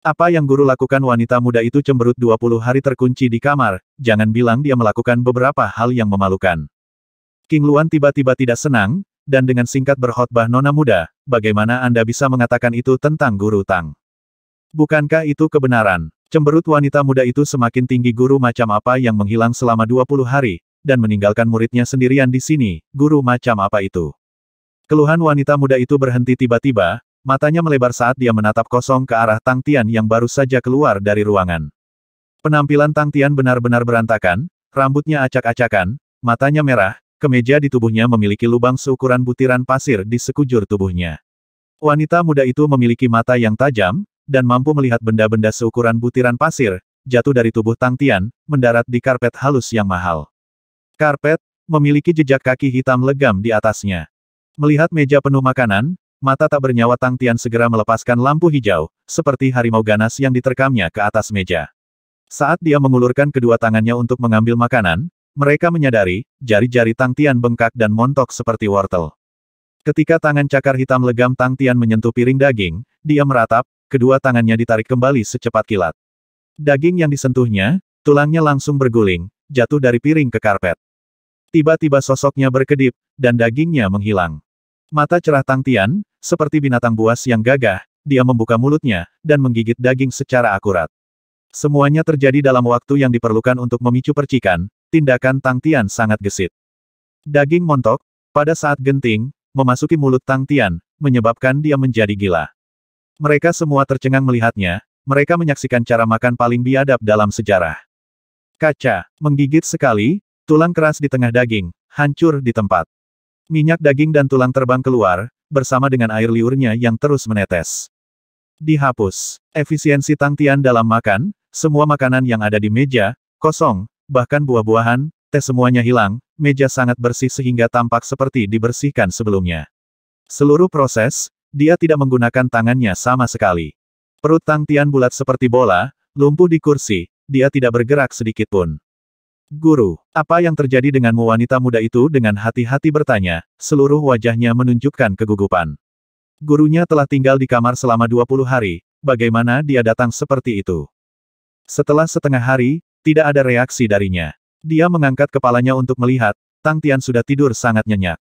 Apa yang guru lakukan wanita muda itu cemberut 20 hari terkunci di kamar, jangan bilang dia melakukan beberapa hal yang memalukan. King Luan tiba-tiba tidak senang, dan dengan singkat berkhotbah nona muda, bagaimana Anda bisa mengatakan itu tentang guru Tang? Bukankah itu kebenaran? Cemberut wanita muda itu semakin tinggi guru macam apa yang menghilang selama 20 hari, dan meninggalkan muridnya sendirian di sini, guru macam apa itu? Keluhan wanita muda itu berhenti tiba-tiba, Matanya melebar saat dia menatap kosong ke arah Tang Tian yang baru saja keluar dari ruangan. Penampilan Tang Tian benar-benar berantakan, rambutnya acak-acakan, matanya merah, kemeja di tubuhnya memiliki lubang seukuran butiran pasir di sekujur tubuhnya. Wanita muda itu memiliki mata yang tajam, dan mampu melihat benda-benda seukuran butiran pasir, jatuh dari tubuh Tang Tian, mendarat di karpet halus yang mahal. Karpet, memiliki jejak kaki hitam legam di atasnya. Melihat meja penuh makanan, Mata tak bernyawa Tang Tian segera melepaskan lampu hijau, seperti harimau ganas yang diterkamnya ke atas meja. Saat dia mengulurkan kedua tangannya untuk mengambil makanan, mereka menyadari, jari-jari Tang Tian bengkak dan montok seperti wortel. Ketika tangan cakar hitam legam Tang Tian menyentuh piring daging, dia meratap, kedua tangannya ditarik kembali secepat kilat. Daging yang disentuhnya, tulangnya langsung berguling, jatuh dari piring ke karpet. Tiba-tiba sosoknya berkedip, dan dagingnya menghilang. Mata cerah Tang Tian, seperti binatang buas yang gagah, dia membuka mulutnya, dan menggigit daging secara akurat. Semuanya terjadi dalam waktu yang diperlukan untuk memicu percikan, tindakan Tang Tian sangat gesit. Daging montok, pada saat genting, memasuki mulut Tang Tian, menyebabkan dia menjadi gila. Mereka semua tercengang melihatnya, mereka menyaksikan cara makan paling biadab dalam sejarah. Kaca, menggigit sekali, tulang keras di tengah daging, hancur di tempat. Minyak daging dan tulang terbang keluar, bersama dengan air liurnya yang terus menetes. Dihapus. Efisiensi Tang Tian dalam makan, semua makanan yang ada di meja, kosong, bahkan buah-buahan, teh semuanya hilang, meja sangat bersih sehingga tampak seperti dibersihkan sebelumnya. Seluruh proses, dia tidak menggunakan tangannya sama sekali. Perut Tang Tian bulat seperti bola, lumpuh di kursi, dia tidak bergerak sedikit pun. Guru, apa yang terjadi dengan wanita muda itu dengan hati-hati bertanya, seluruh wajahnya menunjukkan kegugupan. Gurunya telah tinggal di kamar selama 20 hari, bagaimana dia datang seperti itu? Setelah setengah hari, tidak ada reaksi darinya. Dia mengangkat kepalanya untuk melihat, Tang Tian sudah tidur sangat nyenyak.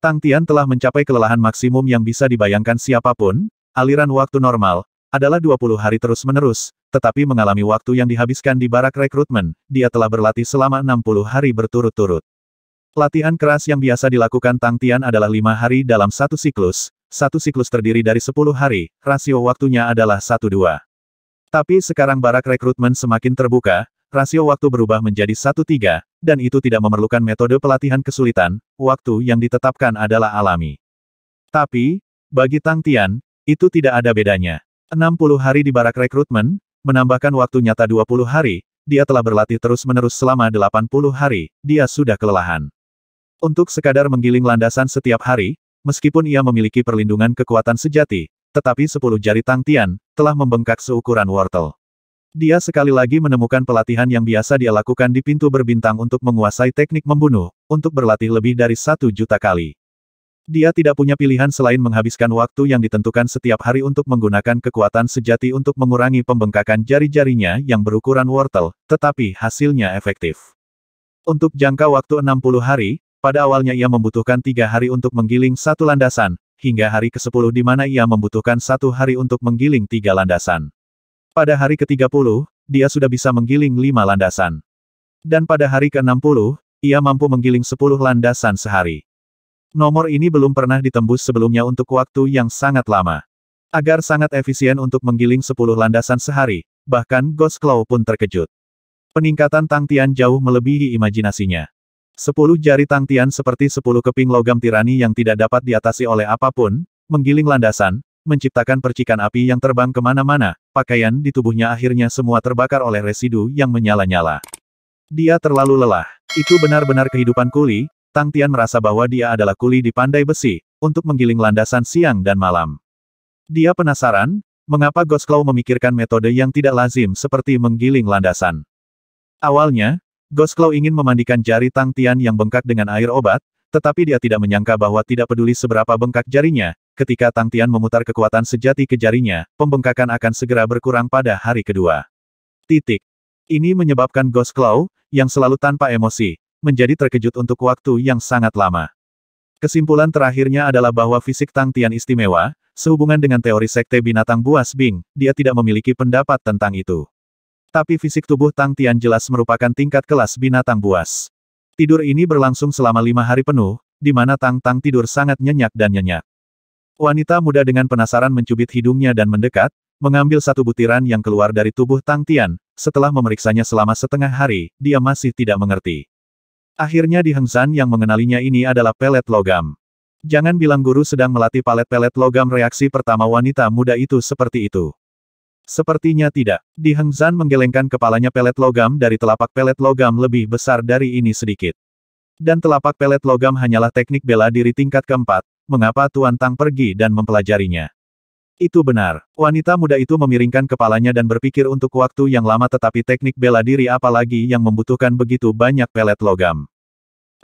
Tang Tian telah mencapai kelelahan maksimum yang bisa dibayangkan siapapun, aliran waktu normal, adalah 20 hari terus-menerus, tetapi mengalami waktu yang dihabiskan di barak rekrutmen, dia telah berlatih selama 60 hari berturut-turut. Latihan keras yang biasa dilakukan Tang Tian adalah lima hari dalam satu siklus, satu siklus terdiri dari 10 hari, rasio waktunya adalah 1-2. Tapi sekarang barak rekrutmen semakin terbuka, rasio waktu berubah menjadi 1-3, dan itu tidak memerlukan metode pelatihan kesulitan, waktu yang ditetapkan adalah alami. Tapi, bagi Tang Tian, itu tidak ada bedanya. 60 hari di barak rekrutmen, menambahkan waktu nyata 20 hari, dia telah berlatih terus-menerus selama 80 hari, dia sudah kelelahan. Untuk sekadar menggiling landasan setiap hari, meskipun ia memiliki perlindungan kekuatan sejati, tetapi sepuluh jari Tang Tian, telah membengkak seukuran wortel. Dia sekali lagi menemukan pelatihan yang biasa dia lakukan di pintu berbintang untuk menguasai teknik membunuh, untuk berlatih lebih dari satu juta kali. Dia tidak punya pilihan selain menghabiskan waktu yang ditentukan setiap hari untuk menggunakan kekuatan sejati untuk mengurangi pembengkakan jari-jarinya yang berukuran wortel, tetapi hasilnya efektif. Untuk jangka waktu 60 hari, pada awalnya ia membutuhkan tiga hari untuk menggiling satu landasan, hingga hari ke-10 di mana ia membutuhkan satu hari untuk menggiling tiga landasan. Pada hari ke-30, dia sudah bisa menggiling lima landasan. Dan pada hari ke-60, ia mampu menggiling sepuluh landasan sehari. Nomor ini belum pernah ditembus sebelumnya untuk waktu yang sangat lama. Agar sangat efisien untuk menggiling 10 landasan sehari, bahkan Ghost Claw pun terkejut. Peningkatan Tangtian jauh melebihi imajinasinya. 10 jari Tangtian seperti 10 keping logam tirani yang tidak dapat diatasi oleh apapun, menggiling landasan, menciptakan percikan api yang terbang kemana-mana, pakaian di tubuhnya akhirnya semua terbakar oleh residu yang menyala-nyala. Dia terlalu lelah. Itu benar-benar kehidupan kuli, Tang Tian merasa bahwa dia adalah kuli di pandai besi, untuk menggiling landasan siang dan malam. Dia penasaran, mengapa Gosklow memikirkan metode yang tidak lazim seperti menggiling landasan. Awalnya, Gosklow ingin memandikan jari Tang Tian yang bengkak dengan air obat, tetapi dia tidak menyangka bahwa tidak peduli seberapa bengkak jarinya, ketika Tang Tian memutar kekuatan sejati ke jarinya, pembengkakan akan segera berkurang pada hari kedua. Titik. Ini menyebabkan Ghost Claw, yang selalu tanpa emosi, menjadi terkejut untuk waktu yang sangat lama. Kesimpulan terakhirnya adalah bahwa fisik Tang Tian istimewa, sehubungan dengan teori sekte binatang buas Bing, dia tidak memiliki pendapat tentang itu. Tapi fisik tubuh Tang Tian jelas merupakan tingkat kelas binatang buas. Tidur ini berlangsung selama lima hari penuh, di mana Tang Tang tidur sangat nyenyak dan nyenyak. Wanita muda dengan penasaran mencubit hidungnya dan mendekat, mengambil satu butiran yang keluar dari tubuh Tang Tian, setelah memeriksanya selama setengah hari, dia masih tidak mengerti. Akhirnya di Hengsan yang mengenalinya ini adalah pelet logam. Jangan bilang guru sedang melatih palet pelet logam reaksi pertama wanita muda itu seperti itu. Sepertinya tidak. Di Hengzan menggelengkan kepalanya pelet logam dari telapak pelet logam lebih besar dari ini sedikit. Dan telapak pelet logam hanyalah teknik bela diri tingkat keempat, mengapa Tuan Tang pergi dan mempelajarinya. Itu benar. Wanita muda itu memiringkan kepalanya dan berpikir untuk waktu yang lama tetapi teknik bela diri apalagi yang membutuhkan begitu banyak pelet logam.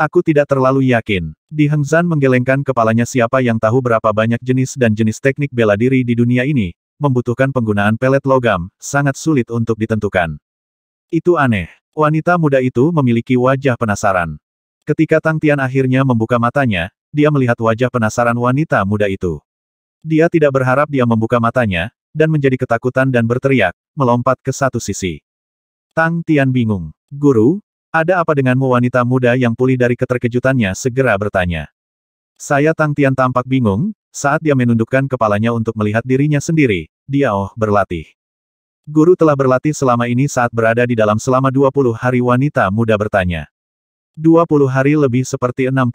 Aku tidak terlalu yakin. Di Hengzan menggelengkan kepalanya siapa yang tahu berapa banyak jenis dan jenis teknik bela diri di dunia ini, membutuhkan penggunaan pelet logam, sangat sulit untuk ditentukan. Itu aneh. Wanita muda itu memiliki wajah penasaran. Ketika Tang Tian akhirnya membuka matanya, dia melihat wajah penasaran wanita muda itu. Dia tidak berharap dia membuka matanya, dan menjadi ketakutan dan berteriak, melompat ke satu sisi. Tang Tian bingung. Guru, ada apa denganmu wanita muda yang pulih dari keterkejutannya segera bertanya. Saya Tang Tian tampak bingung, saat dia menundukkan kepalanya untuk melihat dirinya sendiri, dia oh berlatih. Guru telah berlatih selama ini saat berada di dalam selama 20 hari wanita muda bertanya. 20 hari lebih seperti 60.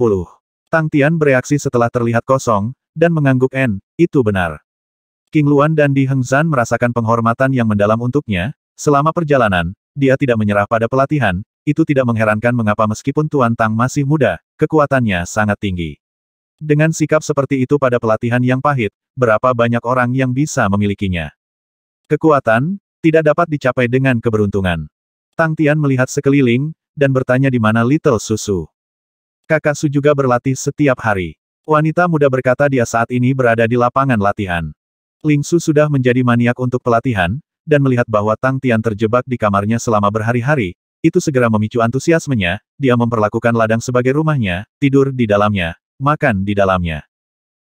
Tang Tian bereaksi setelah terlihat kosong, dan mengangguk N, itu benar. King Luan dan Di Hengzan merasakan penghormatan yang mendalam untuknya, selama perjalanan, dia tidak menyerah pada pelatihan, itu tidak mengherankan mengapa meskipun Tuan Tang masih muda, kekuatannya sangat tinggi. Dengan sikap seperti itu pada pelatihan yang pahit, berapa banyak orang yang bisa memilikinya. Kekuatan, tidak dapat dicapai dengan keberuntungan. Tang Tian melihat sekeliling, dan bertanya di mana Little Susu. Kakak Su juga berlatih setiap hari. Wanita muda berkata dia saat ini berada di lapangan latihan. Ling Su sudah menjadi maniak untuk pelatihan, dan melihat bahwa Tang Tian terjebak di kamarnya selama berhari-hari, itu segera memicu antusiasmenya, dia memperlakukan ladang sebagai rumahnya, tidur di dalamnya, makan di dalamnya.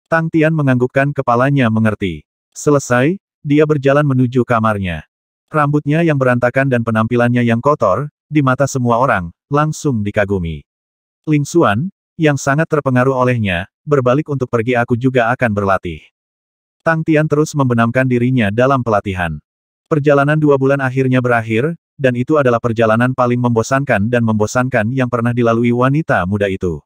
Tang Tian menganggukkan kepalanya mengerti. Selesai, dia berjalan menuju kamarnya. Rambutnya yang berantakan dan penampilannya yang kotor, di mata semua orang, langsung dikagumi. Ling Xuan, yang sangat terpengaruh olehnya, berbalik untuk pergi aku juga akan berlatih. Tang Tian terus membenamkan dirinya dalam pelatihan. Perjalanan dua bulan akhirnya berakhir, dan itu adalah perjalanan paling membosankan dan membosankan yang pernah dilalui wanita muda itu.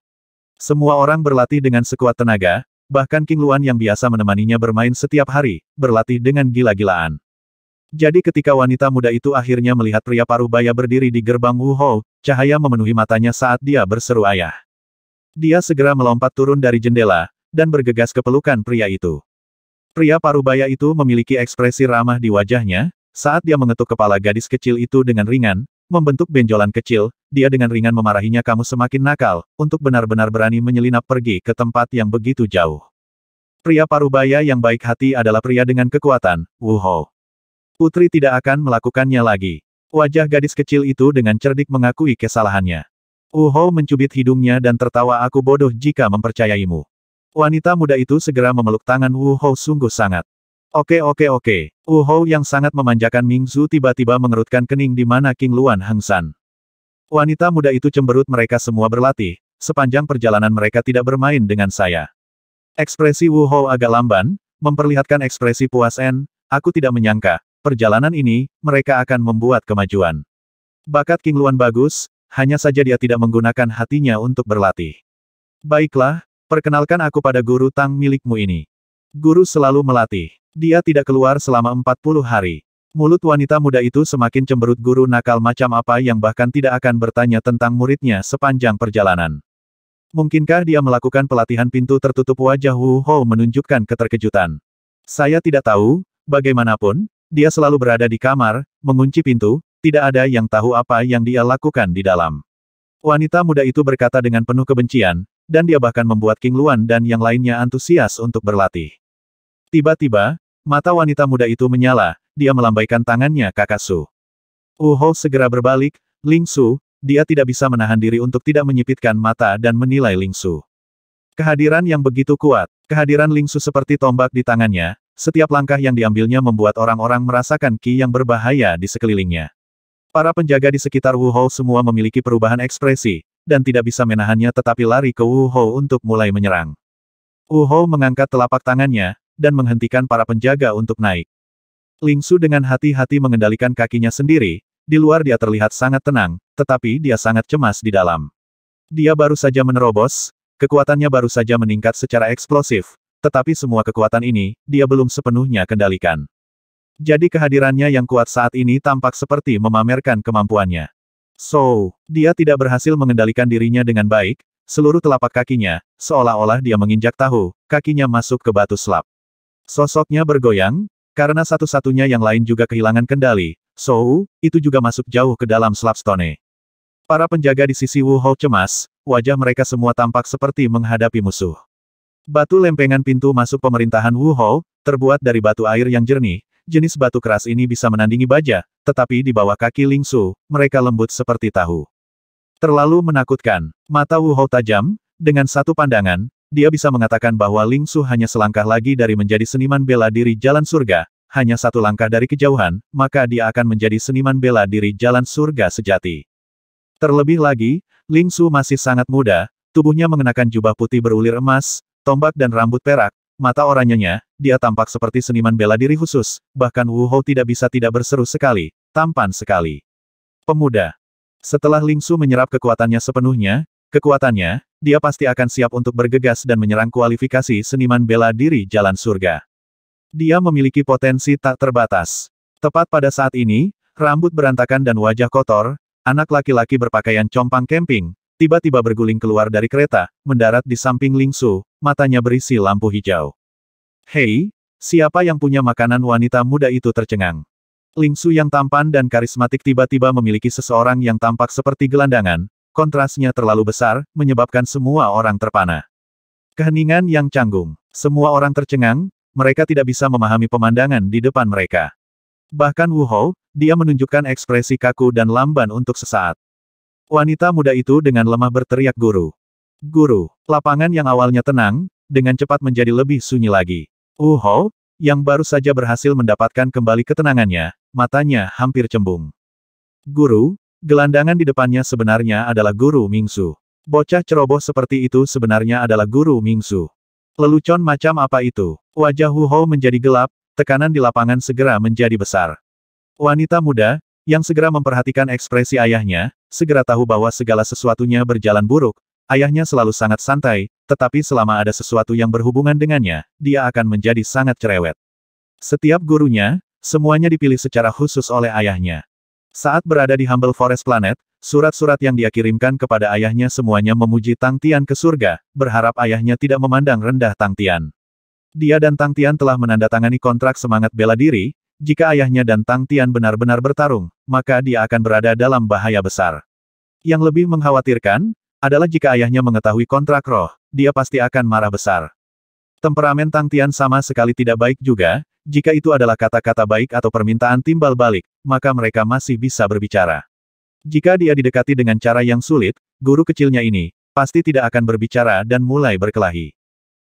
Semua orang berlatih dengan sekuat tenaga, bahkan King Luan yang biasa menemaninya bermain setiap hari, berlatih dengan gila-gilaan. Jadi ketika wanita muda itu akhirnya melihat pria Paruh Baya berdiri di gerbang Wu Wuhou, cahaya memenuhi matanya saat dia berseru ayah. Dia segera melompat turun dari jendela, dan bergegas ke pelukan pria itu. Pria parubaya itu memiliki ekspresi ramah di wajahnya, saat dia mengetuk kepala gadis kecil itu dengan ringan, membentuk benjolan kecil, dia dengan ringan memarahinya kamu semakin nakal, untuk benar-benar berani menyelinap pergi ke tempat yang begitu jauh. Pria parubaya yang baik hati adalah pria dengan kekuatan, wuho. Putri tidak akan melakukannya lagi. Wajah gadis kecil itu dengan cerdik mengakui kesalahannya. Uho mencubit hidungnya dan tertawa aku bodoh jika mempercayaimu. Wanita muda itu segera memeluk tangan Uho sungguh sangat. Oke oke oke. Uho yang sangat memanjakan Mingzu tiba-tiba mengerutkan kening di mana King Luan Hengsan. Wanita muda itu cemberut mereka semua berlatih, sepanjang perjalanan mereka tidak bermain dengan saya. Ekspresi Wuho agak lamban, memperlihatkan ekspresi puas En, aku tidak menyangka, perjalanan ini, mereka akan membuat kemajuan. Bakat King Luan bagus, hanya saja dia tidak menggunakan hatinya untuk berlatih. Baiklah, perkenalkan aku pada guru Tang milikmu ini. Guru selalu melatih. Dia tidak keluar selama 40 hari. Mulut wanita muda itu semakin cemberut guru nakal macam apa yang bahkan tidak akan bertanya tentang muridnya sepanjang perjalanan. Mungkinkah dia melakukan pelatihan pintu tertutup wajah Wu Hou menunjukkan keterkejutan. Saya tidak tahu, bagaimanapun, dia selalu berada di kamar, mengunci pintu, tidak ada yang tahu apa yang dia lakukan di dalam. Wanita muda itu berkata dengan penuh kebencian, dan dia bahkan membuat King Luan dan yang lainnya antusias untuk berlatih. Tiba-tiba, mata wanita muda itu menyala, dia melambaikan tangannya kakak Su. Hou segera berbalik, Ling Su, dia tidak bisa menahan diri untuk tidak menyipitkan mata dan menilai Ling Su. Kehadiran yang begitu kuat, kehadiran Ling Su seperti tombak di tangannya, setiap langkah yang diambilnya membuat orang-orang merasakan ki yang berbahaya di sekelilingnya. Para penjaga di sekitar Wu Wuhou semua memiliki perubahan ekspresi, dan tidak bisa menahannya tetapi lari ke Wu Wuhou untuk mulai menyerang. Wu Wuhou mengangkat telapak tangannya, dan menghentikan para penjaga untuk naik. Ling Su dengan hati-hati mengendalikan kakinya sendiri, di luar dia terlihat sangat tenang, tetapi dia sangat cemas di dalam. Dia baru saja menerobos, kekuatannya baru saja meningkat secara eksplosif, tetapi semua kekuatan ini, dia belum sepenuhnya kendalikan. Jadi kehadirannya yang kuat saat ini tampak seperti memamerkan kemampuannya. So, dia tidak berhasil mengendalikan dirinya dengan baik, seluruh telapak kakinya, seolah-olah dia menginjak tahu, kakinya masuk ke batu selap. Sosoknya bergoyang, karena satu-satunya yang lain juga kehilangan kendali, so, itu juga masuk jauh ke dalam slap stone. Para penjaga di sisi Wu Hou cemas, wajah mereka semua tampak seperti menghadapi musuh. Batu lempengan pintu masuk pemerintahan Wu Hou, terbuat dari batu air yang jernih, jenis batu keras ini bisa menandingi baja, tetapi di bawah kaki Ling Su, mereka lembut seperti tahu. Terlalu menakutkan, mata Wu Hou tajam, dengan satu pandangan, dia bisa mengatakan bahwa Ling Su hanya selangkah lagi dari menjadi seniman bela diri jalan surga, hanya satu langkah dari kejauhan, maka dia akan menjadi seniman bela diri jalan surga sejati. Terlebih lagi, Ling Su masih sangat muda, tubuhnya mengenakan jubah putih berulir emas, tombak dan rambut perak, mata oranyenya, dia tampak seperti seniman bela diri khusus, bahkan Wu Hou tidak bisa tidak berseru sekali, tampan sekali. Pemuda. Setelah Ling Su menyerap kekuatannya sepenuhnya, kekuatannya, dia pasti akan siap untuk bergegas dan menyerang kualifikasi seniman bela diri jalan surga. Dia memiliki potensi tak terbatas. Tepat pada saat ini, rambut berantakan dan wajah kotor, anak laki-laki berpakaian compang camping, tiba-tiba berguling keluar dari kereta, mendarat di samping Ling Su, matanya berisi lampu hijau. Hei, siapa yang punya makanan wanita muda itu tercengang. Ling Su yang tampan dan karismatik tiba-tiba memiliki seseorang yang tampak seperti gelandangan, kontrasnya terlalu besar, menyebabkan semua orang terpana. Keheningan yang canggung. Semua orang tercengang, mereka tidak bisa memahami pemandangan di depan mereka. Bahkan Wu Hou, dia menunjukkan ekspresi kaku dan lamban untuk sesaat. Wanita muda itu dengan lemah berteriak guru. Guru, lapangan yang awalnya tenang, dengan cepat menjadi lebih sunyi lagi. Uho, oh yang baru saja berhasil mendapatkan kembali ketenangannya, matanya hampir cembung. Guru, gelandangan di depannya sebenarnya adalah guru Mingsu. Bocah ceroboh seperti itu sebenarnya adalah guru Mingsu. Lelucon macam apa itu? Wajah Hao menjadi gelap, tekanan di lapangan segera menjadi besar. Wanita muda, yang segera memperhatikan ekspresi ayahnya, segera tahu bahwa segala sesuatunya berjalan buruk, Ayahnya selalu sangat santai, tetapi selama ada sesuatu yang berhubungan dengannya, dia akan menjadi sangat cerewet. Setiap gurunya, semuanya dipilih secara khusus oleh ayahnya. Saat berada di Humble Forest Planet, surat-surat yang dia kirimkan kepada ayahnya semuanya memuji Tang Tian ke surga, berharap ayahnya tidak memandang rendah Tang Tian. Dia dan Tang Tian telah menandatangani kontrak semangat bela diri, jika ayahnya dan Tang Tian benar-benar bertarung, maka dia akan berada dalam bahaya besar. Yang lebih mengkhawatirkan, adalah jika ayahnya mengetahui kontrak roh, dia pasti akan marah besar. Temperamen Tang Tian sama sekali tidak baik juga, jika itu adalah kata-kata baik atau permintaan timbal balik, maka mereka masih bisa berbicara. Jika dia didekati dengan cara yang sulit, guru kecilnya ini, pasti tidak akan berbicara dan mulai berkelahi.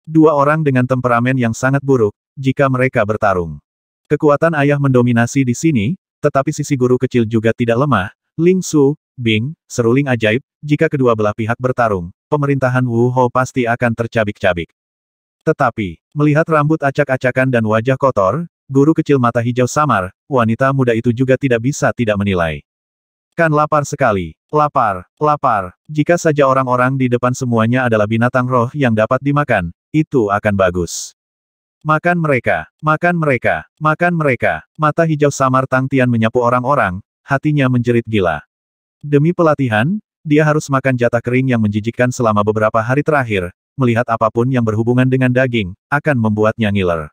Dua orang dengan temperamen yang sangat buruk, jika mereka bertarung. Kekuatan ayah mendominasi di sini, tetapi sisi guru kecil juga tidak lemah, Ling Su, Bing, seruling ajaib, jika kedua belah pihak bertarung, pemerintahan Wu Ho pasti akan tercabik-cabik. Tetapi, melihat rambut acak-acakan dan wajah kotor, guru kecil mata hijau samar, wanita muda itu juga tidak bisa tidak menilai. Kan lapar sekali, lapar, lapar, jika saja orang-orang di depan semuanya adalah binatang roh yang dapat dimakan, itu akan bagus. Makan mereka, makan mereka, makan mereka, mata hijau samar Tangtian menyapu orang-orang, hatinya menjerit gila. Demi pelatihan, dia harus makan jatah kering yang menjijikkan selama beberapa hari terakhir, melihat apapun yang berhubungan dengan daging, akan membuatnya ngiler.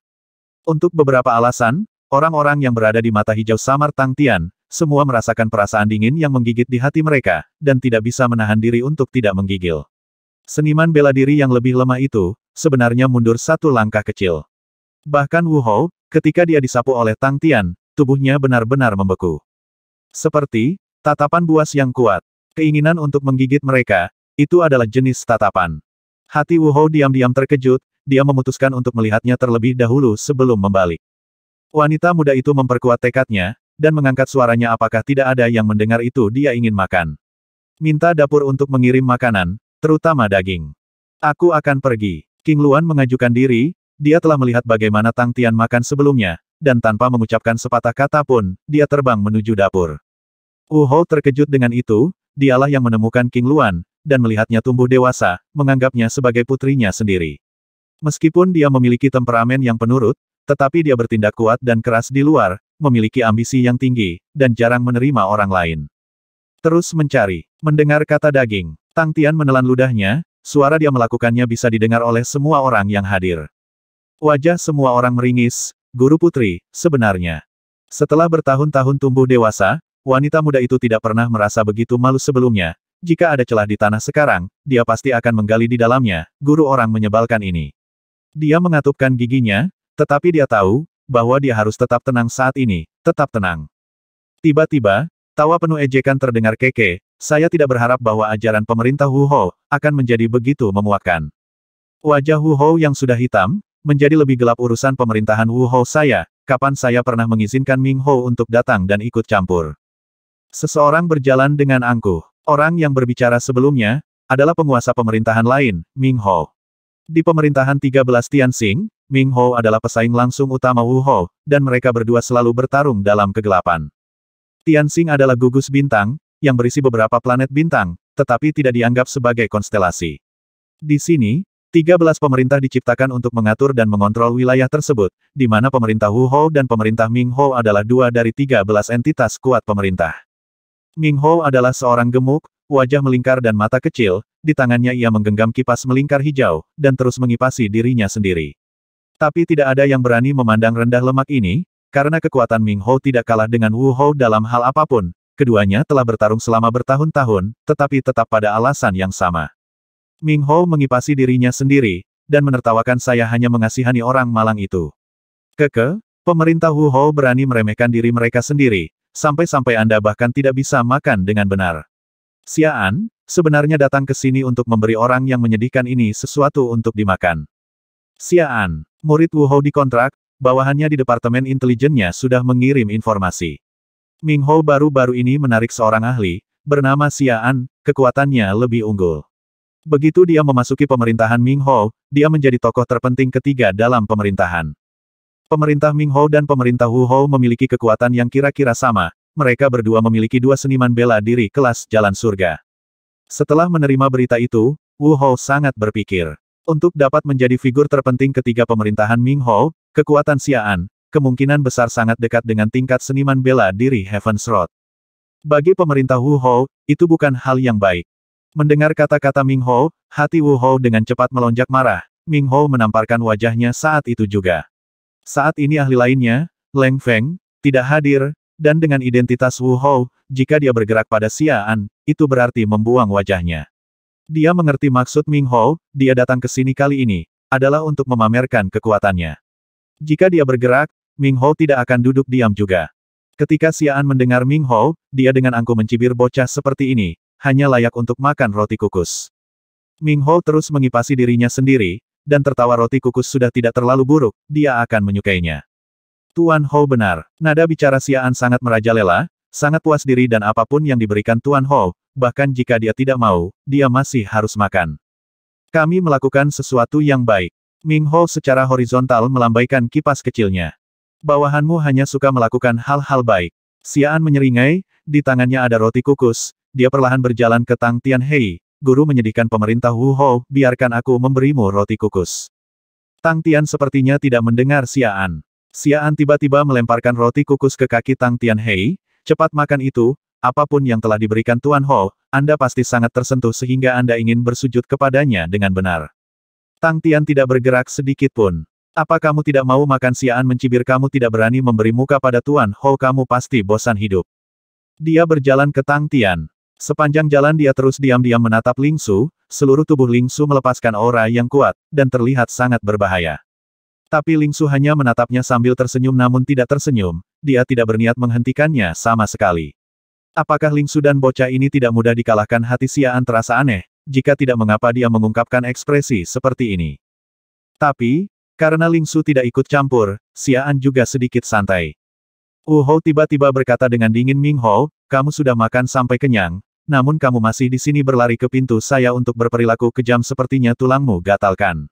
Untuk beberapa alasan, orang-orang yang berada di mata hijau samar Tang Tian, semua merasakan perasaan dingin yang menggigit di hati mereka, dan tidak bisa menahan diri untuk tidak menggigil. Seniman bela diri yang lebih lemah itu, sebenarnya mundur satu langkah kecil. Bahkan Wu Hou, ketika dia disapu oleh Tang Tian, tubuhnya benar-benar membeku. Seperti, Tatapan buas yang kuat. Keinginan untuk menggigit mereka, itu adalah jenis tatapan. Hati Wu Hou diam-diam terkejut, dia memutuskan untuk melihatnya terlebih dahulu sebelum membalik. Wanita muda itu memperkuat tekadnya, dan mengangkat suaranya apakah tidak ada yang mendengar itu dia ingin makan. Minta dapur untuk mengirim makanan, terutama daging. Aku akan pergi. King Luan mengajukan diri, dia telah melihat bagaimana Tang Tian makan sebelumnya, dan tanpa mengucapkan sepatah kata pun, dia terbang menuju dapur. Uho terkejut dengan itu, dialah yang menemukan King Luan, dan melihatnya tumbuh dewasa, menganggapnya sebagai putrinya sendiri. Meskipun dia memiliki temperamen yang penurut, tetapi dia bertindak kuat dan keras di luar, memiliki ambisi yang tinggi, dan jarang menerima orang lain. Terus mencari, mendengar kata daging, Tang Tian menelan ludahnya, suara dia melakukannya bisa didengar oleh semua orang yang hadir. Wajah semua orang meringis, Guru Putri, sebenarnya. Setelah bertahun-tahun tumbuh dewasa, wanita muda itu tidak pernah merasa begitu malu sebelumnya. Jika ada celah di tanah sekarang, dia pasti akan menggali di dalamnya, guru orang menyebalkan ini. Dia mengatupkan giginya, tetapi dia tahu, bahwa dia harus tetap tenang saat ini, tetap tenang. Tiba-tiba, tawa penuh ejekan terdengar keke, saya tidak berharap bahwa ajaran pemerintah Hu Ho akan menjadi begitu memuakkan. Wajah Hu Ho yang sudah hitam, menjadi lebih gelap urusan pemerintahan Wu Ho saya, kapan saya pernah mengizinkan Ming Ho untuk datang dan ikut campur. Seseorang berjalan dengan angkuh. Orang yang berbicara sebelumnya, adalah penguasa pemerintahan lain, Ming Ho. Di pemerintahan 13 Tianxing, Ming Ho adalah pesaing langsung utama Wu Ho, dan mereka berdua selalu bertarung dalam kegelapan. Tianxing adalah gugus bintang, yang berisi beberapa planet bintang, tetapi tidak dianggap sebagai konstelasi. Di sini, 13 pemerintah diciptakan untuk mengatur dan mengontrol wilayah tersebut, di mana pemerintah Wu Ho dan pemerintah Ming Ho adalah dua dari 13 entitas kuat pemerintah. Ming Ho adalah seorang gemuk, wajah melingkar dan mata kecil, di tangannya ia menggenggam kipas melingkar hijau, dan terus mengipasi dirinya sendiri. Tapi tidak ada yang berani memandang rendah lemak ini, karena kekuatan Ming Ho tidak kalah dengan Wu Ho dalam hal apapun, keduanya telah bertarung selama bertahun-tahun, tetapi tetap pada alasan yang sama. Ming Ho mengipasi dirinya sendiri, dan menertawakan saya hanya mengasihani orang malang itu. Keke, pemerintah Wu Ho berani meremehkan diri mereka sendiri, sampai-sampai Anda bahkan tidak bisa makan dengan benar. Siaan, sebenarnya datang ke sini untuk memberi orang yang menyedihkan ini sesuatu untuk dimakan. Siaan, murid Wu Hou dikontrak, bawahannya di Departemen Intelijennya sudah mengirim informasi. Ming Hou baru-baru ini menarik seorang ahli, bernama Siaan, kekuatannya lebih unggul. Begitu dia memasuki pemerintahan Ming Hou, dia menjadi tokoh terpenting ketiga dalam pemerintahan. Pemerintah Ming Hou dan pemerintah Wu Hou memiliki kekuatan yang kira-kira sama, mereka berdua memiliki dua seniman bela diri kelas jalan surga. Setelah menerima berita itu, Wu Hou sangat berpikir. Untuk dapat menjadi figur terpenting ketiga pemerintahan Ming Hou, kekuatan siaan, kemungkinan besar sangat dekat dengan tingkat seniman bela diri Heaven's Road. Bagi pemerintah Wu Hou, itu bukan hal yang baik. Mendengar kata-kata Ming Hou, hati Wu Hou dengan cepat melonjak marah. Ming Hou menamparkan wajahnya saat itu juga. Saat ini ahli lainnya, Leng Feng, tidak hadir, dan dengan identitas Wu Hou, jika dia bergerak pada Xiaan, itu berarti membuang wajahnya. Dia mengerti maksud Ming Hou, dia datang ke sini kali ini, adalah untuk memamerkan kekuatannya. Jika dia bergerak, Ming Hou tidak akan duduk diam juga. Ketika Xiaan mendengar Ming Hou, dia dengan angku mencibir bocah seperti ini, hanya layak untuk makan roti kukus. Ming Hou terus mengipasi dirinya sendiri, dan tertawa roti kukus sudah tidak terlalu buruk, dia akan menyukainya. Tuan Ho benar. Nada bicara Siaan sangat merajalela, sangat puas diri dan apapun yang diberikan Tuan Ho, bahkan jika dia tidak mau, dia masih harus makan. Kami melakukan sesuatu yang baik. Ming Ho secara horizontal melambaikan kipas kecilnya. Bawahanmu hanya suka melakukan hal-hal baik. Siaan menyeringai, di tangannya ada roti kukus, dia perlahan berjalan ke Tang Tian Hei, guru menyedihkan pemerintah Wu Hou, biarkan aku memberimu roti kukus. Tang Tian sepertinya tidak mendengar Siaan. Siaan tiba-tiba melemparkan roti kukus ke kaki Tang Tian Hei, cepat makan itu, apapun yang telah diberikan Tuan Ho, Anda pasti sangat tersentuh sehingga Anda ingin bersujud kepadanya dengan benar. Tang Tian tidak bergerak sedikit pun. Apa kamu tidak mau makan siaan mencibir kamu tidak berani memberi muka pada Tuan Ho kamu pasti bosan hidup. Dia berjalan ke Tang Tian. Sepanjang jalan dia terus diam-diam menatap Ling Su. seluruh tubuh Ling Su melepaskan aura yang kuat, dan terlihat sangat berbahaya. Tapi Ling Su hanya menatapnya sambil tersenyum namun tidak tersenyum, dia tidak berniat menghentikannya sama sekali. Apakah Ling Su dan bocah ini tidak mudah dikalahkan hati Siaan terasa aneh, jika tidak mengapa dia mengungkapkan ekspresi seperti ini. Tapi, karena Ling Su tidak ikut campur, siaan juga sedikit santai. Wu Hou tiba-tiba berkata dengan dingin Ming Hou, kamu sudah makan sampai kenyang, namun kamu masih di sini berlari ke pintu saya untuk berperilaku kejam sepertinya tulangmu gatalkan.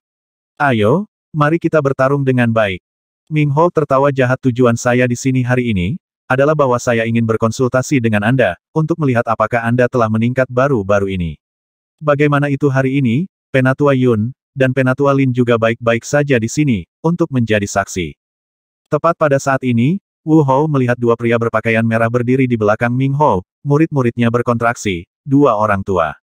Ayo, mari kita bertarung dengan baik. Ming Ho tertawa jahat tujuan saya di sini hari ini, adalah bahwa saya ingin berkonsultasi dengan Anda, untuk melihat apakah Anda telah meningkat baru-baru ini. Bagaimana itu hari ini, Penatua Yun, dan Penatua Lin juga baik-baik saja di sini, untuk menjadi saksi. Tepat pada saat ini, Wu Hou melihat dua pria berpakaian merah berdiri di belakang Ming Hou, murid-muridnya berkontraksi, dua orang tua.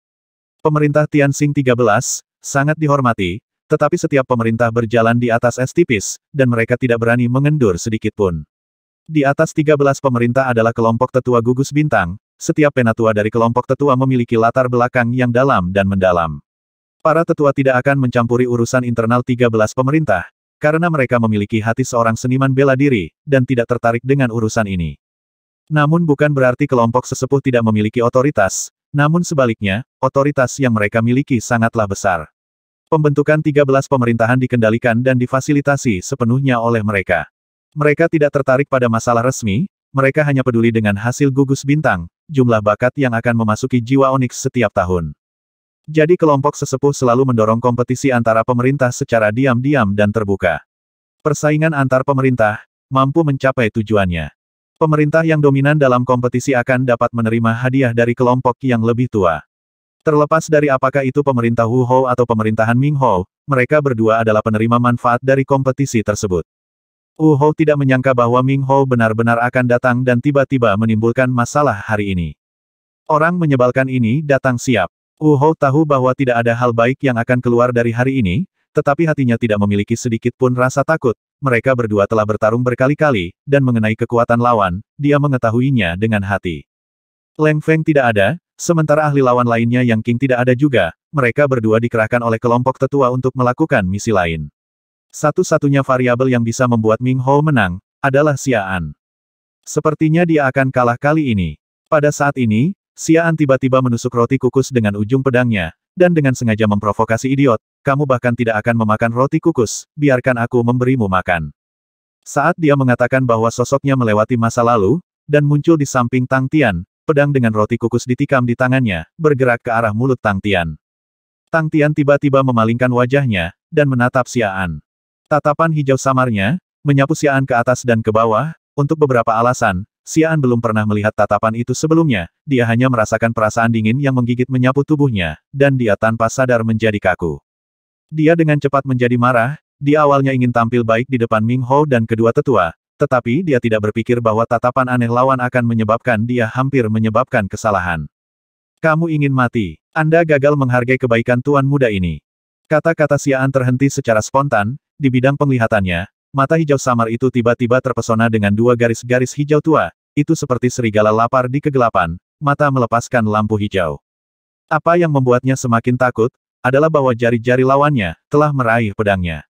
Pemerintah Tianxing 13, sangat dihormati, tetapi setiap pemerintah berjalan di atas es tipis, dan mereka tidak berani mengendur sedikit pun. Di atas 13 pemerintah adalah kelompok tetua gugus bintang, setiap penatua dari kelompok tetua memiliki latar belakang yang dalam dan mendalam. Para tetua tidak akan mencampuri urusan internal 13 pemerintah, karena mereka memiliki hati seorang seniman bela diri, dan tidak tertarik dengan urusan ini. Namun bukan berarti kelompok sesepuh tidak memiliki otoritas, namun sebaliknya, otoritas yang mereka miliki sangatlah besar. Pembentukan 13 pemerintahan dikendalikan dan difasilitasi sepenuhnya oleh mereka. Mereka tidak tertarik pada masalah resmi, mereka hanya peduli dengan hasil gugus bintang, jumlah bakat yang akan memasuki jiwa Onyx setiap tahun. Jadi kelompok sesepuh selalu mendorong kompetisi antara pemerintah secara diam-diam dan terbuka. Persaingan antar pemerintah mampu mencapai tujuannya. Pemerintah yang dominan dalam kompetisi akan dapat menerima hadiah dari kelompok yang lebih tua. Terlepas dari apakah itu pemerintah Wu Hou atau pemerintahan Ming Hou, mereka berdua adalah penerima manfaat dari kompetisi tersebut. Wu Hou tidak menyangka bahwa Ming Hou benar-benar akan datang dan tiba-tiba menimbulkan masalah hari ini. Orang menyebalkan ini datang siap. Wu Hou tahu bahwa tidak ada hal baik yang akan keluar dari hari ini, tetapi hatinya tidak memiliki sedikit pun rasa takut. Mereka berdua telah bertarung berkali-kali, dan mengenai kekuatan lawan, dia mengetahuinya dengan hati. Leng Feng tidak ada, sementara ahli lawan lainnya yang King tidak ada juga, mereka berdua dikerahkan oleh kelompok tetua untuk melakukan misi lain. Satu-satunya variabel yang bisa membuat Ming Hou menang, adalah Xia'an. Sepertinya dia akan kalah kali ini. Pada saat ini, Siaan tiba-tiba menusuk roti kukus dengan ujung pedangnya, dan dengan sengaja memprovokasi idiot, kamu bahkan tidak akan memakan roti kukus, biarkan aku memberimu makan. Saat dia mengatakan bahwa sosoknya melewati masa lalu, dan muncul di samping Tang Tian, pedang dengan roti kukus ditikam di tangannya, bergerak ke arah mulut Tang Tian. Tang Tian tiba-tiba memalingkan wajahnya, dan menatap Siaan. Tatapan hijau samarnya, menyapu Siaan ke atas dan ke bawah, untuk beberapa alasan, Xian belum pernah melihat tatapan itu sebelumnya, dia hanya merasakan perasaan dingin yang menggigit menyapu tubuhnya, dan dia tanpa sadar menjadi kaku. Dia dengan cepat menjadi marah, dia awalnya ingin tampil baik di depan Ming Hou dan kedua tetua, tetapi dia tidak berpikir bahwa tatapan aneh lawan akan menyebabkan dia hampir menyebabkan kesalahan. Kamu ingin mati. Anda gagal menghargai kebaikan tuan muda ini. Kata-kata Siaan terhenti secara spontan, di bidang penglihatannya, mata hijau samar itu tiba-tiba terpesona dengan dua garis-garis hijau tua, itu seperti serigala lapar di kegelapan, mata melepaskan lampu hijau. Apa yang membuatnya semakin takut, adalah bahwa jari-jari lawannya telah meraih pedangnya.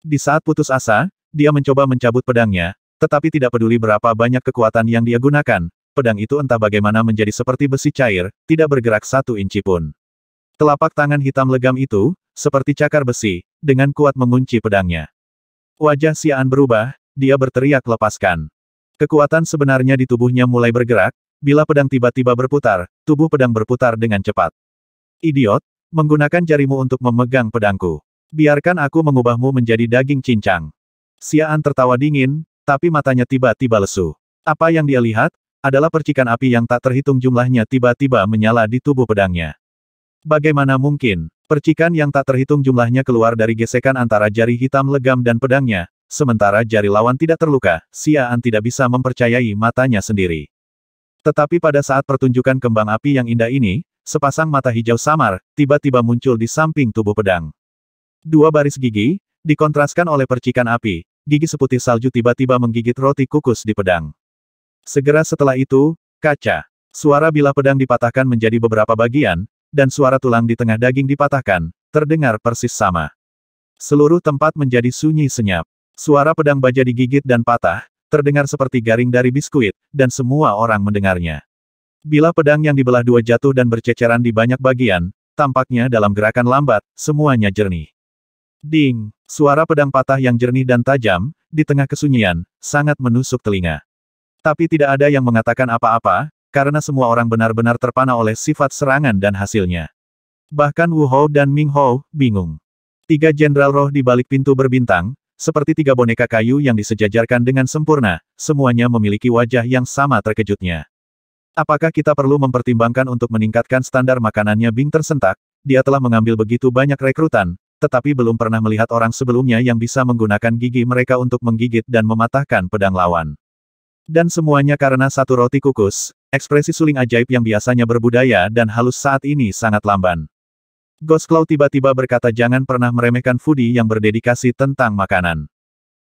Di saat putus asa, dia mencoba mencabut pedangnya, tetapi tidak peduli berapa banyak kekuatan yang dia gunakan, pedang itu entah bagaimana menjadi seperti besi cair, tidak bergerak satu inci pun. Telapak tangan hitam legam itu, seperti cakar besi, dengan kuat mengunci pedangnya. Wajah Siaan berubah, dia berteriak lepaskan. Kekuatan sebenarnya di tubuhnya mulai bergerak, bila pedang tiba-tiba berputar, tubuh pedang berputar dengan cepat. Idiot, menggunakan jarimu untuk memegang pedangku. Biarkan aku mengubahmu menjadi daging cincang. Siaan tertawa dingin, tapi matanya tiba-tiba lesu. Apa yang dia lihat, adalah percikan api yang tak terhitung jumlahnya tiba-tiba menyala di tubuh pedangnya. Bagaimana mungkin, percikan yang tak terhitung jumlahnya keluar dari gesekan antara jari hitam legam dan pedangnya, Sementara jari lawan tidak terluka, Siaan tidak bisa mempercayai matanya sendiri. Tetapi pada saat pertunjukan kembang api yang indah ini, sepasang mata hijau samar, tiba-tiba muncul di samping tubuh pedang. Dua baris gigi, dikontraskan oleh percikan api, gigi seputih salju tiba-tiba menggigit roti kukus di pedang. Segera setelah itu, kaca. Suara bilah pedang dipatahkan menjadi beberapa bagian, dan suara tulang di tengah daging dipatahkan, terdengar persis sama. Seluruh tempat menjadi sunyi senyap. Suara pedang baja digigit dan patah, terdengar seperti garing dari biskuit, dan semua orang mendengarnya. Bila pedang yang dibelah dua jatuh dan berceceran di banyak bagian, tampaknya dalam gerakan lambat, semuanya jernih. Ding, suara pedang patah yang jernih dan tajam, di tengah kesunyian, sangat menusuk telinga. Tapi tidak ada yang mengatakan apa-apa, karena semua orang benar-benar terpana oleh sifat serangan dan hasilnya. Bahkan Wu Hou dan Ming Hou, bingung. Tiga jenderal roh di balik pintu berbintang, seperti tiga boneka kayu yang disejajarkan dengan sempurna, semuanya memiliki wajah yang sama terkejutnya. Apakah kita perlu mempertimbangkan untuk meningkatkan standar makanannya Bing tersentak? Dia telah mengambil begitu banyak rekrutan, tetapi belum pernah melihat orang sebelumnya yang bisa menggunakan gigi mereka untuk menggigit dan mematahkan pedang lawan. Dan semuanya karena satu roti kukus, ekspresi suling ajaib yang biasanya berbudaya dan halus saat ini sangat lamban. Gosklow tiba-tiba berkata jangan pernah meremehkan Fudi yang berdedikasi tentang makanan.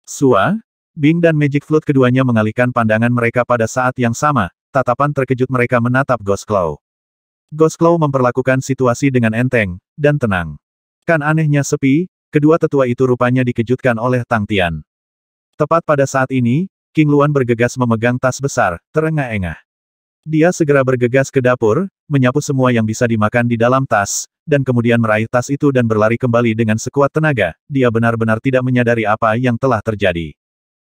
Sua, Bing dan Magic Flute keduanya mengalihkan pandangan mereka pada saat yang sama, tatapan terkejut mereka menatap Ghost Gosklow memperlakukan situasi dengan enteng, dan tenang. Kan anehnya sepi, kedua tetua itu rupanya dikejutkan oleh Tang Tian. Tepat pada saat ini, King Luan bergegas memegang tas besar, terengah-engah. Dia segera bergegas ke dapur, menyapu semua yang bisa dimakan di dalam tas, dan kemudian meraih tas itu dan berlari kembali dengan sekuat tenaga, dia benar-benar tidak menyadari apa yang telah terjadi.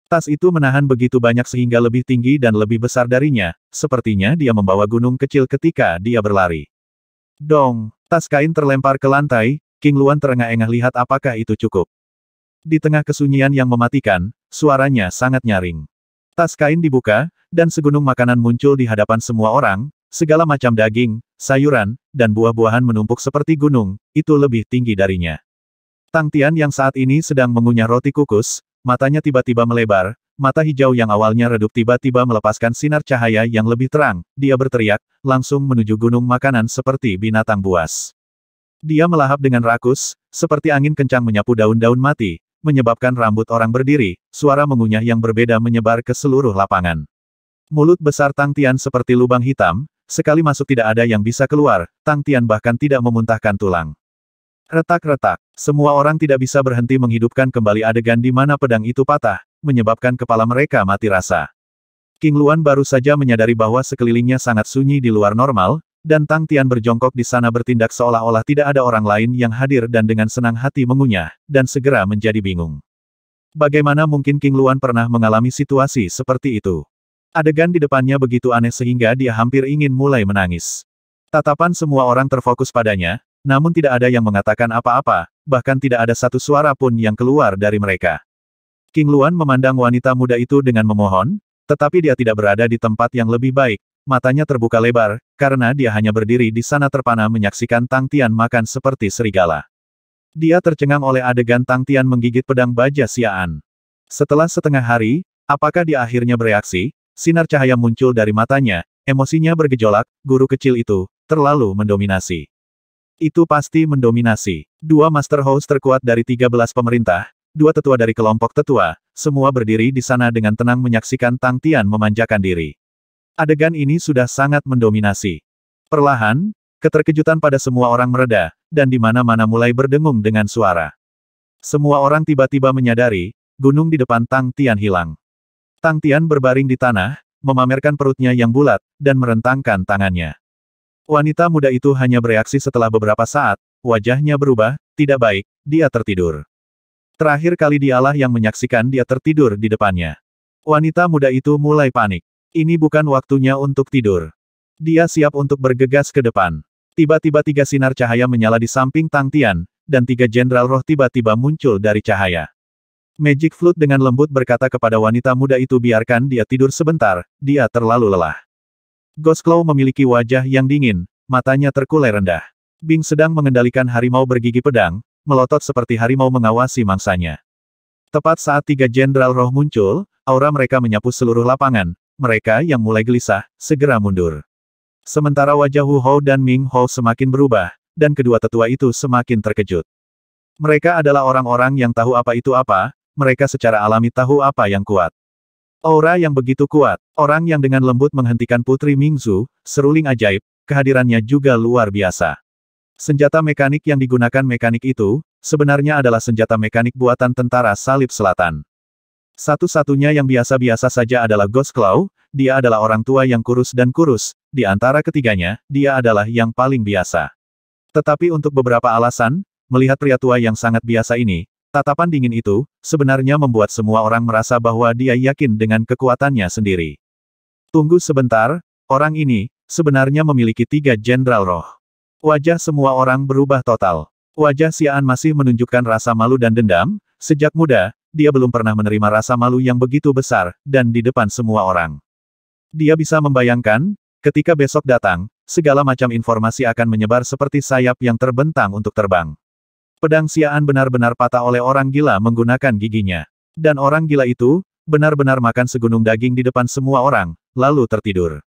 Tas itu menahan begitu banyak sehingga lebih tinggi dan lebih besar darinya, sepertinya dia membawa gunung kecil ketika dia berlari. Dong, tas kain terlempar ke lantai, King Luan terengah-engah lihat apakah itu cukup. Di tengah kesunyian yang mematikan, suaranya sangat nyaring. Tas kain dibuka, dan segunung makanan muncul di hadapan semua orang, Segala macam daging, sayuran, dan buah-buahan menumpuk seperti gunung, itu lebih tinggi darinya. Tang Tian yang saat ini sedang mengunyah roti kukus, matanya tiba-tiba melebar, mata hijau yang awalnya redup tiba-tiba melepaskan sinar cahaya yang lebih terang, dia berteriak, langsung menuju gunung makanan seperti binatang buas. Dia melahap dengan rakus, seperti angin kencang menyapu daun-daun mati, menyebabkan rambut orang berdiri, suara mengunyah yang berbeda menyebar ke seluruh lapangan. Mulut besar Tang Tian seperti lubang hitam, sekali masuk tidak ada yang bisa keluar, Tang Tian bahkan tidak memuntahkan tulang. Retak-retak, semua orang tidak bisa berhenti menghidupkan kembali adegan di mana pedang itu patah, menyebabkan kepala mereka mati rasa. King Luan baru saja menyadari bahwa sekelilingnya sangat sunyi di luar normal, dan Tang Tian berjongkok di sana bertindak seolah-olah tidak ada orang lain yang hadir dan dengan senang hati mengunyah, dan segera menjadi bingung. Bagaimana mungkin King Luan pernah mengalami situasi seperti itu? Adegan di depannya begitu aneh sehingga dia hampir ingin mulai menangis. Tatapan semua orang terfokus padanya, namun tidak ada yang mengatakan apa-apa, bahkan tidak ada satu suara pun yang keluar dari mereka. King Luan memandang wanita muda itu dengan memohon, tetapi dia tidak berada di tempat yang lebih baik, matanya terbuka lebar, karena dia hanya berdiri di sana terpana menyaksikan Tang Tian makan seperti serigala. Dia tercengang oleh adegan Tang Tian menggigit pedang baja siaan. Setelah setengah hari, apakah dia akhirnya bereaksi? Sinar cahaya muncul dari matanya, emosinya bergejolak, guru kecil itu, terlalu mendominasi. Itu pasti mendominasi. Dua Master House terkuat dari 13 pemerintah, dua tetua dari kelompok tetua, semua berdiri di sana dengan tenang menyaksikan Tang Tian memanjakan diri. Adegan ini sudah sangat mendominasi. Perlahan, keterkejutan pada semua orang mereda, dan di mana-mana mulai berdengung dengan suara. Semua orang tiba-tiba menyadari, gunung di depan Tang Tian hilang. Tang Tian berbaring di tanah, memamerkan perutnya yang bulat, dan merentangkan tangannya. Wanita muda itu hanya bereaksi setelah beberapa saat, wajahnya berubah, tidak baik, dia tertidur. Terakhir kali dialah yang menyaksikan dia tertidur di depannya. Wanita muda itu mulai panik. Ini bukan waktunya untuk tidur. Dia siap untuk bergegas ke depan. Tiba-tiba tiga sinar cahaya menyala di samping Tang Tian, dan tiga jenderal roh tiba-tiba muncul dari cahaya. Magic Flute dengan lembut berkata kepada wanita muda itu biarkan dia tidur sebentar, dia terlalu lelah. Ghost Claw memiliki wajah yang dingin, matanya terkulai rendah. Bing sedang mengendalikan harimau bergigi pedang, melotot seperti harimau mengawasi mangsanya. Tepat saat tiga jenderal roh muncul, aura mereka menyapu seluruh lapangan, mereka yang mulai gelisah, segera mundur. Sementara wajah Hu Hou dan Ming Hou semakin berubah, dan kedua tetua itu semakin terkejut. Mereka adalah orang-orang yang tahu apa itu apa, mereka secara alami tahu apa yang kuat. Aura yang begitu kuat, orang yang dengan lembut menghentikan Putri Mingzu, seruling ajaib, kehadirannya juga luar biasa. Senjata mekanik yang digunakan mekanik itu, sebenarnya adalah senjata mekanik buatan tentara salib selatan. Satu-satunya yang biasa-biasa saja adalah Ghost Claw, dia adalah orang tua yang kurus dan kurus, di antara ketiganya, dia adalah yang paling biasa. Tetapi untuk beberapa alasan, melihat pria tua yang sangat biasa ini, Tatapan dingin itu, sebenarnya membuat semua orang merasa bahwa dia yakin dengan kekuatannya sendiri. Tunggu sebentar, orang ini, sebenarnya memiliki tiga jenderal roh. Wajah semua orang berubah total. Wajah Siaan masih menunjukkan rasa malu dan dendam, sejak muda, dia belum pernah menerima rasa malu yang begitu besar, dan di depan semua orang. Dia bisa membayangkan, ketika besok datang, segala macam informasi akan menyebar seperti sayap yang terbentang untuk terbang. Pedang Siaan benar-benar patah oleh orang gila menggunakan giginya. Dan orang gila itu, benar-benar makan segunung daging di depan semua orang, lalu tertidur.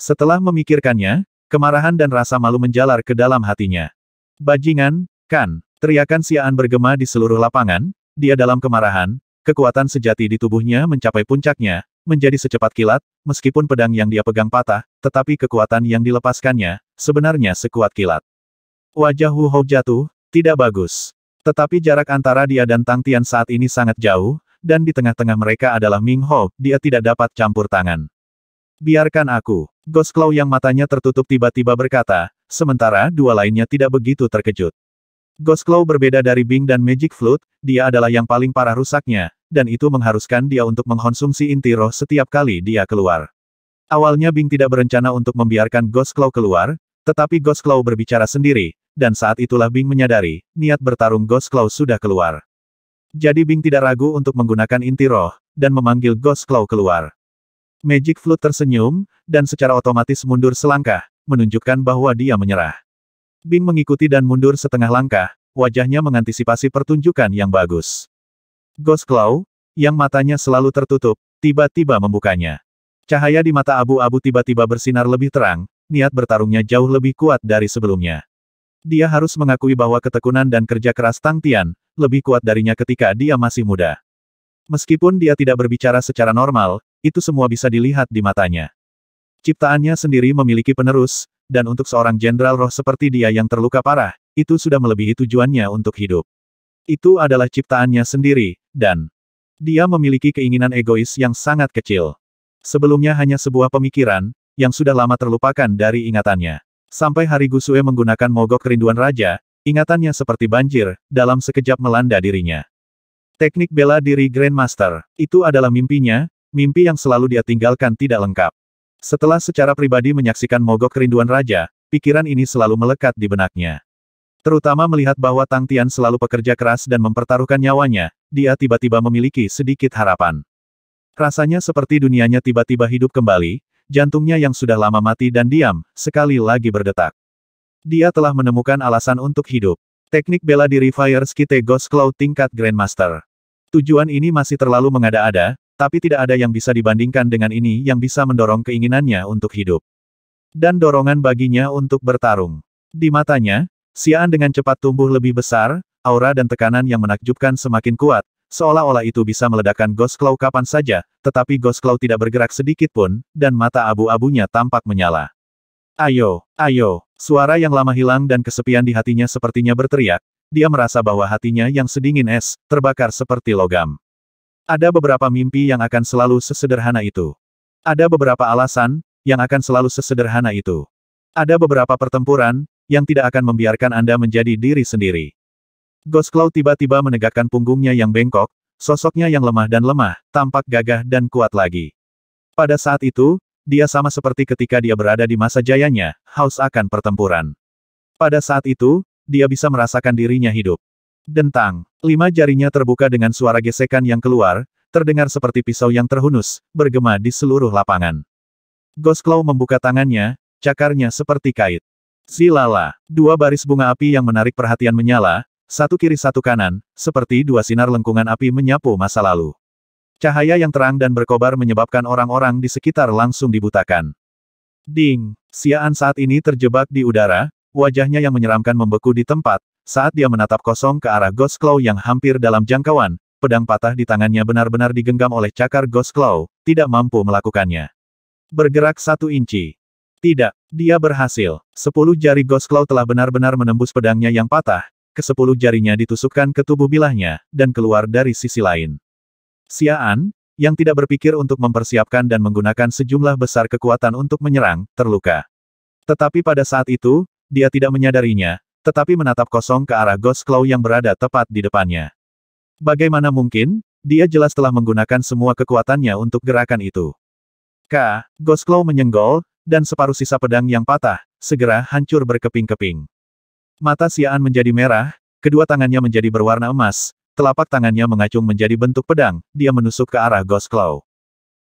Setelah memikirkannya, kemarahan dan rasa malu menjalar ke dalam hatinya. Bajingan, kan, teriakan Siaan bergema di seluruh lapangan, dia dalam kemarahan, kekuatan sejati di tubuhnya mencapai puncaknya, menjadi secepat kilat, meskipun pedang yang dia pegang patah, tetapi kekuatan yang dilepaskannya, sebenarnya sekuat kilat. Wajah Hu Hou jatuh, tidak bagus. Tetapi jarak antara dia dan Tang Tian saat ini sangat jauh, dan di tengah-tengah mereka adalah Ming Ho, dia tidak dapat campur tangan. Biarkan aku. Ghost Claw yang matanya tertutup tiba-tiba berkata, sementara dua lainnya tidak begitu terkejut. Ghost Claw berbeda dari Bing dan Magic Flute, dia adalah yang paling parah rusaknya, dan itu mengharuskan dia untuk mengkonsumsi inti roh setiap kali dia keluar. Awalnya Bing tidak berencana untuk membiarkan Ghost Claw keluar, tetapi Ghost Claw berbicara sendiri, dan saat itulah Bing menyadari, niat bertarung Ghost Claw sudah keluar. Jadi Bing tidak ragu untuk menggunakan inti roh, dan memanggil Ghost Claw keluar. Magic Flute tersenyum, dan secara otomatis mundur selangkah, menunjukkan bahwa dia menyerah. Bing mengikuti dan mundur setengah langkah, wajahnya mengantisipasi pertunjukan yang bagus. Ghost Claw, yang matanya selalu tertutup, tiba-tiba membukanya. Cahaya di mata abu-abu tiba-tiba bersinar lebih terang, niat bertarungnya jauh lebih kuat dari sebelumnya. Dia harus mengakui bahwa ketekunan dan kerja keras Tang Tian lebih kuat darinya ketika dia masih muda. Meskipun dia tidak berbicara secara normal, itu semua bisa dilihat di matanya. Ciptaannya sendiri memiliki penerus, dan untuk seorang jenderal roh seperti dia yang terluka parah, itu sudah melebihi tujuannya untuk hidup. Itu adalah ciptaannya sendiri, dan dia memiliki keinginan egois yang sangat kecil. Sebelumnya hanya sebuah pemikiran, yang sudah lama terlupakan dari ingatannya. Sampai hari Gusue menggunakan mogok kerinduan raja, ingatannya seperti banjir, dalam sekejap melanda dirinya. Teknik bela diri Grandmaster, itu adalah mimpinya, mimpi yang selalu dia tinggalkan tidak lengkap. Setelah secara pribadi menyaksikan mogok kerinduan raja, pikiran ini selalu melekat di benaknya. Terutama melihat bahwa Tang Tian selalu pekerja keras dan mempertaruhkan nyawanya, dia tiba-tiba memiliki sedikit harapan. Rasanya seperti dunianya tiba-tiba hidup kembali, jantungnya yang sudah lama mati dan diam, sekali lagi berdetak. Dia telah menemukan alasan untuk hidup. Teknik bela diri Fire Skite Ghost Cloud tingkat Grandmaster. Tujuan ini masih terlalu mengada-ada, tapi tidak ada yang bisa dibandingkan dengan ini yang bisa mendorong keinginannya untuk hidup. Dan dorongan baginya untuk bertarung. Di matanya, Siaan dengan cepat tumbuh lebih besar, aura dan tekanan yang menakjubkan semakin kuat, Seolah-olah itu bisa meledakkan Ghost Claw kapan saja, tetapi Ghost Claw tidak bergerak sedikit pun, dan mata abu-abunya tampak menyala. Ayo, ayo, suara yang lama hilang dan kesepian di hatinya sepertinya berteriak, dia merasa bahwa hatinya yang sedingin es, terbakar seperti logam. Ada beberapa mimpi yang akan selalu sesederhana itu. Ada beberapa alasan, yang akan selalu sesederhana itu. Ada beberapa pertempuran, yang tidak akan membiarkan Anda menjadi diri sendiri. Ghost Cloud tiba-tiba menegakkan punggungnya yang bengkok, sosoknya yang lemah dan lemah, tampak gagah dan kuat lagi. Pada saat itu, dia sama seperti ketika dia berada di masa jayanya, haus akan pertempuran. Pada saat itu, dia bisa merasakan dirinya hidup. Dentang, lima jarinya terbuka dengan suara gesekan yang keluar, terdengar seperti pisau yang terhunus, bergema di seluruh lapangan. Ghost Cloud membuka tangannya, cakarnya seperti kait. Zilala, dua baris bunga api yang menarik perhatian menyala, satu kiri satu kanan, seperti dua sinar lengkungan api menyapu masa lalu. Cahaya yang terang dan berkobar menyebabkan orang-orang di sekitar langsung dibutakan. Ding, Siaan saat ini terjebak di udara, wajahnya yang menyeramkan membeku di tempat, saat dia menatap kosong ke arah Ghost Claw yang hampir dalam jangkauan, pedang patah di tangannya benar-benar digenggam oleh cakar Ghost Claw, tidak mampu melakukannya. Bergerak satu inci. Tidak, dia berhasil. Sepuluh jari Ghost Claw telah benar-benar menembus pedangnya yang patah, kesepuluh jarinya ditusukkan ke tubuh bilahnya, dan keluar dari sisi lain. Siaan, yang tidak berpikir untuk mempersiapkan dan menggunakan sejumlah besar kekuatan untuk menyerang, terluka. Tetapi pada saat itu, dia tidak menyadarinya, tetapi menatap kosong ke arah Ghost Claw yang berada tepat di depannya. Bagaimana mungkin, dia jelas telah menggunakan semua kekuatannya untuk gerakan itu. K. Ghost Claw menyenggol, dan separuh sisa pedang yang patah, segera hancur berkeping-keping. Mata Siaan menjadi merah, kedua tangannya menjadi berwarna emas, telapak tangannya mengacung menjadi bentuk pedang, dia menusuk ke arah Ghost Claw.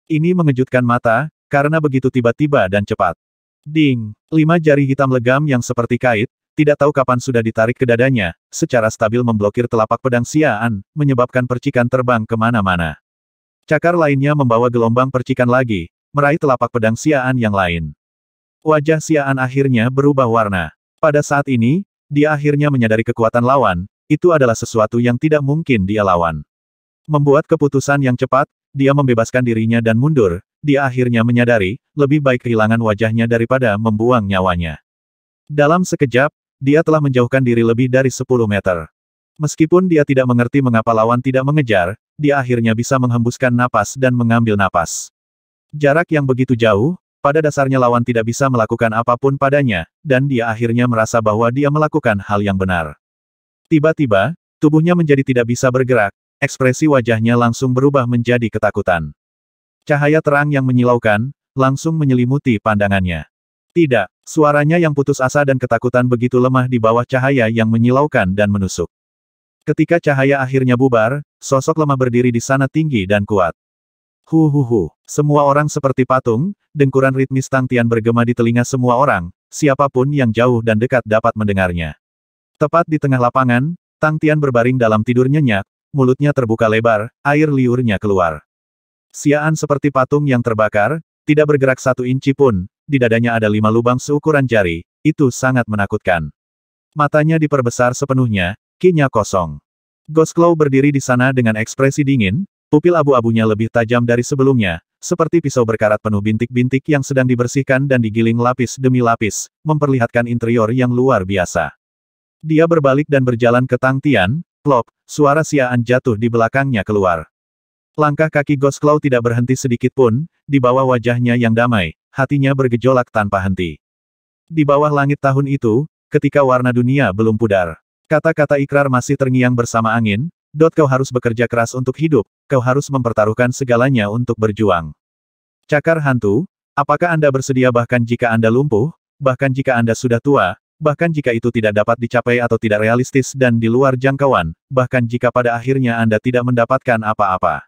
Ini mengejutkan mata, karena begitu tiba-tiba dan cepat. Ding! Lima jari hitam legam yang seperti kait, tidak tahu kapan sudah ditarik ke dadanya, secara stabil memblokir telapak pedang Siaan, menyebabkan percikan terbang kemana-mana. Cakar lainnya membawa gelombang percikan lagi, meraih telapak pedang Siaan yang lain. Wajah Siaan akhirnya berubah warna. Pada saat ini, dia akhirnya menyadari kekuatan lawan, itu adalah sesuatu yang tidak mungkin dia lawan. Membuat keputusan yang cepat, dia membebaskan dirinya dan mundur, dia akhirnya menyadari, lebih baik kehilangan wajahnya daripada membuang nyawanya. Dalam sekejap, dia telah menjauhkan diri lebih dari 10 meter. Meskipun dia tidak mengerti mengapa lawan tidak mengejar, dia akhirnya bisa menghembuskan napas dan mengambil napas. Jarak yang begitu jauh, pada dasarnya lawan tidak bisa melakukan apapun padanya, dan dia akhirnya merasa bahwa dia melakukan hal yang benar. Tiba-tiba, tubuhnya menjadi tidak bisa bergerak, ekspresi wajahnya langsung berubah menjadi ketakutan. Cahaya terang yang menyilaukan, langsung menyelimuti pandangannya. Tidak, suaranya yang putus asa dan ketakutan begitu lemah di bawah cahaya yang menyilaukan dan menusuk. Ketika cahaya akhirnya bubar, sosok lemah berdiri di sana tinggi dan kuat. Huhuhu, semua orang seperti patung, dengkuran ritmis Tang Tian bergema di telinga semua orang, siapapun yang jauh dan dekat dapat mendengarnya. Tepat di tengah lapangan, Tang Tian berbaring dalam tidur nyenyak, mulutnya terbuka lebar, air liurnya keluar. Siaan seperti patung yang terbakar, tidak bergerak satu inci pun, di dadanya ada lima lubang seukuran jari, itu sangat menakutkan. Matanya diperbesar sepenuhnya, kinya kosong. Gosklow berdiri di sana dengan ekspresi dingin, Pupil abu-abunya lebih tajam dari sebelumnya, seperti pisau berkarat penuh bintik-bintik yang sedang dibersihkan dan digiling lapis demi lapis, memperlihatkan interior yang luar biasa. Dia berbalik dan berjalan ke Tang Tian, plop, suara siaan jatuh di belakangnya keluar. Langkah kaki Ghost Claw tidak berhenti sedikit pun, di bawah wajahnya yang damai, hatinya bergejolak tanpa henti. Di bawah langit tahun itu, ketika warna dunia belum pudar, kata-kata ikrar masih terngiang bersama angin, Dot kau harus bekerja keras untuk hidup, kau harus mempertaruhkan segalanya untuk berjuang. Cakar hantu, apakah Anda bersedia bahkan jika Anda lumpuh, bahkan jika Anda sudah tua, bahkan jika itu tidak dapat dicapai atau tidak realistis dan di luar jangkauan, bahkan jika pada akhirnya Anda tidak mendapatkan apa-apa.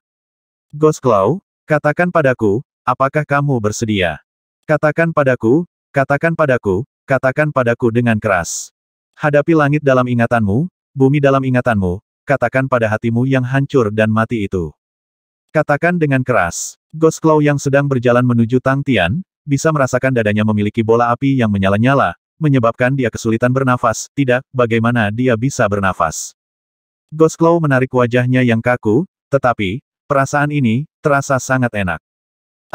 Ghost Claw, katakan padaku, apakah kamu bersedia? Katakan padaku, katakan padaku, katakan padaku dengan keras. Hadapi langit dalam ingatanmu, bumi dalam ingatanmu, katakan pada hatimu yang hancur dan mati itu. Katakan dengan keras. Ghost Claw yang sedang berjalan menuju Tang Tian, bisa merasakan dadanya memiliki bola api yang menyala-nyala, menyebabkan dia kesulitan bernafas, tidak, bagaimana dia bisa bernafas. Ghost Claw menarik wajahnya yang kaku, tetapi, perasaan ini, terasa sangat enak.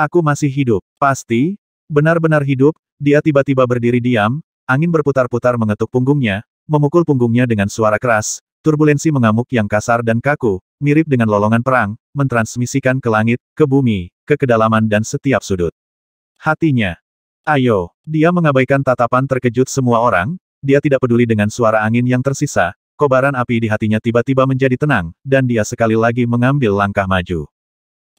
Aku masih hidup, pasti, benar-benar hidup, dia tiba-tiba berdiri diam, angin berputar-putar mengetuk punggungnya, memukul punggungnya dengan suara keras, Turbulensi mengamuk yang kasar dan kaku, mirip dengan lolongan perang, mentransmisikan ke langit, ke bumi, ke kedalaman dan setiap sudut. Hatinya. Ayo. Dia mengabaikan tatapan terkejut semua orang, dia tidak peduli dengan suara angin yang tersisa, kobaran api di hatinya tiba-tiba menjadi tenang, dan dia sekali lagi mengambil langkah maju.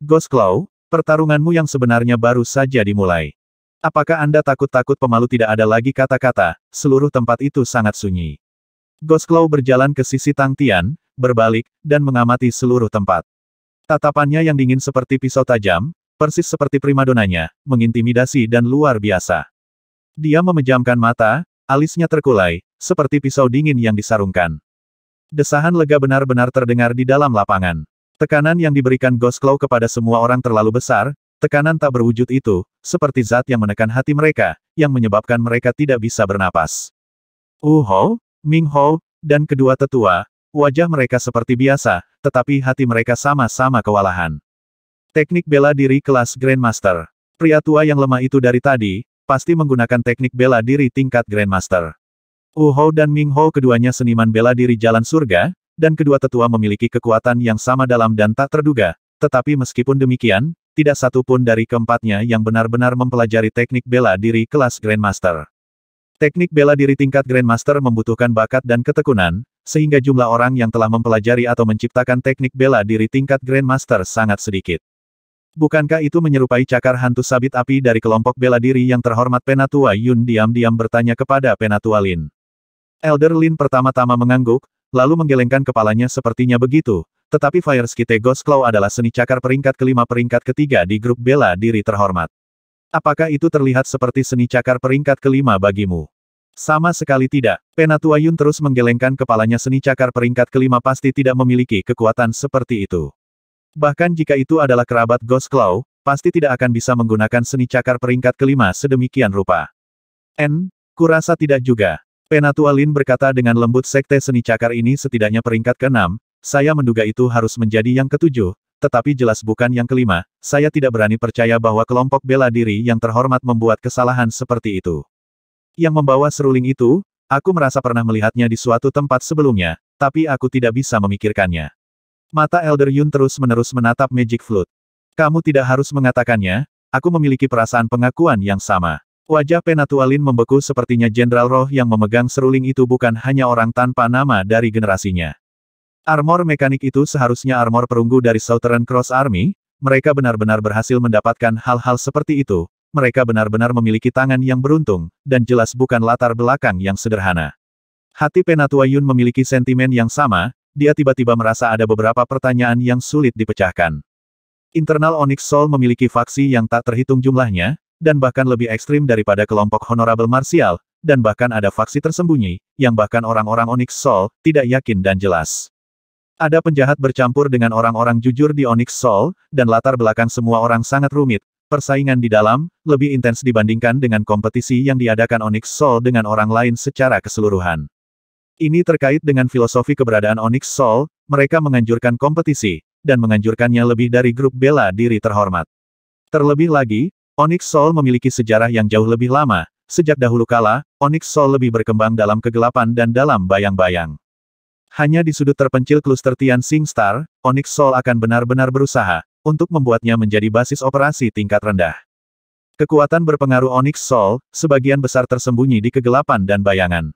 Ghost Claw, pertarunganmu yang sebenarnya baru saja dimulai. Apakah Anda takut-takut pemalu tidak ada lagi kata-kata, seluruh tempat itu sangat sunyi. Gosclaw berjalan ke sisi Tang Tian, berbalik, dan mengamati seluruh tempat. Tatapannya yang dingin seperti pisau tajam, persis seperti primadonanya, mengintimidasi dan luar biasa. Dia memejamkan mata, alisnya terkulai, seperti pisau dingin yang disarungkan. Desahan lega benar-benar terdengar di dalam lapangan. Tekanan yang diberikan Gosclaw kepada semua orang terlalu besar, tekanan tak berwujud itu, seperti zat yang menekan hati mereka, yang menyebabkan mereka tidak bisa bernapas. Uhoh. Ming Hou, dan kedua tetua, wajah mereka seperti biasa, tetapi hati mereka sama-sama kewalahan. Teknik bela diri kelas Grandmaster. Pria tua yang lemah itu dari tadi, pasti menggunakan teknik bela diri tingkat Grandmaster. Wu Hou dan Ming Hou keduanya seniman bela diri jalan surga, dan kedua tetua memiliki kekuatan yang sama dalam dan tak terduga, tetapi meskipun demikian, tidak satu pun dari keempatnya yang benar-benar mempelajari teknik bela diri kelas Grandmaster. Teknik bela diri tingkat Grandmaster membutuhkan bakat dan ketekunan, sehingga jumlah orang yang telah mempelajari atau menciptakan teknik bela diri tingkat Grandmaster sangat sedikit. Bukankah itu menyerupai cakar hantu sabit api dari kelompok bela diri yang terhormat Penatua Yun diam-diam bertanya kepada Penatua Lin. Elder Lin pertama-tama mengangguk, lalu menggelengkan kepalanya sepertinya begitu, tetapi Fire Skite Ghost Claw adalah seni cakar peringkat kelima peringkat ketiga di grup bela diri terhormat. Apakah itu terlihat seperti seni cakar peringkat kelima bagimu? Sama sekali tidak. Penatua Yun terus menggelengkan kepalanya seni cakar peringkat kelima pasti tidak memiliki kekuatan seperti itu. Bahkan jika itu adalah kerabat Ghost Claw, pasti tidak akan bisa menggunakan seni cakar peringkat kelima sedemikian rupa. N, kurasa tidak juga. Penatua Lin berkata dengan lembut sekte seni cakar ini setidaknya peringkat keenam, saya menduga itu harus menjadi yang ketujuh, tetapi jelas bukan yang kelima, saya tidak berani percaya bahwa kelompok bela diri yang terhormat membuat kesalahan seperti itu. Yang membawa seruling itu, aku merasa pernah melihatnya di suatu tempat sebelumnya, tapi aku tidak bisa memikirkannya. Mata Elder Yun terus-menerus menatap Magic Flute. Kamu tidak harus mengatakannya, aku memiliki perasaan pengakuan yang sama. Wajah Penatualin membeku sepertinya Jenderal Roh yang memegang seruling itu bukan hanya orang tanpa nama dari generasinya. Armor mekanik itu seharusnya armor perunggu dari Southern Cross Army, mereka benar-benar berhasil mendapatkan hal-hal seperti itu, mereka benar-benar memiliki tangan yang beruntung, dan jelas bukan latar belakang yang sederhana. Hati Penatua Yun memiliki sentimen yang sama, dia tiba-tiba merasa ada beberapa pertanyaan yang sulit dipecahkan. Internal Onyx Soul memiliki faksi yang tak terhitung jumlahnya, dan bahkan lebih ekstrim daripada kelompok honorable martial, dan bahkan ada faksi tersembunyi, yang bahkan orang-orang Onyx Soul tidak yakin dan jelas. Ada penjahat bercampur dengan orang-orang jujur di Onyx Soul, dan latar belakang semua orang sangat rumit. Persaingan di dalam, lebih intens dibandingkan dengan kompetisi yang diadakan Onyx Soul dengan orang lain secara keseluruhan. Ini terkait dengan filosofi keberadaan Onyx Soul, mereka menganjurkan kompetisi, dan menganjurkannya lebih dari grup bela diri terhormat. Terlebih lagi, Onyx Soul memiliki sejarah yang jauh lebih lama, Sejak dahulu kala, Onyx Soul lebih berkembang dalam kegelapan dan dalam bayang-bayang. Hanya di sudut terpencil kluster Tian Sing Star, Onyx Soul akan benar-benar berusaha untuk membuatnya menjadi basis operasi tingkat rendah. Kekuatan berpengaruh Onyx Soul, sebagian besar tersembunyi di kegelapan dan bayangan.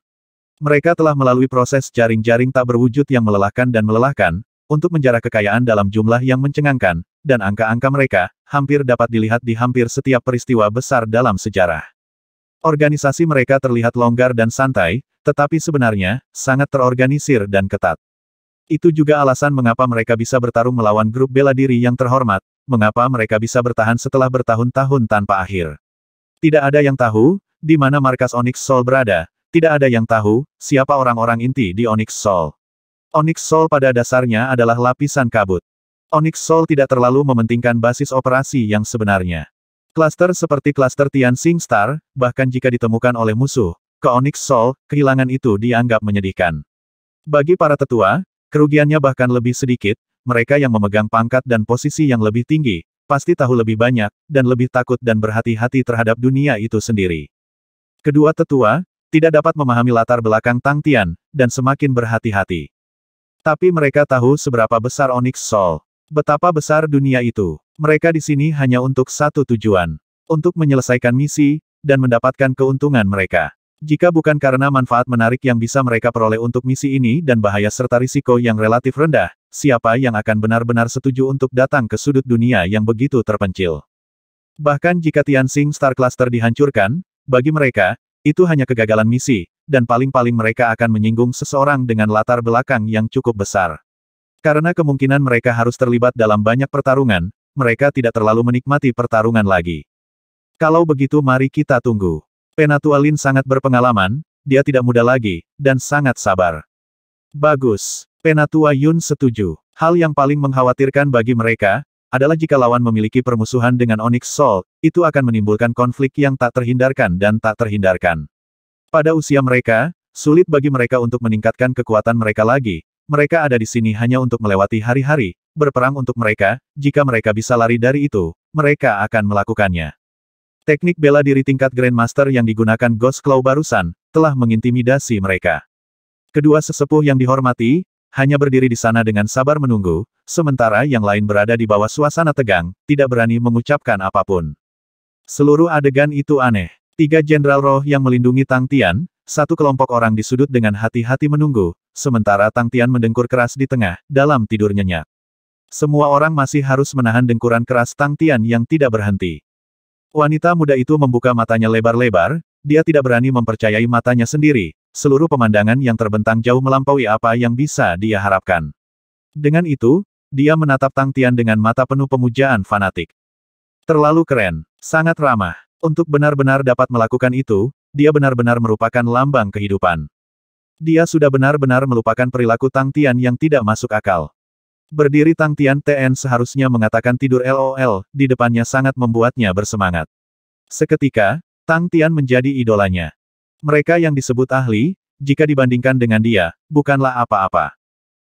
Mereka telah melalui proses jaring-jaring tak berwujud yang melelahkan dan melelahkan, untuk menjarah kekayaan dalam jumlah yang mencengangkan, dan angka-angka mereka, hampir dapat dilihat di hampir setiap peristiwa besar dalam sejarah. Organisasi mereka terlihat longgar dan santai, tetapi sebenarnya, sangat terorganisir dan ketat. Itu juga alasan mengapa mereka bisa bertarung melawan grup bela diri yang terhormat, mengapa mereka bisa bertahan setelah bertahun-tahun tanpa akhir. Tidak ada yang tahu, di mana markas Onyx Soul berada, tidak ada yang tahu, siapa orang-orang inti di Onyx Soul. Onyx Soul pada dasarnya adalah lapisan kabut. Onyx Soul tidak terlalu mementingkan basis operasi yang sebenarnya. Klaster seperti klaster Tianxing Star, bahkan jika ditemukan oleh musuh, ke Onyx Soul, kehilangan itu dianggap menyedihkan. Bagi para tetua, kerugiannya bahkan lebih sedikit, mereka yang memegang pangkat dan posisi yang lebih tinggi, pasti tahu lebih banyak, dan lebih takut dan berhati-hati terhadap dunia itu sendiri. Kedua tetua, tidak dapat memahami latar belakang Tang Tian, dan semakin berhati-hati. Tapi mereka tahu seberapa besar Onyx Soul. Betapa besar dunia itu. Mereka di sini hanya untuk satu tujuan. Untuk menyelesaikan misi, dan mendapatkan keuntungan mereka. Jika bukan karena manfaat menarik yang bisa mereka peroleh untuk misi ini dan bahaya serta risiko yang relatif rendah, siapa yang akan benar-benar setuju untuk datang ke sudut dunia yang begitu terpencil? Bahkan jika Tianxing Star Cluster dihancurkan, bagi mereka, itu hanya kegagalan misi, dan paling-paling mereka akan menyinggung seseorang dengan latar belakang yang cukup besar. Karena kemungkinan mereka harus terlibat dalam banyak pertarungan, mereka tidak terlalu menikmati pertarungan lagi. Kalau begitu mari kita tunggu. Penatua Lin sangat berpengalaman, dia tidak muda lagi, dan sangat sabar. Bagus. Penatua Yun setuju. Hal yang paling mengkhawatirkan bagi mereka, adalah jika lawan memiliki permusuhan dengan Onyx Soul, itu akan menimbulkan konflik yang tak terhindarkan dan tak terhindarkan. Pada usia mereka, sulit bagi mereka untuk meningkatkan kekuatan mereka lagi, mereka ada di sini hanya untuk melewati hari-hari, berperang untuk mereka, jika mereka bisa lari dari itu, mereka akan melakukannya. Teknik bela diri tingkat Grandmaster yang digunakan Ghost Claw barusan, telah mengintimidasi mereka. Kedua sesepuh yang dihormati, hanya berdiri di sana dengan sabar menunggu, sementara yang lain berada di bawah suasana tegang, tidak berani mengucapkan apapun. Seluruh adegan itu aneh. Tiga jenderal roh yang melindungi Tang Tian, satu kelompok orang di sudut dengan hati-hati menunggu, sementara Tang Tian mendengkur keras di tengah, dalam tidur nyenyak. Semua orang masih harus menahan dengkuran keras Tang Tian yang tidak berhenti. Wanita muda itu membuka matanya lebar-lebar, dia tidak berani mempercayai matanya sendiri, seluruh pemandangan yang terbentang jauh melampaui apa yang bisa dia harapkan. Dengan itu, dia menatap Tang Tian dengan mata penuh pemujaan fanatik. Terlalu keren, sangat ramah. Untuk benar-benar dapat melakukan itu, dia benar-benar merupakan lambang kehidupan. Dia sudah benar-benar melupakan perilaku Tang Tian yang tidak masuk akal. Berdiri Tang Tian TN seharusnya mengatakan tidur LOL, di depannya sangat membuatnya bersemangat. Seketika, Tang Tian menjadi idolanya. Mereka yang disebut ahli, jika dibandingkan dengan dia, bukanlah apa-apa.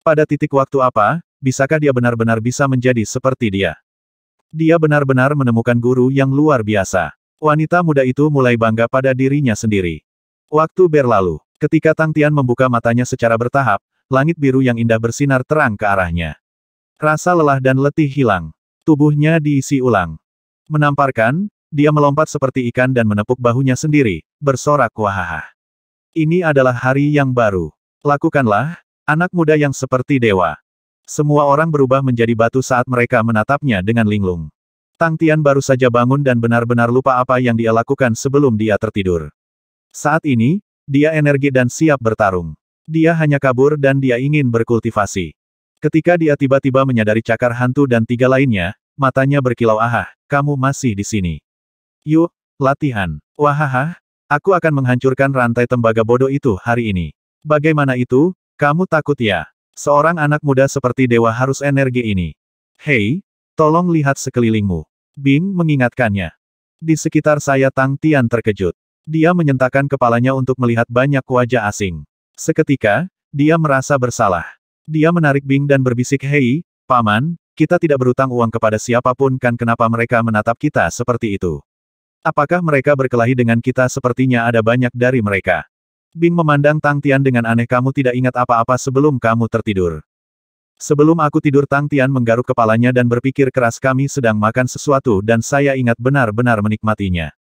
Pada titik waktu apa, bisakah dia benar-benar bisa menjadi seperti dia? Dia benar-benar menemukan guru yang luar biasa. Wanita muda itu mulai bangga pada dirinya sendiri. Waktu berlalu, ketika Tang Tian membuka matanya secara bertahap, langit biru yang indah bersinar terang ke arahnya. Rasa lelah dan letih hilang. Tubuhnya diisi ulang. Menamparkan, dia melompat seperti ikan dan menepuk bahunya sendiri, bersorak wahaha. Ini adalah hari yang baru. Lakukanlah, anak muda yang seperti dewa. Semua orang berubah menjadi batu saat mereka menatapnya dengan linglung. Tang Tian baru saja bangun dan benar-benar lupa apa yang dia lakukan sebelum dia tertidur. Saat ini, dia energi dan siap bertarung. Dia hanya kabur dan dia ingin berkultivasi. Ketika dia tiba-tiba menyadari cakar hantu dan tiga lainnya, matanya berkilau ahah, kamu masih di sini. Yuk, latihan. Wahaha, aku akan menghancurkan rantai tembaga bodoh itu hari ini. Bagaimana itu, kamu takut ya? Seorang anak muda seperti dewa harus energi ini. Hei, Tolong lihat sekelilingmu. Bing mengingatkannya. Di sekitar saya Tang Tian terkejut. Dia menyentakkan kepalanya untuk melihat banyak wajah asing. Seketika, dia merasa bersalah. Dia menarik Bing dan berbisik Hei, Paman, kita tidak berutang uang kepada siapapun kan kenapa mereka menatap kita seperti itu. Apakah mereka berkelahi dengan kita sepertinya ada banyak dari mereka. Bing memandang Tang Tian dengan aneh kamu tidak ingat apa-apa sebelum kamu tertidur. Sebelum aku tidur Tang Tian menggaruk kepalanya dan berpikir keras kami sedang makan sesuatu dan saya ingat benar-benar menikmatinya.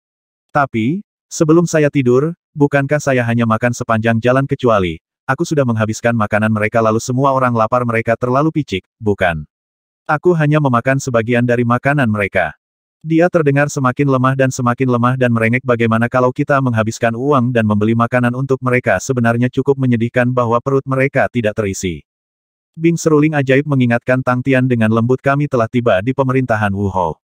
Tapi, sebelum saya tidur, bukankah saya hanya makan sepanjang jalan kecuali, aku sudah menghabiskan makanan mereka lalu semua orang lapar mereka terlalu picik, bukan? Aku hanya memakan sebagian dari makanan mereka. Dia terdengar semakin lemah dan semakin lemah dan merengek bagaimana kalau kita menghabiskan uang dan membeli makanan untuk mereka sebenarnya cukup menyedihkan bahwa perut mereka tidak terisi. Bing seruling ajaib mengingatkan Tang Tian dengan lembut kami telah tiba di pemerintahan Wuhou.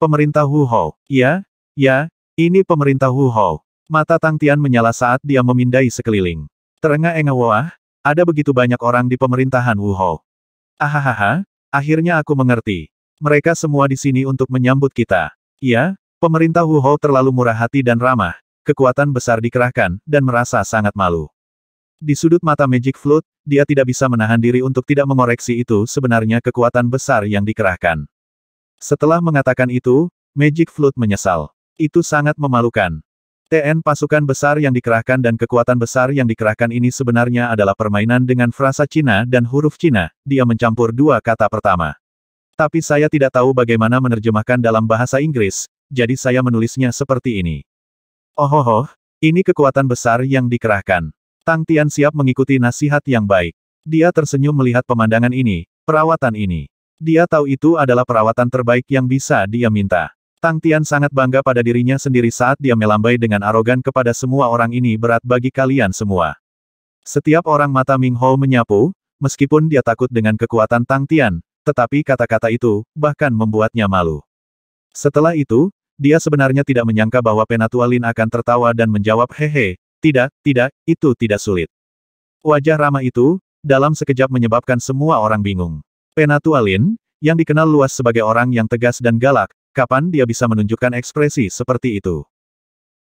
Pemerintah Wuhou, ya, ya, ini pemerintah Wuhou. Mata Tang Tian menyala saat dia memindai sekeliling. Terengah-engah ada begitu banyak orang di pemerintahan Wuhou. Ahahaha, akhirnya aku mengerti. Mereka semua di sini untuk menyambut kita. Ya, pemerintah Wuhou terlalu murah hati dan ramah, kekuatan besar dikerahkan, dan merasa sangat malu. Di sudut mata Magic Flute, dia tidak bisa menahan diri untuk tidak mengoreksi itu sebenarnya kekuatan besar yang dikerahkan. Setelah mengatakan itu, Magic Flute menyesal. Itu sangat memalukan. TN pasukan besar yang dikerahkan dan kekuatan besar yang dikerahkan ini sebenarnya adalah permainan dengan frasa Cina dan huruf Cina, dia mencampur dua kata pertama. Tapi saya tidak tahu bagaimana menerjemahkan dalam bahasa Inggris, jadi saya menulisnya seperti ini. Ohohoh, oh, oh, ini kekuatan besar yang dikerahkan. Tang Tian siap mengikuti nasihat yang baik. Dia tersenyum melihat pemandangan ini, perawatan ini. Dia tahu itu adalah perawatan terbaik yang bisa dia minta. Tang Tian sangat bangga pada dirinya sendiri saat dia melambai dengan arogan kepada semua orang ini berat bagi kalian semua. Setiap orang mata Ming Hou menyapu, meskipun dia takut dengan kekuatan Tang Tian, tetapi kata-kata itu, bahkan membuatnya malu. Setelah itu, dia sebenarnya tidak menyangka bahwa Penatua Lin akan tertawa dan menjawab hehe, tidak, tidak, itu tidak sulit. Wajah ramah itu, dalam sekejap menyebabkan semua orang bingung. Penatualin, yang dikenal luas sebagai orang yang tegas dan galak, kapan dia bisa menunjukkan ekspresi seperti itu?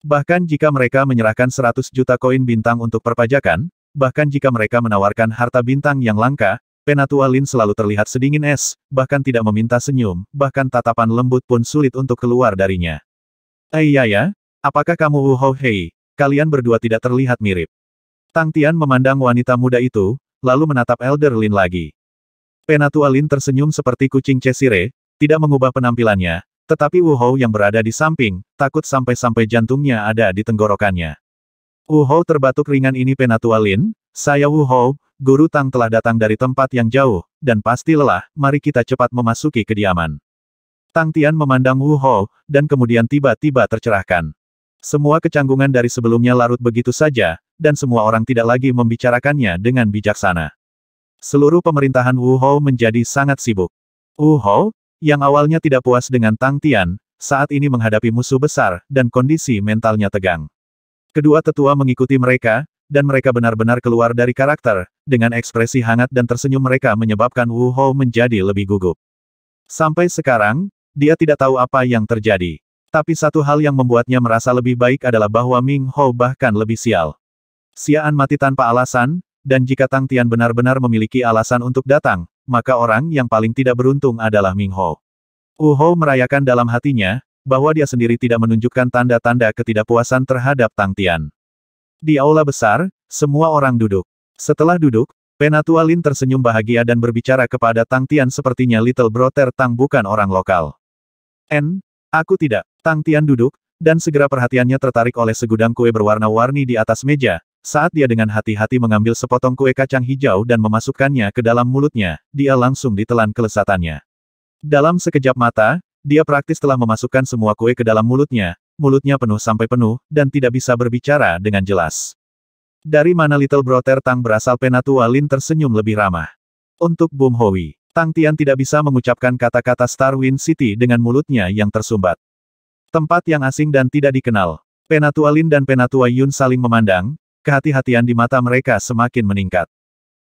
Bahkan jika mereka menyerahkan 100 juta koin bintang untuk perpajakan, bahkan jika mereka menawarkan harta bintang yang langka, Penatualin selalu terlihat sedingin es, bahkan tidak meminta senyum, bahkan tatapan lembut pun sulit untuk keluar darinya. Ayaya, ya, apakah kamu Hou Hei, Kalian berdua tidak terlihat mirip. Tang Tian memandang wanita muda itu, lalu menatap Elder Lin lagi. Penatua Lin tersenyum seperti kucing Cesire, tidak mengubah penampilannya, tetapi Wu Hou yang berada di samping, takut sampai-sampai jantungnya ada di tenggorokannya. Wu Hou terbatuk ringan ini Penatua Lin, saya Wu Hou, Guru Tang telah datang dari tempat yang jauh, dan pasti lelah, mari kita cepat memasuki kediaman. Tang Tian memandang Wu Hou, dan kemudian tiba-tiba tercerahkan. Semua kecanggungan dari sebelumnya larut begitu saja, dan semua orang tidak lagi membicarakannya dengan bijaksana. Seluruh pemerintahan Wu Hou menjadi sangat sibuk. Wu Hou, yang awalnya tidak puas dengan Tang Tian, saat ini menghadapi musuh besar, dan kondisi mentalnya tegang. Kedua tetua mengikuti mereka, dan mereka benar-benar keluar dari karakter, dengan ekspresi hangat dan tersenyum mereka menyebabkan Wu Hou menjadi lebih gugup. Sampai sekarang, dia tidak tahu apa yang terjadi. Tapi satu hal yang membuatnya merasa lebih baik adalah bahwa Ming Ho bahkan lebih sial. Siaan mati tanpa alasan, dan jika Tang Tian benar-benar memiliki alasan untuk datang, maka orang yang paling tidak beruntung adalah Ming Ho. Wu Ho merayakan dalam hatinya, bahwa dia sendiri tidak menunjukkan tanda-tanda ketidakpuasan terhadap Tang Tian. Di aula besar, semua orang duduk. Setelah duduk, Penatua Lin tersenyum bahagia dan berbicara kepada Tang Tian sepertinya Little Brother Tang bukan orang lokal. N, Aku tidak. Tang Tian duduk, dan segera perhatiannya tertarik oleh segudang kue berwarna-warni di atas meja, saat dia dengan hati-hati mengambil sepotong kue kacang hijau dan memasukkannya ke dalam mulutnya, dia langsung ditelan kelesatannya. Dalam sekejap mata, dia praktis telah memasukkan semua kue ke dalam mulutnya, mulutnya penuh sampai penuh, dan tidak bisa berbicara dengan jelas. Dari mana Little Brother Tang berasal Penatua Lin tersenyum lebih ramah. Untuk Bum Hoi. Tang Tian tidak bisa mengucapkan kata-kata Star Wind City dengan mulutnya yang tersumbat. Tempat yang asing dan tidak dikenal. Penatua Lin dan Penatua Yun saling memandang, kehati-hatian di mata mereka semakin meningkat.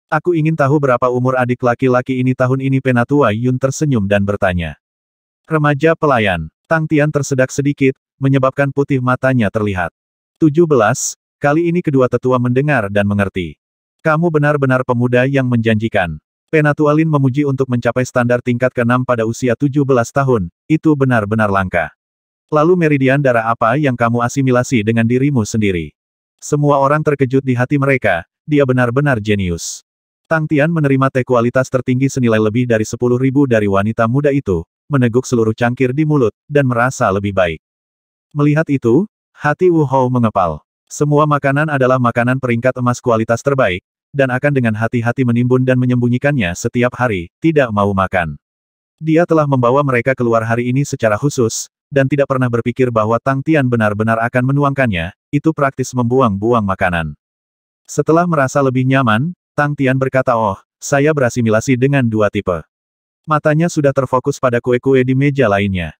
Aku ingin tahu berapa umur adik laki-laki ini tahun ini Penatua Yun tersenyum dan bertanya. Remaja pelayan, Tang Tian tersedak sedikit, menyebabkan putih matanya terlihat. 17, kali ini kedua tetua mendengar dan mengerti. Kamu benar-benar pemuda yang menjanjikan. Penatualin memuji untuk mencapai standar tingkat ke-6 pada usia 17 tahun, itu benar-benar langka. Lalu meridian darah apa yang kamu asimilasi dengan dirimu sendiri? Semua orang terkejut di hati mereka, dia benar-benar jenius. Tang Tian menerima teh kualitas tertinggi senilai lebih dari ribu dari wanita muda itu, meneguk seluruh cangkir di mulut, dan merasa lebih baik. Melihat itu, hati Wu Hou mengepal. Semua makanan adalah makanan peringkat emas kualitas terbaik, dan akan dengan hati-hati menimbun dan menyembunyikannya setiap hari, tidak mau makan. Dia telah membawa mereka keluar hari ini secara khusus, dan tidak pernah berpikir bahwa Tang Tian benar-benar akan menuangkannya, itu praktis membuang-buang makanan. Setelah merasa lebih nyaman, Tang Tian berkata oh, saya berasimilasi dengan dua tipe. Matanya sudah terfokus pada kue-kue di meja lainnya.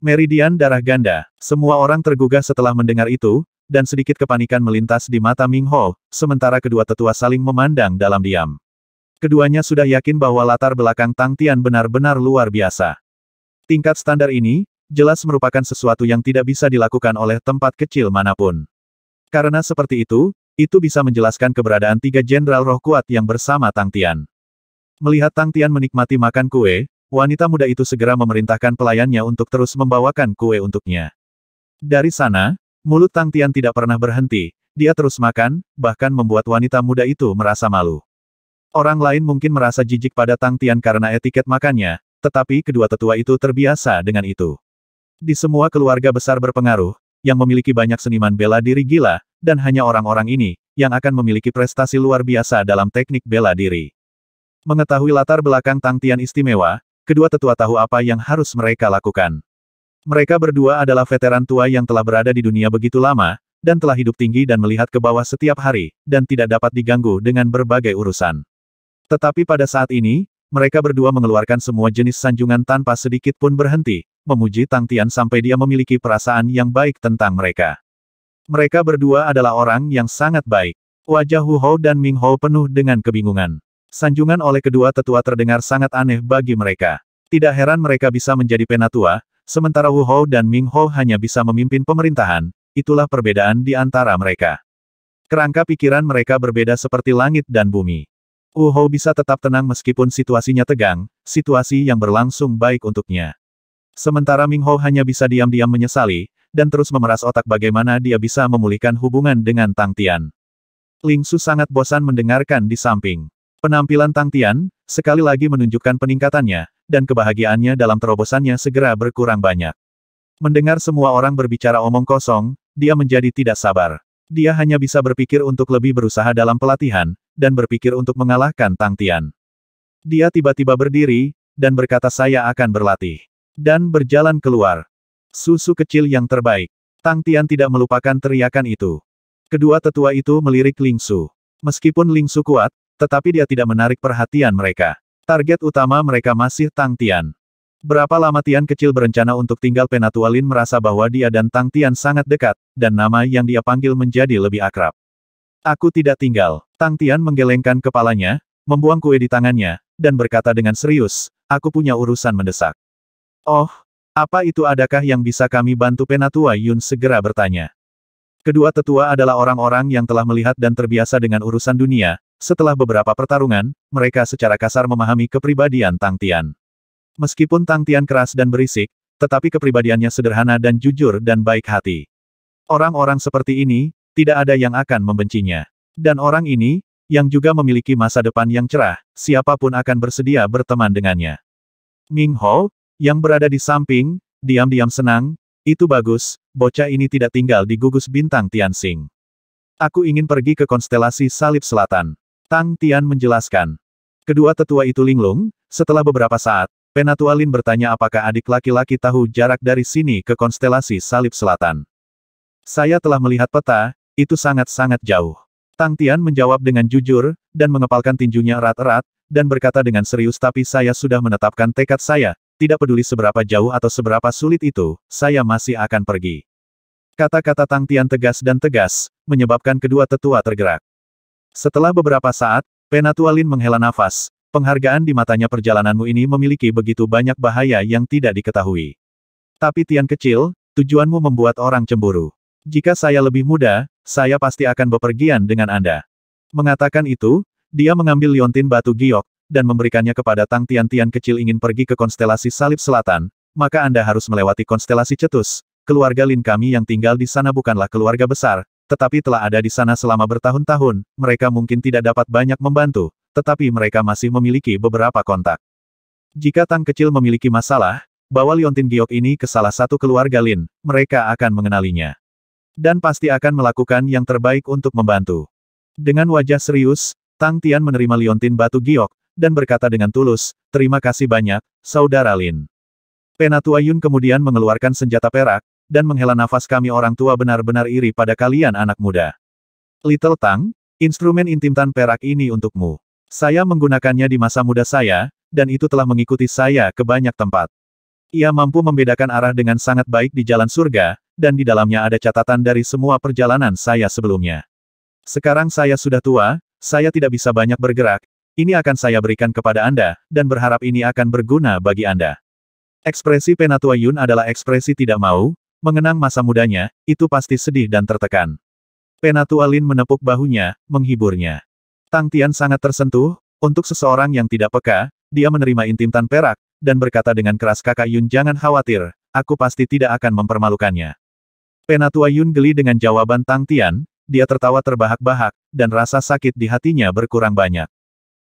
Meridian darah ganda, semua orang tergugah setelah mendengar itu, dan sedikit kepanikan melintas di mata Ming Ho, sementara kedua tetua saling memandang dalam diam. Keduanya sudah yakin bahwa latar belakang Tang Tian benar-benar luar biasa. Tingkat standar ini, jelas merupakan sesuatu yang tidak bisa dilakukan oleh tempat kecil manapun. Karena seperti itu, itu bisa menjelaskan keberadaan tiga jenderal roh kuat yang bersama Tang Tian. Melihat Tang Tian menikmati makan kue, wanita muda itu segera memerintahkan pelayannya untuk terus membawakan kue untuknya. Dari sana, Mulut Tang Tian tidak pernah berhenti, dia terus makan, bahkan membuat wanita muda itu merasa malu. Orang lain mungkin merasa jijik pada Tang Tian karena etiket makannya, tetapi kedua tetua itu terbiasa dengan itu. Di semua keluarga besar berpengaruh, yang memiliki banyak seniman bela diri gila, dan hanya orang-orang ini, yang akan memiliki prestasi luar biasa dalam teknik bela diri. Mengetahui latar belakang Tang Tian istimewa, kedua tetua tahu apa yang harus mereka lakukan. Mereka berdua adalah veteran tua yang telah berada di dunia begitu lama, dan telah hidup tinggi dan melihat ke bawah setiap hari, dan tidak dapat diganggu dengan berbagai urusan. Tetapi pada saat ini, mereka berdua mengeluarkan semua jenis sanjungan tanpa sedikit pun berhenti, memuji Tang Tian sampai dia memiliki perasaan yang baik tentang mereka. Mereka berdua adalah orang yang sangat baik. Wajah Hu Hou dan Ming Hou penuh dengan kebingungan. Sanjungan oleh kedua tetua terdengar sangat aneh bagi mereka. Tidak heran mereka bisa menjadi penatua, Sementara Wu Hou dan Ming Hou hanya bisa memimpin pemerintahan, itulah perbedaan di antara mereka. Kerangka pikiran mereka berbeda seperti langit dan bumi. Wu Hou bisa tetap tenang meskipun situasinya tegang, situasi yang berlangsung baik untuknya. Sementara Ming Hou hanya bisa diam-diam menyesali, dan terus memeras otak bagaimana dia bisa memulihkan hubungan dengan Tang Tian. Ling Su sangat bosan mendengarkan di samping. Penampilan Tang Tian, sekali lagi menunjukkan peningkatannya, dan kebahagiaannya dalam terobosannya segera berkurang banyak. Mendengar semua orang berbicara omong kosong, dia menjadi tidak sabar. Dia hanya bisa berpikir untuk lebih berusaha dalam pelatihan, dan berpikir untuk mengalahkan Tang Tian. Dia tiba-tiba berdiri, dan berkata saya akan berlatih. Dan berjalan keluar. Susu kecil yang terbaik. Tang Tian tidak melupakan teriakan itu. Kedua tetua itu melirik Ling Su. Meskipun Ling Su kuat, tetapi dia tidak menarik perhatian mereka. Target utama mereka masih Tang Tian. Berapa lama Tian kecil berencana untuk tinggal Penatua Lin merasa bahwa dia dan Tang Tian sangat dekat, dan nama yang dia panggil menjadi lebih akrab. Aku tidak tinggal. Tang Tian menggelengkan kepalanya, membuang kue di tangannya, dan berkata dengan serius, aku punya urusan mendesak. Oh, apa itu adakah yang bisa kami bantu Penatua Yun segera bertanya. Kedua tetua adalah orang-orang yang telah melihat dan terbiasa dengan urusan dunia, setelah beberapa pertarungan, mereka secara kasar memahami kepribadian Tang Tian. Meskipun Tang Tian keras dan berisik, tetapi kepribadiannya sederhana dan jujur dan baik hati. Orang-orang seperti ini, tidak ada yang akan membencinya. Dan orang ini, yang juga memiliki masa depan yang cerah, siapapun akan bersedia berteman dengannya. Ming Ho, yang berada di samping, diam-diam senang, itu bagus, bocah ini tidak tinggal di gugus bintang Tianxing. Aku ingin pergi ke konstelasi salib selatan. Tang Tian menjelaskan. Kedua tetua itu linglung, setelah beberapa saat, Penatua bertanya apakah adik laki-laki tahu jarak dari sini ke konstelasi Salib Selatan. Saya telah melihat peta, itu sangat-sangat jauh. Tang Tian menjawab dengan jujur, dan mengepalkan tinjunya erat-erat, dan berkata dengan serius tapi saya sudah menetapkan tekad saya, tidak peduli seberapa jauh atau seberapa sulit itu, saya masih akan pergi. Kata-kata Tang Tian tegas dan tegas, menyebabkan kedua tetua tergerak. Setelah beberapa saat, Penatualin menghela nafas, penghargaan di matanya perjalananmu ini memiliki begitu banyak bahaya yang tidak diketahui. Tapi Tian kecil, tujuanmu membuat orang cemburu. Jika saya lebih muda, saya pasti akan bepergian dengan Anda. Mengatakan itu, dia mengambil liontin batu giok, dan memberikannya kepada Tang Tian-Tian kecil ingin pergi ke konstelasi salib selatan, maka Anda harus melewati konstelasi cetus. Keluarga Lin kami yang tinggal di sana bukanlah keluarga besar, tetapi telah ada di sana selama bertahun-tahun, mereka mungkin tidak dapat banyak membantu, tetapi mereka masih memiliki beberapa kontak. Jika Tang kecil memiliki masalah, bawa Liontin Giok ini ke salah satu keluarga Lin, mereka akan mengenalinya. Dan pasti akan melakukan yang terbaik untuk membantu. Dengan wajah serius, Tang Tian menerima Liontin Batu Giok, dan berkata dengan tulus, terima kasih banyak, Saudara Lin. Penatua Yun kemudian mengeluarkan senjata perak, dan menghela nafas kami orang tua benar-benar iri pada kalian anak muda. Little Tang, instrumen intim tan perak ini untukmu. Saya menggunakannya di masa muda saya, dan itu telah mengikuti saya ke banyak tempat. Ia mampu membedakan arah dengan sangat baik di jalan surga, dan di dalamnya ada catatan dari semua perjalanan saya sebelumnya. Sekarang saya sudah tua, saya tidak bisa banyak bergerak, ini akan saya berikan kepada Anda, dan berharap ini akan berguna bagi Anda. Ekspresi Penatua Yun adalah ekspresi tidak mau, Mengenang masa mudanya, itu pasti sedih dan tertekan. Penatua Lin menepuk bahunya, menghiburnya. Tang Tian sangat tersentuh, untuk seseorang yang tidak peka, dia menerima intimtan perak, dan berkata dengan keras kakak Yun jangan khawatir, aku pasti tidak akan mempermalukannya. Penatua Yun geli dengan jawaban Tang Tian, dia tertawa terbahak-bahak, dan rasa sakit di hatinya berkurang banyak.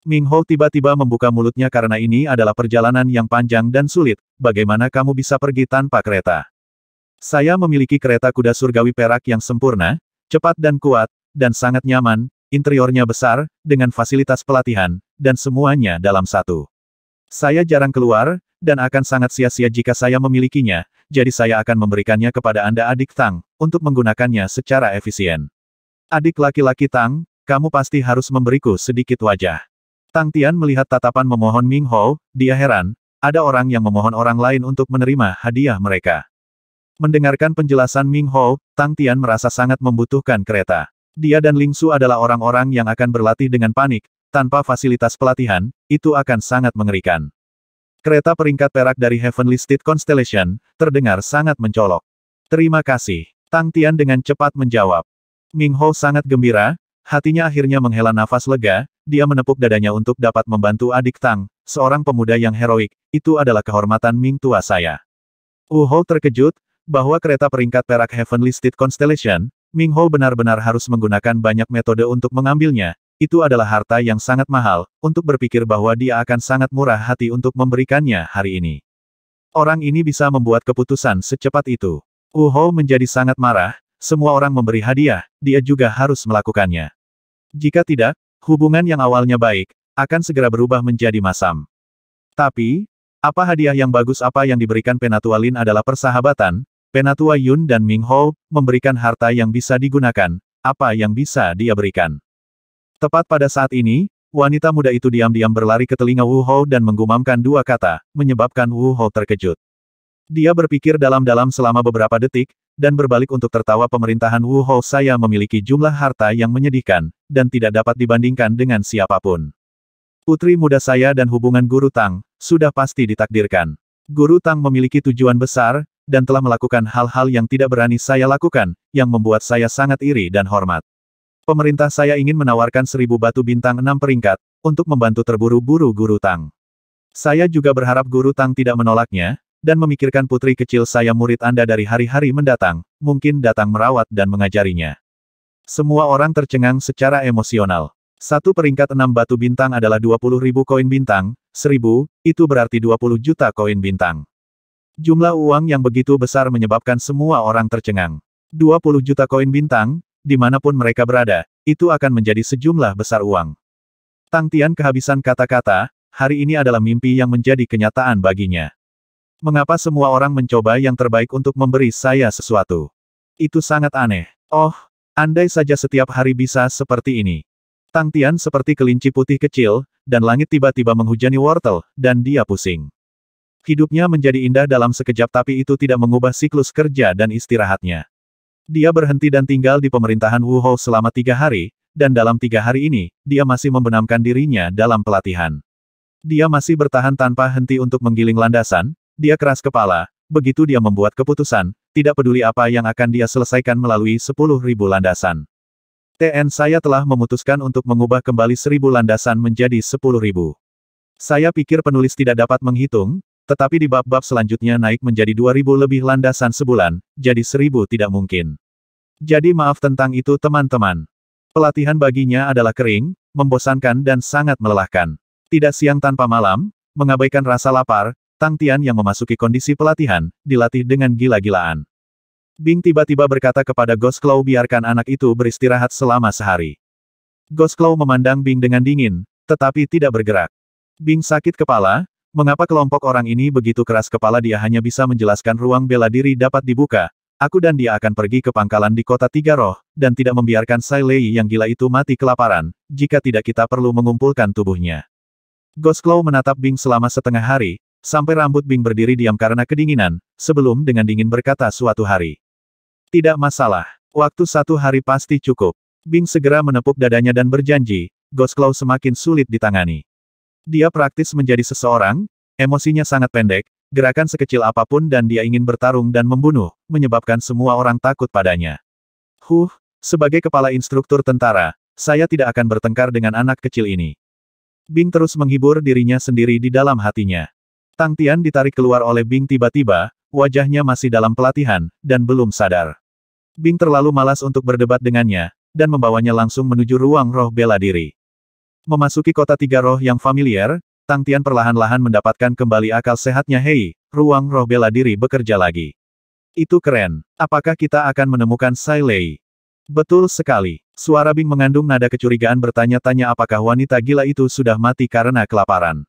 Ming Ho tiba-tiba membuka mulutnya karena ini adalah perjalanan yang panjang dan sulit, bagaimana kamu bisa pergi tanpa kereta? Saya memiliki kereta kuda surgawi perak yang sempurna, cepat dan kuat, dan sangat nyaman, interiornya besar, dengan fasilitas pelatihan, dan semuanya dalam satu. Saya jarang keluar, dan akan sangat sia-sia jika saya memilikinya, jadi saya akan memberikannya kepada Anda adik Tang, untuk menggunakannya secara efisien. Adik laki-laki Tang, kamu pasti harus memberiku sedikit wajah. Tang Tian melihat tatapan memohon Ming Hou, dia heran, ada orang yang memohon orang lain untuk menerima hadiah mereka. Mendengarkan penjelasan Ming Hou, Tang Tian merasa sangat membutuhkan kereta. Dia dan Ling Su adalah orang-orang yang akan berlatih dengan panik, tanpa fasilitas pelatihan, itu akan sangat mengerikan. Kereta peringkat perak dari Heavenly State Constellation, terdengar sangat mencolok. Terima kasih. Tang Tian dengan cepat menjawab. Ming Hou sangat gembira, hatinya akhirnya menghela nafas lega, dia menepuk dadanya untuk dapat membantu adik Tang, seorang pemuda yang heroik, itu adalah kehormatan Ming tua saya. Wu Hou terkejut, bahwa kereta peringkat perak Heavenly State Constellation, Ming Ho benar-benar harus menggunakan banyak metode untuk mengambilnya, itu adalah harta yang sangat mahal, untuk berpikir bahwa dia akan sangat murah hati untuk memberikannya hari ini. Orang ini bisa membuat keputusan secepat itu. Wu Ho menjadi sangat marah, semua orang memberi hadiah, dia juga harus melakukannya. Jika tidak, hubungan yang awalnya baik, akan segera berubah menjadi masam. Tapi, apa hadiah yang bagus apa yang diberikan Penatualin adalah persahabatan, Penatua Yun dan Ming Ho memberikan harta yang bisa digunakan, apa yang bisa dia berikan. Tepat pada saat ini, wanita muda itu diam-diam berlari ke telinga Wu Ho dan menggumamkan dua kata, menyebabkan Wu Ho terkejut. Dia berpikir dalam-dalam selama beberapa detik, dan berbalik untuk tertawa pemerintahan Wu Ho saya memiliki jumlah harta yang menyedihkan, dan tidak dapat dibandingkan dengan siapapun. Putri muda saya dan hubungan Guru Tang, sudah pasti ditakdirkan. Guru Tang memiliki tujuan besar, dan telah melakukan hal-hal yang tidak berani saya lakukan, yang membuat saya sangat iri dan hormat. Pemerintah saya ingin menawarkan seribu batu bintang enam peringkat, untuk membantu terburu-buru Guru Tang. Saya juga berharap Guru Tang tidak menolaknya, dan memikirkan putri kecil saya murid Anda dari hari-hari mendatang, mungkin datang merawat dan mengajarinya. Semua orang tercengang secara emosional. Satu peringkat enam batu bintang adalah 20 ribu koin bintang, seribu, itu berarti 20 juta koin bintang. Jumlah uang yang begitu besar menyebabkan semua orang tercengang. 20 juta koin bintang, dimanapun mereka berada, itu akan menjadi sejumlah besar uang. Tang Tian kehabisan kata-kata, hari ini adalah mimpi yang menjadi kenyataan baginya. Mengapa semua orang mencoba yang terbaik untuk memberi saya sesuatu? Itu sangat aneh. Oh, andai saja setiap hari bisa seperti ini. Tang Tian seperti kelinci putih kecil, dan langit tiba-tiba menghujani wortel, dan dia pusing. Hidupnya menjadi indah dalam sekejap tapi itu tidak mengubah siklus kerja dan istirahatnya. Dia berhenti dan tinggal di pemerintahan Wuhou selama tiga hari, dan dalam tiga hari ini, dia masih membenamkan dirinya dalam pelatihan. Dia masih bertahan tanpa henti untuk menggiling landasan, dia keras kepala, begitu dia membuat keputusan, tidak peduli apa yang akan dia selesaikan melalui sepuluh ribu landasan. TN saya telah memutuskan untuk mengubah kembali seribu landasan menjadi sepuluh ribu. Saya pikir penulis tidak dapat menghitung, tetapi di bab-bab selanjutnya naik menjadi 2000 lebih landasan sebulan, jadi 1000 tidak mungkin. Jadi maaf tentang itu teman-teman. Pelatihan baginya adalah kering, membosankan dan sangat melelahkan. Tidak siang tanpa malam, mengabaikan rasa lapar, Tang Tian yang memasuki kondisi pelatihan, dilatih dengan gila-gilaan. Bing tiba-tiba berkata kepada Claw biarkan anak itu beristirahat selama sehari. Claw memandang Bing dengan dingin, tetapi tidak bergerak. Bing sakit kepala, Mengapa kelompok orang ini begitu keras kepala dia hanya bisa menjelaskan ruang bela diri dapat dibuka, aku dan dia akan pergi ke pangkalan di kota Tiga Roh, dan tidak membiarkan Sai Lei yang gila itu mati kelaparan, jika tidak kita perlu mengumpulkan tubuhnya. Claw menatap Bing selama setengah hari, sampai rambut Bing berdiri diam karena kedinginan, sebelum dengan dingin berkata suatu hari. Tidak masalah, waktu satu hari pasti cukup. Bing segera menepuk dadanya dan berjanji, Claw semakin sulit ditangani. Dia praktis menjadi seseorang, emosinya sangat pendek, gerakan sekecil apapun dan dia ingin bertarung dan membunuh, menyebabkan semua orang takut padanya. Huh, sebagai kepala instruktur tentara, saya tidak akan bertengkar dengan anak kecil ini. Bing terus menghibur dirinya sendiri di dalam hatinya. Tang Tian ditarik keluar oleh Bing tiba-tiba, wajahnya masih dalam pelatihan, dan belum sadar. Bing terlalu malas untuk berdebat dengannya, dan membawanya langsung menuju ruang roh bela diri. Memasuki kota tiga roh yang familiar, Tang Tian perlahan-lahan mendapatkan kembali akal sehatnya Hei, ruang roh bela diri bekerja lagi. Itu keren. Apakah kita akan menemukan Sai Lei? Betul sekali. Suara Bing mengandung nada kecurigaan bertanya-tanya apakah wanita gila itu sudah mati karena kelaparan.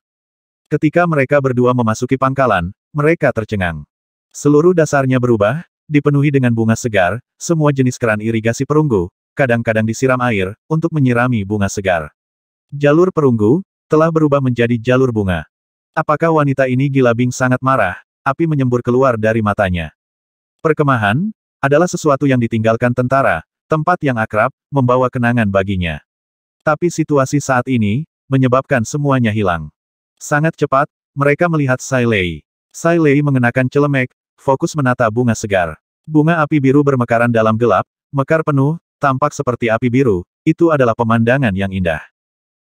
Ketika mereka berdua memasuki pangkalan, mereka tercengang. Seluruh dasarnya berubah, dipenuhi dengan bunga segar, semua jenis keran irigasi perunggu, kadang-kadang disiram air, untuk menyirami bunga segar. Jalur perunggu, telah berubah menjadi jalur bunga. Apakah wanita ini gila Bing sangat marah? Api menyembur keluar dari matanya. Perkemahan, adalah sesuatu yang ditinggalkan tentara, tempat yang akrab, membawa kenangan baginya. Tapi situasi saat ini, menyebabkan semuanya hilang. Sangat cepat, mereka melihat Lei. Sai Lei mengenakan celemek, fokus menata bunga segar. Bunga api biru bermekaran dalam gelap, mekar penuh, tampak seperti api biru, itu adalah pemandangan yang indah.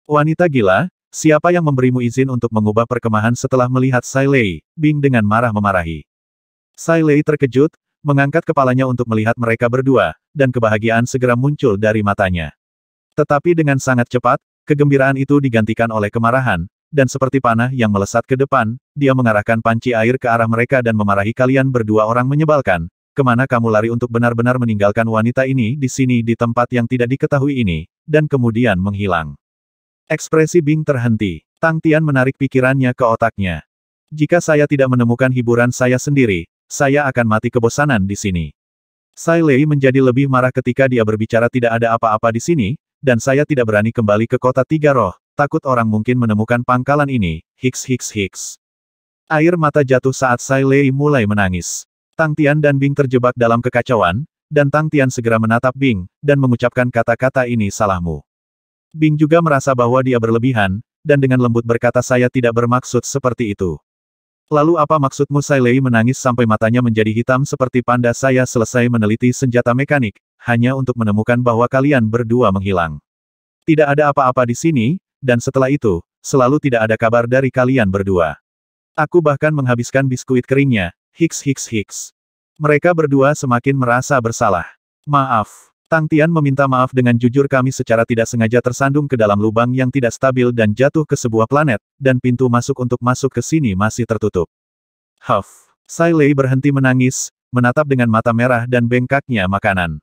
Wanita gila, siapa yang memberimu izin untuk mengubah perkemahan setelah melihat Sai Lei, Bing dengan marah memarahi. Sai Lei terkejut, mengangkat kepalanya untuk melihat mereka berdua, dan kebahagiaan segera muncul dari matanya. Tetapi dengan sangat cepat, kegembiraan itu digantikan oleh kemarahan, dan seperti panah yang melesat ke depan, dia mengarahkan panci air ke arah mereka dan memarahi kalian berdua orang menyebalkan. Kemana kamu lari untuk benar-benar meninggalkan wanita ini di sini di tempat yang tidak diketahui ini, dan kemudian menghilang. Ekspresi Bing terhenti. Tang Tian menarik pikirannya ke otaknya. Jika saya tidak menemukan hiburan saya sendiri, saya akan mati kebosanan di sini. Sai Lei menjadi lebih marah ketika dia berbicara tidak ada apa-apa di sini, dan saya tidak berani kembali ke kota tiga roh, takut orang mungkin menemukan pangkalan ini, hiks hiks hiks. Air mata jatuh saat Sai Lei mulai menangis. Tang Tian dan Bing terjebak dalam kekacauan, dan Tang Tian segera menatap Bing, dan mengucapkan kata-kata ini salahmu. Bing juga merasa bahwa dia berlebihan, dan dengan lembut berkata saya tidak bermaksud seperti itu. Lalu apa maksudmu Sai Lei menangis sampai matanya menjadi hitam seperti panda saya selesai meneliti senjata mekanik, hanya untuk menemukan bahwa kalian berdua menghilang. Tidak ada apa-apa di sini, dan setelah itu, selalu tidak ada kabar dari kalian berdua. Aku bahkan menghabiskan biskuit keringnya, hiks hiks hiks. Mereka berdua semakin merasa bersalah. Maaf. Tang Tian meminta maaf dengan jujur kami secara tidak sengaja tersandung ke dalam lubang yang tidak stabil dan jatuh ke sebuah planet, dan pintu masuk untuk masuk ke sini masih tertutup. Huff. Sai Lei berhenti menangis, menatap dengan mata merah dan bengkaknya makanan.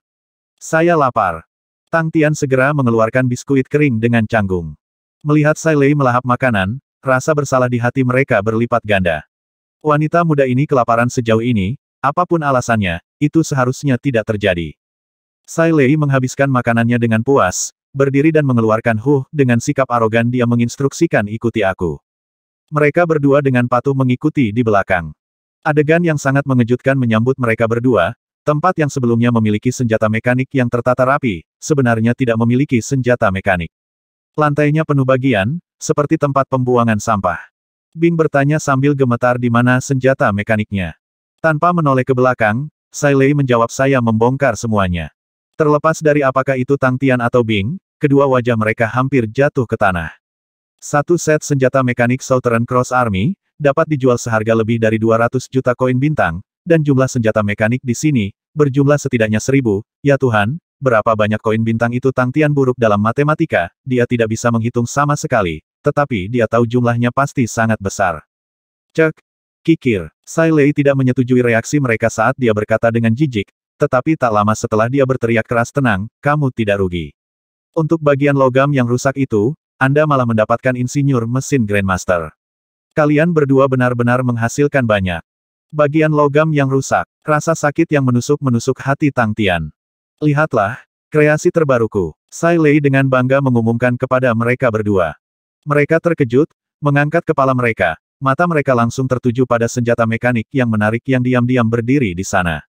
Saya lapar. Tang Tian segera mengeluarkan biskuit kering dengan canggung. Melihat Sai Lei melahap makanan, rasa bersalah di hati mereka berlipat ganda. Wanita muda ini kelaparan sejauh ini, apapun alasannya, itu seharusnya tidak terjadi. Sai Lei menghabiskan makanannya dengan puas, berdiri dan mengeluarkan huh, dengan sikap arogan dia menginstruksikan ikuti aku. Mereka berdua dengan patuh mengikuti di belakang. Adegan yang sangat mengejutkan menyambut mereka berdua, tempat yang sebelumnya memiliki senjata mekanik yang tertata rapi, sebenarnya tidak memiliki senjata mekanik. Lantainya penuh bagian, seperti tempat pembuangan sampah. Bing bertanya sambil gemetar di mana senjata mekaniknya. Tanpa menoleh ke belakang, Sai Lei menjawab saya membongkar semuanya. Terlepas dari apakah itu Tang Tian atau Bing, kedua wajah mereka hampir jatuh ke tanah. Satu set senjata mekanik Southern Cross Army, dapat dijual seharga lebih dari 200 juta koin bintang, dan jumlah senjata mekanik di sini, berjumlah setidaknya seribu, ya Tuhan, berapa banyak koin bintang itu Tang Tian buruk dalam matematika, dia tidak bisa menghitung sama sekali, tetapi dia tahu jumlahnya pasti sangat besar. Cek, kikir, Sai Lei tidak menyetujui reaksi mereka saat dia berkata dengan jijik, tetapi tak lama setelah dia berteriak keras tenang, kamu tidak rugi. Untuk bagian logam yang rusak itu, Anda malah mendapatkan insinyur mesin Grandmaster. Kalian berdua benar-benar menghasilkan banyak. Bagian logam yang rusak, rasa sakit yang menusuk-menusuk hati Tang Tian. Lihatlah, kreasi terbaruku. Sai Lei dengan bangga mengumumkan kepada mereka berdua. Mereka terkejut, mengangkat kepala mereka, mata mereka langsung tertuju pada senjata mekanik yang menarik yang diam-diam berdiri di sana.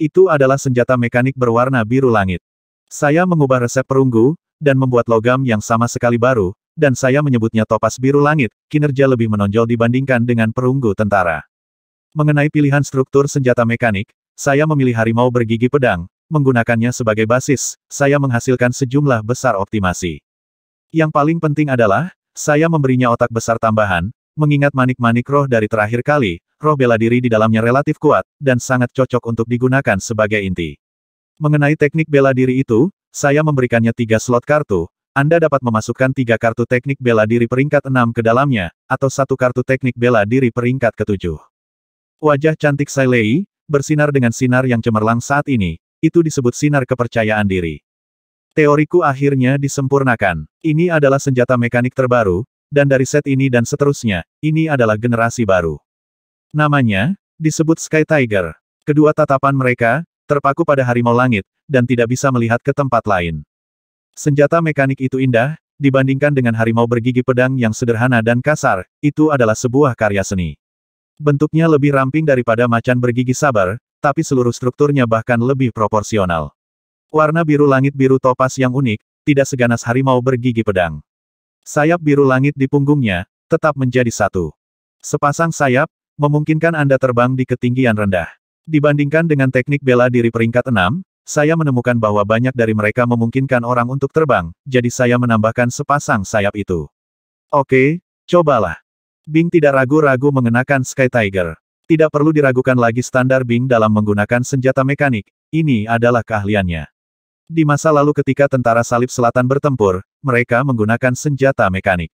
Itu adalah senjata mekanik berwarna biru langit. Saya mengubah resep perunggu, dan membuat logam yang sama sekali baru, dan saya menyebutnya topas biru langit, kinerja lebih menonjol dibandingkan dengan perunggu tentara. Mengenai pilihan struktur senjata mekanik, saya memilih harimau bergigi pedang, menggunakannya sebagai basis, saya menghasilkan sejumlah besar optimasi. Yang paling penting adalah, saya memberinya otak besar tambahan, mengingat manik-manik roh dari terakhir kali, roh bela diri di dalamnya relatif kuat, dan sangat cocok untuk digunakan sebagai inti. Mengenai teknik bela diri itu, saya memberikannya tiga slot kartu, Anda dapat memasukkan tiga kartu teknik bela diri peringkat 6 ke dalamnya, atau satu kartu teknik bela diri peringkat ketujuh. Wajah cantik Sailei, bersinar dengan sinar yang cemerlang saat ini, itu disebut sinar kepercayaan diri. Teoriku akhirnya disempurnakan. Ini adalah senjata mekanik terbaru, dan dari set ini dan seterusnya, ini adalah generasi baru. Namanya, disebut Sky Tiger. Kedua tatapan mereka, terpaku pada harimau langit, dan tidak bisa melihat ke tempat lain. Senjata mekanik itu indah, dibandingkan dengan harimau bergigi pedang yang sederhana dan kasar, itu adalah sebuah karya seni. Bentuknya lebih ramping daripada macan bergigi sabar, tapi seluruh strukturnya bahkan lebih proporsional. Warna biru langit biru topas yang unik, tidak seganas harimau bergigi pedang. Sayap biru langit di punggungnya, tetap menjadi satu. Sepasang sayap, memungkinkan Anda terbang di ketinggian rendah. Dibandingkan dengan teknik bela diri peringkat 6, saya menemukan bahwa banyak dari mereka memungkinkan orang untuk terbang, jadi saya menambahkan sepasang sayap itu. Oke, cobalah. Bing tidak ragu-ragu mengenakan Sky Tiger. Tidak perlu diragukan lagi standar Bing dalam menggunakan senjata mekanik, ini adalah keahliannya. Di masa lalu ketika tentara salib selatan bertempur, mereka menggunakan senjata mekanik.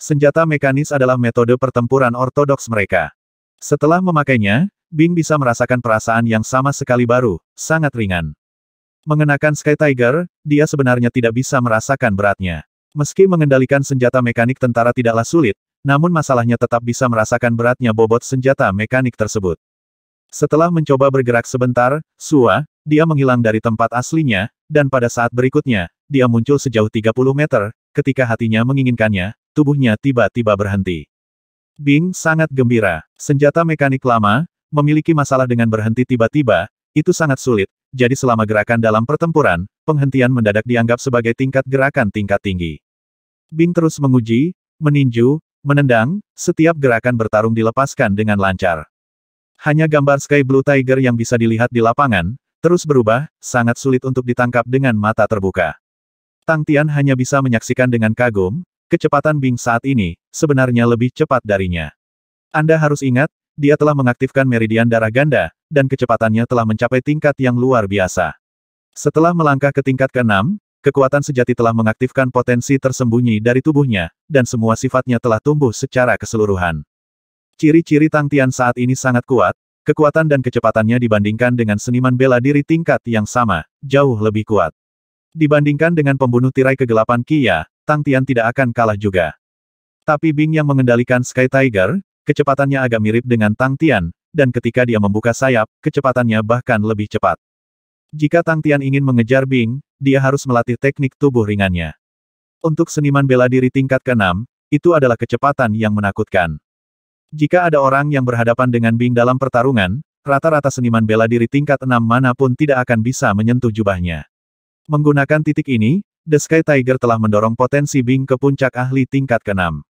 Senjata mekanis adalah metode pertempuran ortodoks mereka. Setelah memakainya, Bing bisa merasakan perasaan yang sama sekali baru, sangat ringan. Mengenakan Sky Tiger, dia sebenarnya tidak bisa merasakan beratnya. Meski mengendalikan senjata mekanik tentara tidaklah sulit, namun masalahnya tetap bisa merasakan beratnya bobot senjata mekanik tersebut. Setelah mencoba bergerak sebentar, Sua, dia menghilang dari tempat aslinya, dan pada saat berikutnya, dia muncul sejauh 30 meter, ketika hatinya menginginkannya, tubuhnya tiba-tiba berhenti. Bing sangat gembira. Senjata mekanik lama, memiliki masalah dengan berhenti tiba-tiba, itu sangat sulit, jadi selama gerakan dalam pertempuran, penghentian mendadak dianggap sebagai tingkat gerakan tingkat tinggi. Bing terus menguji, meninju, menendang, setiap gerakan bertarung dilepaskan dengan lancar. Hanya gambar Sky Blue Tiger yang bisa dilihat di lapangan, terus berubah, sangat sulit untuk ditangkap dengan mata terbuka. Tang Tian hanya bisa menyaksikan dengan kagum, Kecepatan Bing saat ini, sebenarnya lebih cepat darinya. Anda harus ingat, dia telah mengaktifkan meridian darah ganda, dan kecepatannya telah mencapai tingkat yang luar biasa. Setelah melangkah ke tingkat ke-6, kekuatan sejati telah mengaktifkan potensi tersembunyi dari tubuhnya, dan semua sifatnya telah tumbuh secara keseluruhan. Ciri-ciri Tang Tian saat ini sangat kuat, Kekuatan dan kecepatannya dibandingkan dengan seniman bela diri tingkat yang sama, jauh lebih kuat. Dibandingkan dengan pembunuh tirai kegelapan Kia, Tang Tian tidak akan kalah juga. Tapi Bing yang mengendalikan Sky Tiger, kecepatannya agak mirip dengan Tang Tian, dan ketika dia membuka sayap, kecepatannya bahkan lebih cepat. Jika Tang Tian ingin mengejar Bing, dia harus melatih teknik tubuh ringannya. Untuk seniman bela diri tingkat ke-6, itu adalah kecepatan yang menakutkan. Jika ada orang yang berhadapan dengan Bing dalam pertarungan, rata-rata seniman bela diri tingkat 6 manapun tidak akan bisa menyentuh jubahnya. Menggunakan titik ini, The Sky Tiger telah mendorong potensi Bing ke puncak ahli tingkat keenam.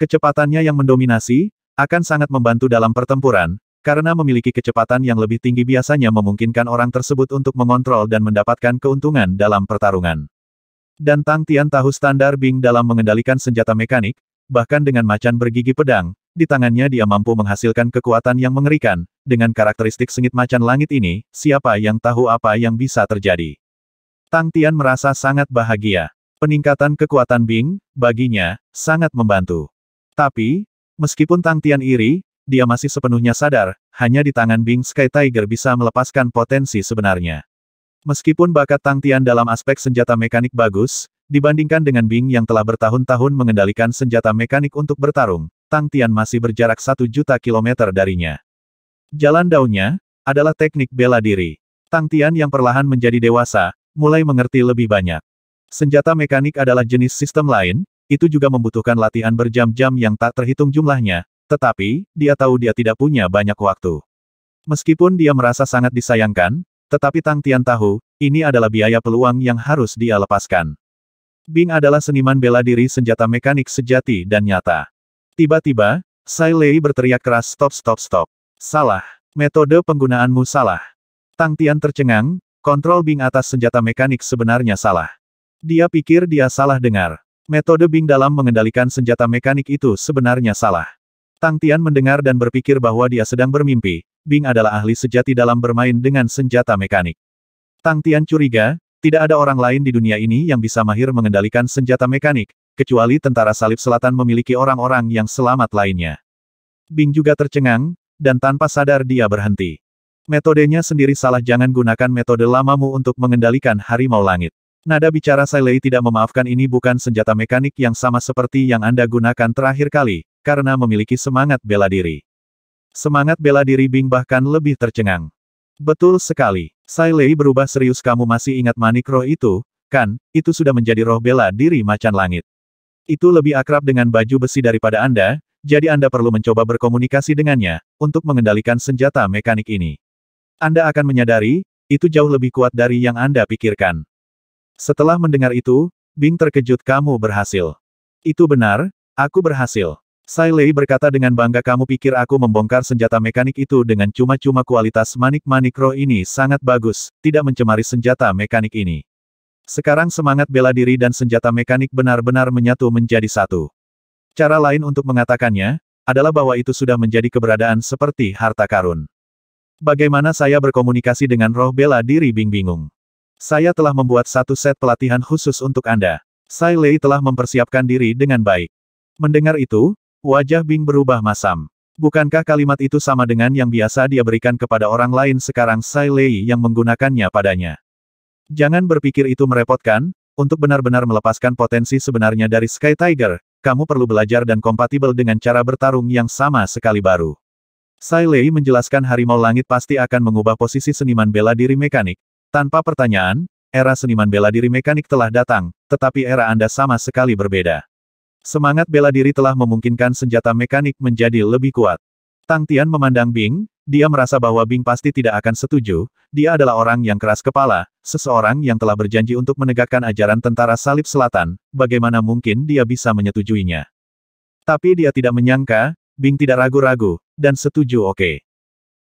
Kecepatannya yang mendominasi, akan sangat membantu dalam pertempuran, karena memiliki kecepatan yang lebih tinggi biasanya memungkinkan orang tersebut untuk mengontrol dan mendapatkan keuntungan dalam pertarungan. Dan Tang Tian tahu standar Bing dalam mengendalikan senjata mekanik, bahkan dengan macan bergigi pedang, di tangannya dia mampu menghasilkan kekuatan yang mengerikan, dengan karakteristik sengit macan langit ini, siapa yang tahu apa yang bisa terjadi. Tang Tian merasa sangat bahagia. Peningkatan kekuatan Bing, baginya, sangat membantu. Tapi, meskipun Tang Tian iri, dia masih sepenuhnya sadar, hanya di tangan Bing Sky Tiger bisa melepaskan potensi sebenarnya. Meskipun bakat Tang Tian dalam aspek senjata mekanik bagus, dibandingkan dengan Bing yang telah bertahun-tahun mengendalikan senjata mekanik untuk bertarung, Tang Tian masih berjarak satu juta kilometer darinya. Jalan daunnya, adalah teknik bela diri. Tang Tian yang perlahan menjadi dewasa, mulai mengerti lebih banyak. Senjata mekanik adalah jenis sistem lain, itu juga membutuhkan latihan berjam-jam yang tak terhitung jumlahnya, tetapi, dia tahu dia tidak punya banyak waktu. Meskipun dia merasa sangat disayangkan, tetapi Tang Tian tahu, ini adalah biaya peluang yang harus dia lepaskan. Bing adalah seniman bela diri senjata mekanik sejati dan nyata. Tiba-tiba, Sai Lei berteriak keras stop stop stop. Salah. Metode penggunaanmu salah. Tang Tian tercengang, Kontrol Bing atas senjata mekanik sebenarnya salah. Dia pikir dia salah dengar. Metode Bing dalam mengendalikan senjata mekanik itu sebenarnya salah. Tang Tian mendengar dan berpikir bahwa dia sedang bermimpi, Bing adalah ahli sejati dalam bermain dengan senjata mekanik. Tang Tian curiga, tidak ada orang lain di dunia ini yang bisa mahir mengendalikan senjata mekanik, kecuali tentara salib selatan memiliki orang-orang yang selamat lainnya. Bing juga tercengang, dan tanpa sadar dia berhenti. Metodenya sendiri salah jangan gunakan metode lamamu untuk mengendalikan harimau langit. Nada bicara Sailei tidak memaafkan ini bukan senjata mekanik yang sama seperti yang Anda gunakan terakhir kali, karena memiliki semangat bela diri. Semangat bela diri Bing bahkan lebih tercengang. Betul sekali, Sailei berubah serius kamu masih ingat manik roh itu, kan, itu sudah menjadi roh bela diri macan langit. Itu lebih akrab dengan baju besi daripada Anda, jadi Anda perlu mencoba berkomunikasi dengannya, untuk mengendalikan senjata mekanik ini. Anda akan menyadari, itu jauh lebih kuat dari yang Anda pikirkan. Setelah mendengar itu, Bing terkejut kamu berhasil. Itu benar, aku berhasil. Sai Lei berkata dengan bangga kamu pikir aku membongkar senjata mekanik itu dengan cuma-cuma kualitas manik-manik roh ini sangat bagus, tidak mencemari senjata mekanik ini. Sekarang semangat bela diri dan senjata mekanik benar-benar menyatu menjadi satu. Cara lain untuk mengatakannya, adalah bahwa itu sudah menjadi keberadaan seperti harta karun. Bagaimana saya berkomunikasi dengan roh bela diri Bing bingung. Saya telah membuat satu set pelatihan khusus untuk Anda. Sai Lei telah mempersiapkan diri dengan baik. Mendengar itu, wajah Bing berubah masam. Bukankah kalimat itu sama dengan yang biasa dia berikan kepada orang lain sekarang Sai Lei yang menggunakannya padanya? Jangan berpikir itu merepotkan, untuk benar-benar melepaskan potensi sebenarnya dari Sky Tiger, kamu perlu belajar dan kompatibel dengan cara bertarung yang sama sekali baru. Sai Lei menjelaskan harimau langit pasti akan mengubah posisi seniman bela diri mekanik. Tanpa pertanyaan, era seniman bela diri mekanik telah datang, tetapi era Anda sama sekali berbeda. Semangat bela diri telah memungkinkan senjata mekanik menjadi lebih kuat. Tang Tian memandang Bing, dia merasa bahwa Bing pasti tidak akan setuju, dia adalah orang yang keras kepala, seseorang yang telah berjanji untuk menegakkan ajaran tentara salib selatan, bagaimana mungkin dia bisa menyetujuinya. Tapi dia tidak menyangka, Bing tidak ragu-ragu, dan setuju oke. Okay.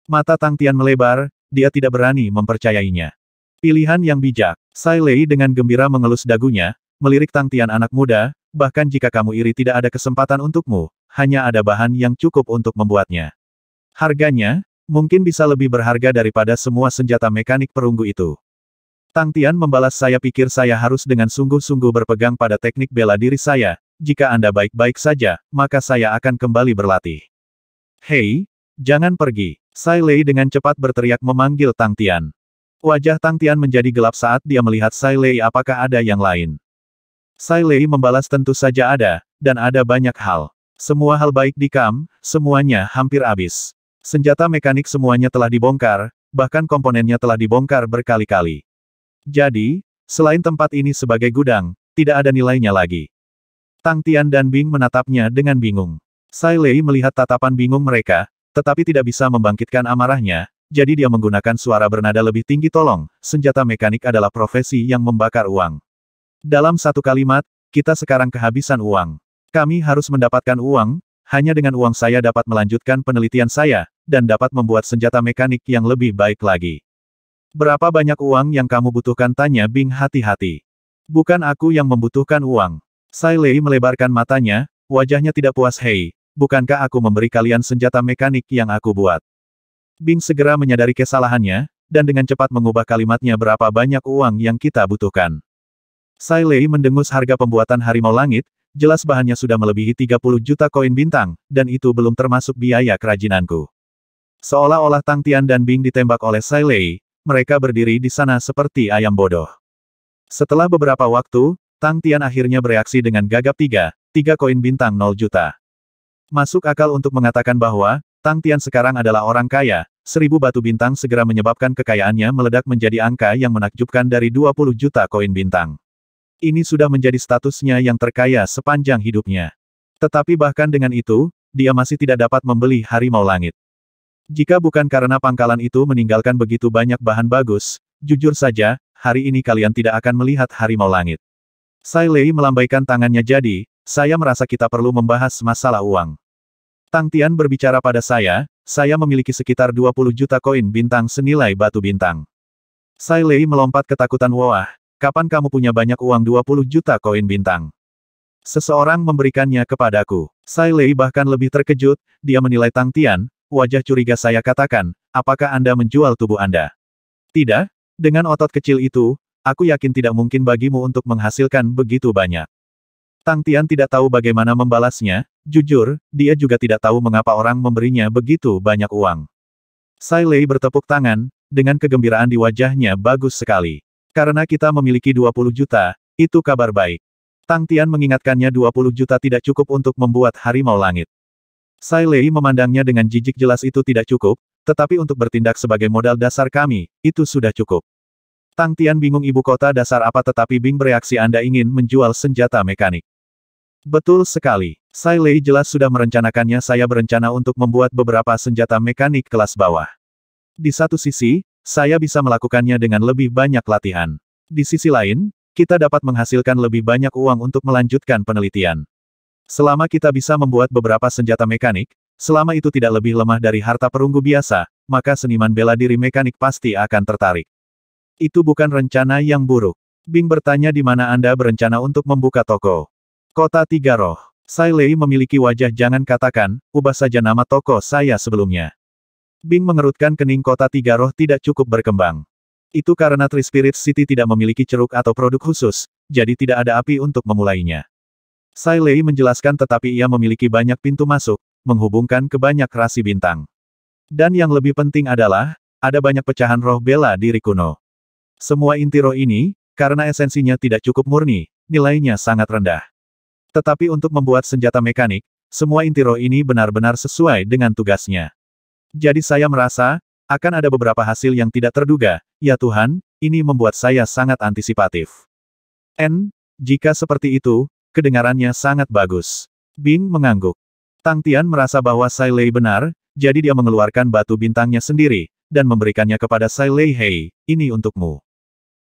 Mata Tang Tian melebar, dia tidak berani mempercayainya. Pilihan yang bijak, Sai Lei dengan gembira mengelus dagunya, melirik Tang Tian anak muda, bahkan jika kamu iri tidak ada kesempatan untukmu, hanya ada bahan yang cukup untuk membuatnya. Harganya, mungkin bisa lebih berharga daripada semua senjata mekanik perunggu itu. Tang Tian membalas saya pikir saya harus dengan sungguh-sungguh berpegang pada teknik bela diri saya, jika Anda baik-baik saja, maka saya akan kembali berlatih. Hei, jangan pergi. Sai Lei dengan cepat berteriak memanggil Tang Tian. Wajah Tang Tian menjadi gelap saat dia melihat Sai Lei apakah ada yang lain. Sai Lei membalas tentu saja ada, dan ada banyak hal. Semua hal baik di Kam, semuanya hampir habis. Senjata mekanik semuanya telah dibongkar, bahkan komponennya telah dibongkar berkali-kali. Jadi, selain tempat ini sebagai gudang, tidak ada nilainya lagi. Tang Tian dan Bing menatapnya dengan bingung. Sai Lei melihat tatapan bingung mereka, tetapi tidak bisa membangkitkan amarahnya, jadi dia menggunakan suara bernada lebih tinggi tolong, senjata mekanik adalah profesi yang membakar uang. Dalam satu kalimat, kita sekarang kehabisan uang. Kami harus mendapatkan uang, hanya dengan uang saya dapat melanjutkan penelitian saya, dan dapat membuat senjata mekanik yang lebih baik lagi. Berapa banyak uang yang kamu butuhkan? Tanya Bing hati-hati. Bukan aku yang membutuhkan uang. Sai Lei melebarkan matanya, wajahnya tidak puas Hei, bukankah aku memberi kalian senjata mekanik yang aku buat? Bing segera menyadari kesalahannya, dan dengan cepat mengubah kalimatnya berapa banyak uang yang kita butuhkan. Sai Lei mendengus harga pembuatan harimau langit, jelas bahannya sudah melebihi 30 juta koin bintang, dan itu belum termasuk biaya kerajinanku. Seolah-olah Tang Tian dan Bing ditembak oleh Sai Lei, mereka berdiri di sana seperti ayam bodoh. Setelah beberapa waktu, Tang Tian akhirnya bereaksi dengan gagap tiga, tiga koin bintang nol juta. Masuk akal untuk mengatakan bahwa, Tang Tian sekarang adalah orang kaya, seribu batu bintang segera menyebabkan kekayaannya meledak menjadi angka yang menakjubkan dari 20 juta koin bintang. Ini sudah menjadi statusnya yang terkaya sepanjang hidupnya. Tetapi bahkan dengan itu, dia masih tidak dapat membeli harimau langit. Jika bukan karena pangkalan itu meninggalkan begitu banyak bahan bagus, jujur saja, hari ini kalian tidak akan melihat harimau langit. Sai Lei melambaikan tangannya jadi, saya merasa kita perlu membahas masalah uang. Tang Tian berbicara pada saya, saya memiliki sekitar 20 juta koin bintang senilai batu bintang. Sai Lei melompat ketakutan wah, kapan kamu punya banyak uang 20 juta koin bintang? Seseorang memberikannya kepadaku. Sai Lei bahkan lebih terkejut, dia menilai Tang Tian, wajah curiga saya katakan, apakah Anda menjual tubuh Anda? Tidak, dengan otot kecil itu, Aku yakin tidak mungkin bagimu untuk menghasilkan begitu banyak. Tang Tian tidak tahu bagaimana membalasnya, jujur, dia juga tidak tahu mengapa orang memberinya begitu banyak uang. Sai Lei bertepuk tangan, dengan kegembiraan di wajahnya bagus sekali. Karena kita memiliki 20 juta, itu kabar baik. Tang Tian mengingatkannya 20 juta tidak cukup untuk membuat harimau langit. Sai Lei memandangnya dengan jijik jelas itu tidak cukup, tetapi untuk bertindak sebagai modal dasar kami, itu sudah cukup. Tang Tian bingung ibu kota dasar apa tetapi Bing bereaksi Anda ingin menjual senjata mekanik. Betul sekali. Sai Lei jelas sudah merencanakannya saya berencana untuk membuat beberapa senjata mekanik kelas bawah. Di satu sisi, saya bisa melakukannya dengan lebih banyak latihan. Di sisi lain, kita dapat menghasilkan lebih banyak uang untuk melanjutkan penelitian. Selama kita bisa membuat beberapa senjata mekanik, selama itu tidak lebih lemah dari harta perunggu biasa, maka seniman bela diri mekanik pasti akan tertarik. Itu bukan rencana yang buruk. Bing bertanya di mana Anda berencana untuk membuka toko. Kota Tiga Roh. Sai Lei memiliki wajah jangan katakan, ubah saja nama toko saya sebelumnya. Bing mengerutkan kening kota Tiga Roh tidak cukup berkembang. Itu karena Tri Spirit City tidak memiliki ceruk atau produk khusus, jadi tidak ada api untuk memulainya. Sai Lei menjelaskan tetapi ia memiliki banyak pintu masuk, menghubungkan ke banyak rasi bintang. Dan yang lebih penting adalah, ada banyak pecahan roh bela di Rikuno. Semua inti roh ini, karena esensinya tidak cukup murni, nilainya sangat rendah. Tetapi untuk membuat senjata mekanik, semua inti roh ini benar-benar sesuai dengan tugasnya. Jadi saya merasa, akan ada beberapa hasil yang tidak terduga, ya Tuhan, ini membuat saya sangat antisipatif. N, jika seperti itu, kedengarannya sangat bagus. Bing mengangguk. Tang Tian merasa bahwa Sai Lei benar, jadi dia mengeluarkan batu bintangnya sendiri, dan memberikannya kepada Sai Lei Hei, ini untukmu.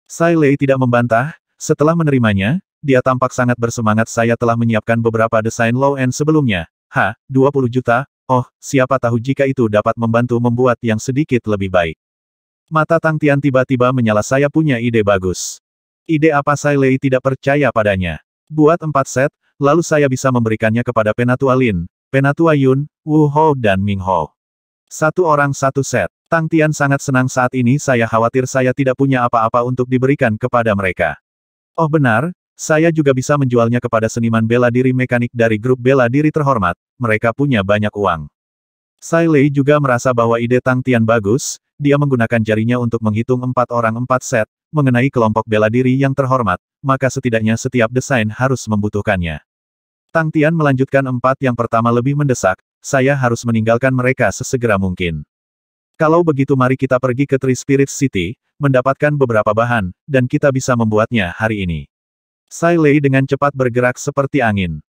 Sai Lei tidak membantah, setelah menerimanya, dia tampak sangat bersemangat saya telah menyiapkan beberapa desain low end sebelumnya. Ha, 20 juta, oh, siapa tahu jika itu dapat membantu membuat yang sedikit lebih baik. Mata Tang Tian tiba-tiba menyala saya punya ide bagus. Ide apa Sai Lei tidak percaya padanya. Buat empat set, lalu saya bisa memberikannya kepada Penatua Lin, Penatua Yun, Wu Hou dan Ming Hou. Satu orang satu set. Tang Tian sangat senang saat ini saya khawatir saya tidak punya apa-apa untuk diberikan kepada mereka. Oh benar, saya juga bisa menjualnya kepada seniman bela diri mekanik dari grup bela diri terhormat, mereka punya banyak uang. Sai Lei juga merasa bahwa ide Tang Tian bagus, dia menggunakan jarinya untuk menghitung empat orang empat set, mengenai kelompok bela diri yang terhormat, maka setidaknya setiap desain harus membutuhkannya. Tang Tian melanjutkan empat yang pertama lebih mendesak, saya harus meninggalkan mereka sesegera mungkin. Kalau begitu mari kita pergi ke Three Spirit City, mendapatkan beberapa bahan, dan kita bisa membuatnya hari ini. Sai Lei dengan cepat bergerak seperti angin.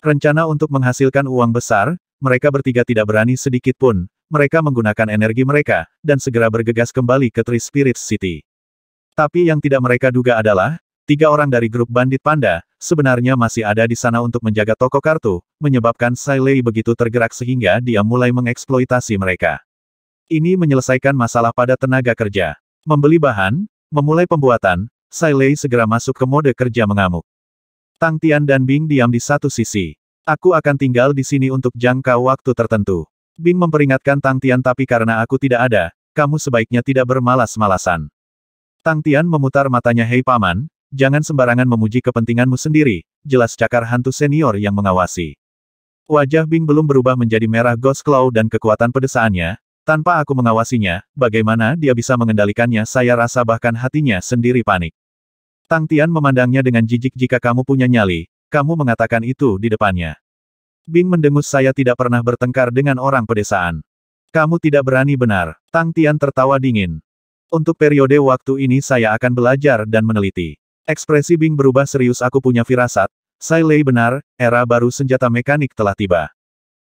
Rencana untuk menghasilkan uang besar, mereka bertiga tidak berani sedikit pun, mereka menggunakan energi mereka, dan segera bergegas kembali ke Three Spirit City. Tapi yang tidak mereka duga adalah, Tiga orang dari grup Bandit Panda, sebenarnya masih ada di sana untuk menjaga toko kartu, menyebabkan Sailei begitu tergerak sehingga dia mulai mengeksploitasi mereka. Ini menyelesaikan masalah pada tenaga kerja. Membeli bahan, memulai pembuatan, Sailei segera masuk ke mode kerja mengamuk. Tang Tian dan Bing diam di satu sisi. Aku akan tinggal di sini untuk jangka waktu tertentu. Bing memperingatkan Tang Tian tapi karena aku tidak ada, kamu sebaiknya tidak bermalas-malasan. Tang Tian memutar matanya Hei Paman, Jangan sembarangan memuji kepentinganmu sendiri, jelas cakar hantu senior yang mengawasi. Wajah Bing belum berubah menjadi merah Ghost Claw dan kekuatan pedesaannya, tanpa aku mengawasinya, bagaimana dia bisa mengendalikannya saya rasa bahkan hatinya sendiri panik. Tang Tian memandangnya dengan jijik jika kamu punya nyali, kamu mengatakan itu di depannya. Bing mendengus saya tidak pernah bertengkar dengan orang pedesaan. Kamu tidak berani benar. Tang Tian tertawa dingin. Untuk periode waktu ini saya akan belajar dan meneliti. Ekspresi Bing berubah serius aku punya firasat, Sai Lei benar, era baru senjata mekanik telah tiba.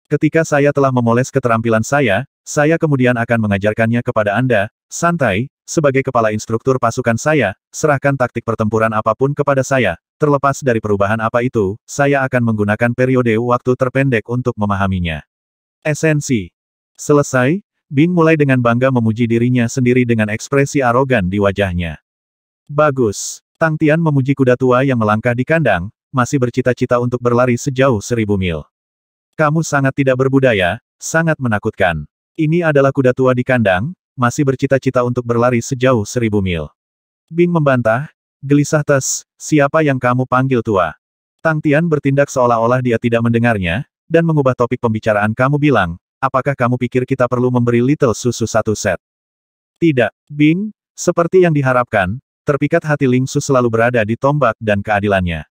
Ketika saya telah memoles keterampilan saya, saya kemudian akan mengajarkannya kepada Anda, santai, sebagai kepala instruktur pasukan saya, serahkan taktik pertempuran apapun kepada saya, terlepas dari perubahan apa itu, saya akan menggunakan periode waktu terpendek untuk memahaminya. Esensi. Selesai, Bing mulai dengan bangga memuji dirinya sendiri dengan ekspresi arogan di wajahnya. Bagus. Tang Tian memuji kuda tua yang melangkah di kandang, masih bercita-cita untuk berlari sejauh seribu mil. Kamu sangat tidak berbudaya, sangat menakutkan. Ini adalah kuda tua di kandang, masih bercita-cita untuk berlari sejauh seribu mil. Bing membantah, gelisah tes, siapa yang kamu panggil tua? Tang Tian bertindak seolah-olah dia tidak mendengarnya, dan mengubah topik pembicaraan kamu bilang, apakah kamu pikir kita perlu memberi Little Susu satu set? Tidak, Bing, seperti yang diharapkan, Terpikat hati Ling Su selalu berada di tombak dan keadilannya.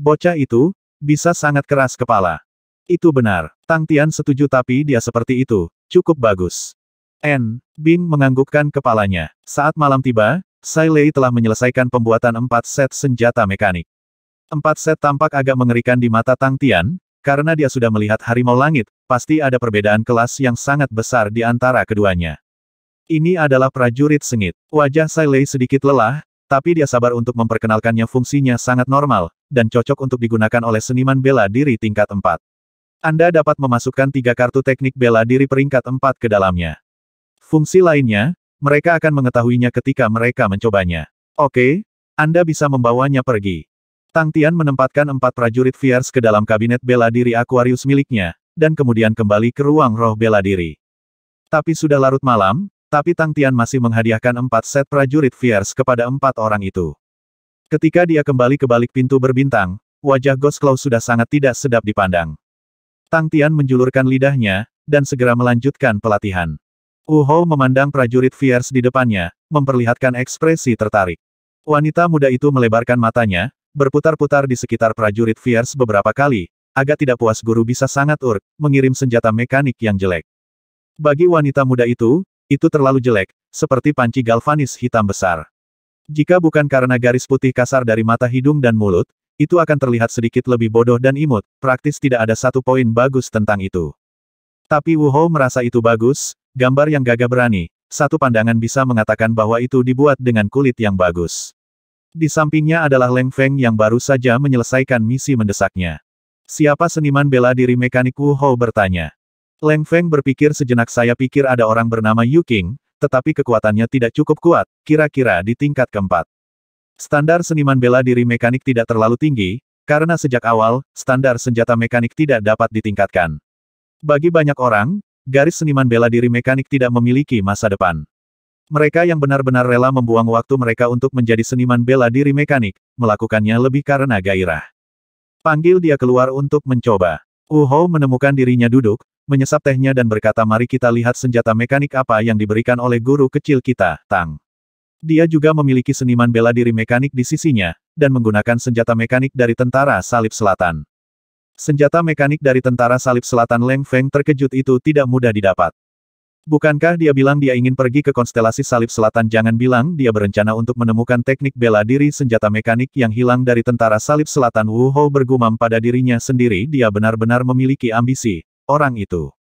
Bocah itu, bisa sangat keras kepala. Itu benar. Tang Tian setuju tapi dia seperti itu, cukup bagus. N. Bing menganggukkan kepalanya. Saat malam tiba, Sai Lei telah menyelesaikan pembuatan empat set senjata mekanik. Empat set tampak agak mengerikan di mata Tang Tian, karena dia sudah melihat harimau langit, pasti ada perbedaan kelas yang sangat besar di antara keduanya. Ini adalah prajurit sengit. Wajah Sai Lei sedikit lelah, tapi dia sabar untuk memperkenalkannya fungsinya sangat normal, dan cocok untuk digunakan oleh seniman bela diri tingkat 4. Anda dapat memasukkan tiga kartu teknik bela diri peringkat 4 ke dalamnya. Fungsi lainnya, mereka akan mengetahuinya ketika mereka mencobanya. Oke, Anda bisa membawanya pergi. Tang Tian menempatkan empat prajurit Fiers ke dalam kabinet bela diri Aquarius miliknya, dan kemudian kembali ke ruang roh bela diri. Tapi sudah larut malam, tapi Tang Tian masih menghadiahkan empat set prajurit fierce kepada empat orang itu. Ketika dia kembali ke balik pintu berbintang, wajah Ghost Claw sudah sangat tidak sedap dipandang. Tang Tian menjulurkan lidahnya, dan segera melanjutkan pelatihan. Hou memandang prajurit fierce di depannya, memperlihatkan ekspresi tertarik. Wanita muda itu melebarkan matanya, berputar-putar di sekitar prajurit fierce beberapa kali, agak tidak puas guru bisa sangat urk, mengirim senjata mekanik yang jelek. Bagi wanita muda itu, itu terlalu jelek, seperti panci galvanis hitam besar. Jika bukan karena garis putih kasar dari mata hidung dan mulut, itu akan terlihat sedikit lebih bodoh dan imut, praktis tidak ada satu poin bagus tentang itu. Tapi Wu Hou merasa itu bagus, gambar yang gagah berani, satu pandangan bisa mengatakan bahwa itu dibuat dengan kulit yang bagus. Di sampingnya adalah Leng Feng yang baru saja menyelesaikan misi mendesaknya. Siapa seniman bela diri mekanik Wu Hou bertanya. Leng Feng berpikir sejenak saya pikir ada orang bernama Yu King, tetapi kekuatannya tidak cukup kuat, kira-kira di tingkat keempat. Standar seniman bela diri mekanik tidak terlalu tinggi, karena sejak awal, standar senjata mekanik tidak dapat ditingkatkan. Bagi banyak orang, garis seniman bela diri mekanik tidak memiliki masa depan. Mereka yang benar-benar rela membuang waktu mereka untuk menjadi seniman bela diri mekanik, melakukannya lebih karena gairah. Panggil dia keluar untuk mencoba. Uho menemukan dirinya duduk, menyesap tehnya dan berkata mari kita lihat senjata mekanik apa yang diberikan oleh guru kecil kita, Tang. Dia juga memiliki seniman bela diri mekanik di sisinya, dan menggunakan senjata mekanik dari tentara salib selatan. Senjata mekanik dari tentara salib selatan Leng Feng terkejut itu tidak mudah didapat. Bukankah dia bilang dia ingin pergi ke konstelasi salib selatan jangan bilang dia berencana untuk menemukan teknik bela diri senjata mekanik yang hilang dari tentara salib selatan Wu Hou bergumam pada dirinya sendiri dia benar-benar memiliki ambisi, orang itu.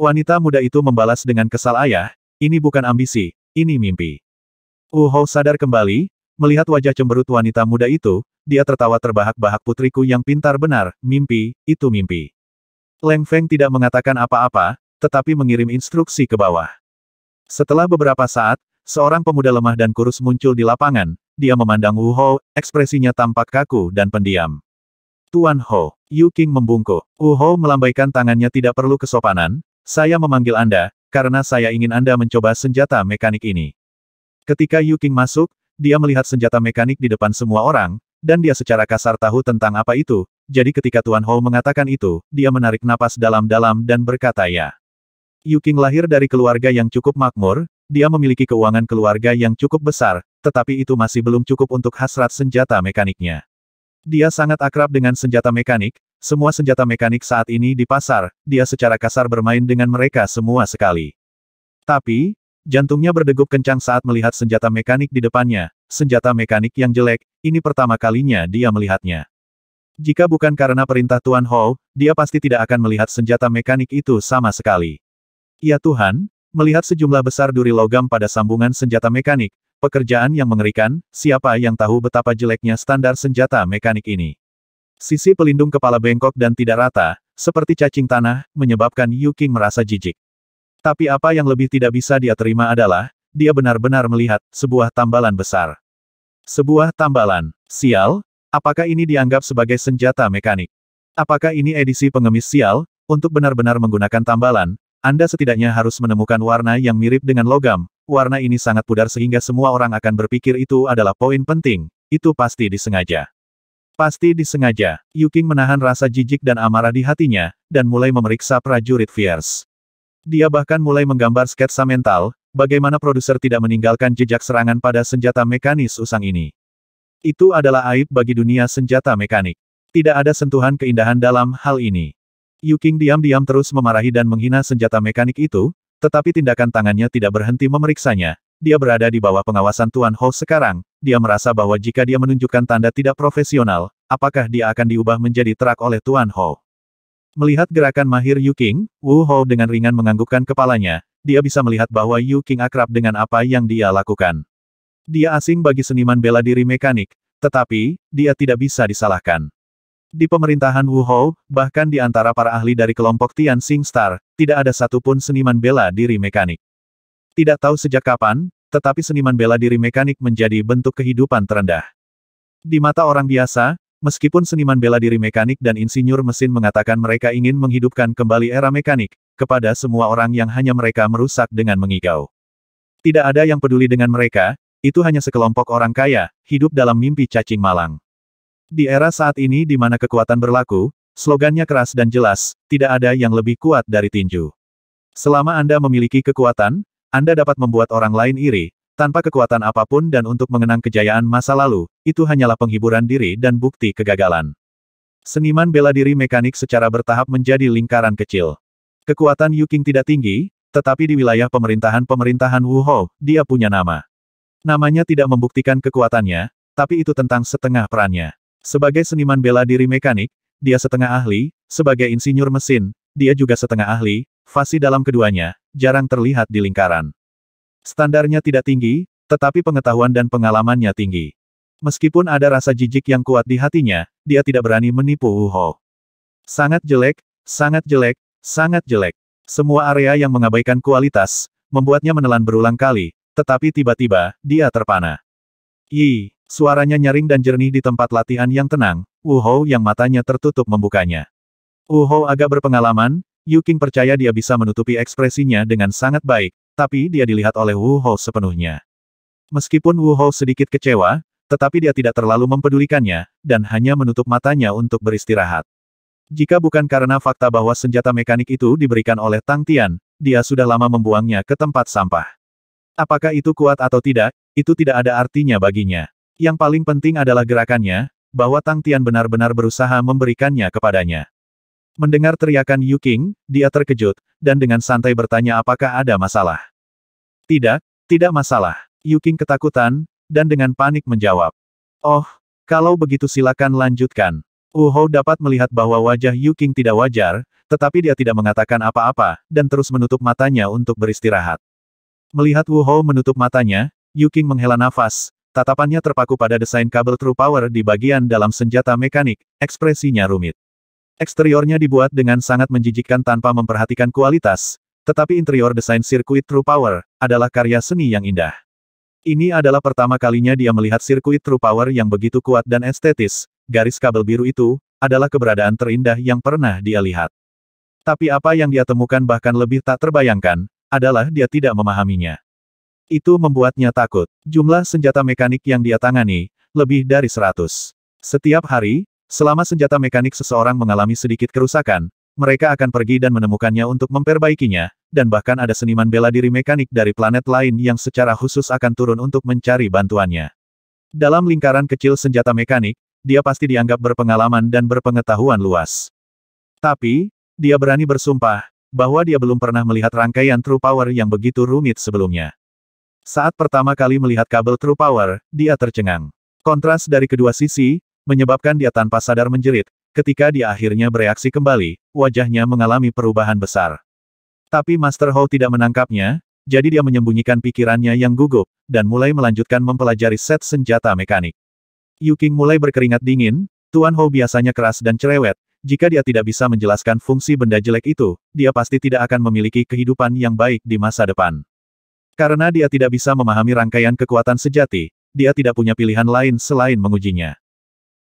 Wanita muda itu membalas dengan kesal ayah, ini bukan ambisi, ini mimpi. Wu Hou sadar kembali, melihat wajah cemberut wanita muda itu, dia tertawa terbahak-bahak putriku yang pintar benar, mimpi, itu mimpi. Leng Feng tidak mengatakan apa-apa, tetapi mengirim instruksi ke bawah. Setelah beberapa saat, seorang pemuda lemah dan kurus muncul di lapangan, dia memandang Wu Hou, ekspresinya tampak kaku dan pendiam. Tuan Ho, Yu Qing membungkuk. Wu Ho melambaikan tangannya tidak perlu kesopanan, saya memanggil Anda, karena saya ingin Anda mencoba senjata mekanik ini. Ketika Yu Qing masuk, dia melihat senjata mekanik di depan semua orang, dan dia secara kasar tahu tentang apa itu, jadi ketika Tuan Ho mengatakan itu, dia menarik napas dalam-dalam dan berkata ya. Yu Qing lahir dari keluarga yang cukup makmur, dia memiliki keuangan keluarga yang cukup besar, tetapi itu masih belum cukup untuk hasrat senjata mekaniknya. Dia sangat akrab dengan senjata mekanik, semua senjata mekanik saat ini di pasar, dia secara kasar bermain dengan mereka semua sekali. Tapi, jantungnya berdegup kencang saat melihat senjata mekanik di depannya, senjata mekanik yang jelek, ini pertama kalinya dia melihatnya. Jika bukan karena perintah Tuan Hou, dia pasti tidak akan melihat senjata mekanik itu sama sekali. Ya Tuhan, melihat sejumlah besar duri logam pada sambungan senjata mekanik, pekerjaan yang mengerikan, siapa yang tahu betapa jeleknya standar senjata mekanik ini. Sisi pelindung kepala bengkok dan tidak rata, seperti cacing tanah, menyebabkan Yu Qing merasa jijik. Tapi apa yang lebih tidak bisa dia terima adalah, dia benar-benar melihat sebuah tambalan besar. Sebuah tambalan, sial, apakah ini dianggap sebagai senjata mekanik? Apakah ini edisi pengemis sial? Untuk benar-benar menggunakan tambalan, Anda setidaknya harus menemukan warna yang mirip dengan logam, warna ini sangat pudar sehingga semua orang akan berpikir itu adalah poin penting, itu pasti disengaja. Pasti disengaja, Yuking menahan rasa jijik dan amarah di hatinya, dan mulai memeriksa prajurit Fierce. Dia bahkan mulai menggambar sketsa mental, bagaimana produser tidak meninggalkan jejak serangan pada senjata mekanis usang ini. Itu adalah aib bagi dunia senjata mekanik. Tidak ada sentuhan keindahan dalam hal ini. Yuking diam-diam terus memarahi dan menghina senjata mekanik itu, tetapi tindakan tangannya tidak berhenti memeriksanya. Dia berada di bawah pengawasan Tuan Ho sekarang, dia merasa bahwa jika dia menunjukkan tanda tidak profesional, apakah dia akan diubah menjadi terak oleh Tuan Ho. Melihat gerakan mahir Yu King, Wu Ho dengan ringan menganggukkan kepalanya, dia bisa melihat bahwa Yu King akrab dengan apa yang dia lakukan. Dia asing bagi seniman bela diri mekanik, tetapi, dia tidak bisa disalahkan. Di pemerintahan Wu Hou, bahkan di antara para ahli dari kelompok Tian Sing Star, tidak ada satupun seniman bela diri mekanik. Tidak tahu sejak kapan, tetapi seniman bela diri mekanik menjadi bentuk kehidupan terendah. Di mata orang biasa, meskipun seniman bela diri mekanik dan insinyur mesin mengatakan mereka ingin menghidupkan kembali era mekanik, kepada semua orang yang hanya mereka merusak dengan mengigau. Tidak ada yang peduli dengan mereka, itu hanya sekelompok orang kaya, hidup dalam mimpi cacing malang. Di era saat ini di mana kekuatan berlaku, slogannya keras dan jelas, tidak ada yang lebih kuat dari tinju. Selama Anda memiliki kekuatan, Anda dapat membuat orang lain iri, tanpa kekuatan apapun dan untuk mengenang kejayaan masa lalu, itu hanyalah penghiburan diri dan bukti kegagalan. Seniman bela diri mekanik secara bertahap menjadi lingkaran kecil. Kekuatan Yuking tidak tinggi, tetapi di wilayah pemerintahan-pemerintahan Wuho, dia punya nama. Namanya tidak membuktikan kekuatannya, tapi itu tentang setengah perannya. Sebagai seniman bela diri mekanik, dia setengah ahli, sebagai insinyur mesin, dia juga setengah ahli, fasi dalam keduanya, jarang terlihat di lingkaran. Standarnya tidak tinggi, tetapi pengetahuan dan pengalamannya tinggi. Meskipun ada rasa jijik yang kuat di hatinya, dia tidak berani menipu Wu Ho. Sangat jelek, sangat jelek, sangat jelek. Semua area yang mengabaikan kualitas, membuatnya menelan berulang kali, tetapi tiba-tiba, dia terpana. Yi, Suaranya nyaring dan jernih di tempat latihan yang tenang, Wu Hou yang matanya tertutup membukanya. Wu Hou agak berpengalaman, Yu Qing percaya dia bisa menutupi ekspresinya dengan sangat baik, tapi dia dilihat oleh Wu Hou sepenuhnya. Meskipun Wu Hou sedikit kecewa, tetapi dia tidak terlalu mempedulikannya, dan hanya menutup matanya untuk beristirahat. Jika bukan karena fakta bahwa senjata mekanik itu diberikan oleh Tang Tian, dia sudah lama membuangnya ke tempat sampah. Apakah itu kuat atau tidak, itu tidak ada artinya baginya. Yang paling penting adalah gerakannya, bahwa Tang Tian benar-benar berusaha memberikannya kepadanya. Mendengar teriakan Yu Qing, dia terkejut, dan dengan santai bertanya apakah ada masalah. Tidak, tidak masalah. Yu Qing ketakutan, dan dengan panik menjawab. Oh, kalau begitu silakan lanjutkan. Wu Hou dapat melihat bahwa wajah Yu Qing tidak wajar, tetapi dia tidak mengatakan apa-apa, dan terus menutup matanya untuk beristirahat. Melihat Wu Hou menutup matanya, Yu Qing menghela nafas, Tatapannya terpaku pada desain kabel True Power di bagian dalam senjata mekanik, ekspresinya rumit. Eksteriornya dibuat dengan sangat menjijikkan tanpa memperhatikan kualitas, tetapi interior desain sirkuit True Power adalah karya seni yang indah. Ini adalah pertama kalinya dia melihat sirkuit True Power yang begitu kuat dan estetis, garis kabel biru itu adalah keberadaan terindah yang pernah dia lihat. Tapi apa yang dia temukan bahkan lebih tak terbayangkan, adalah dia tidak memahaminya. Itu membuatnya takut. Jumlah senjata mekanik yang dia tangani, lebih dari seratus. Setiap hari, selama senjata mekanik seseorang mengalami sedikit kerusakan, mereka akan pergi dan menemukannya untuk memperbaikinya, dan bahkan ada seniman bela diri mekanik dari planet lain yang secara khusus akan turun untuk mencari bantuannya. Dalam lingkaran kecil senjata mekanik, dia pasti dianggap berpengalaman dan berpengetahuan luas. Tapi, dia berani bersumpah, bahwa dia belum pernah melihat rangkaian True Power yang begitu rumit sebelumnya. Saat pertama kali melihat kabel True Power, dia tercengang. Kontras dari kedua sisi, menyebabkan dia tanpa sadar menjerit, ketika dia akhirnya bereaksi kembali, wajahnya mengalami perubahan besar. Tapi Master Ho tidak menangkapnya, jadi dia menyembunyikan pikirannya yang gugup, dan mulai melanjutkan mempelajari set senjata mekanik. Yuking mulai berkeringat dingin, Tuan Ho biasanya keras dan cerewet, jika dia tidak bisa menjelaskan fungsi benda jelek itu, dia pasti tidak akan memiliki kehidupan yang baik di masa depan. Karena dia tidak bisa memahami rangkaian kekuatan sejati, dia tidak punya pilihan lain selain mengujinya.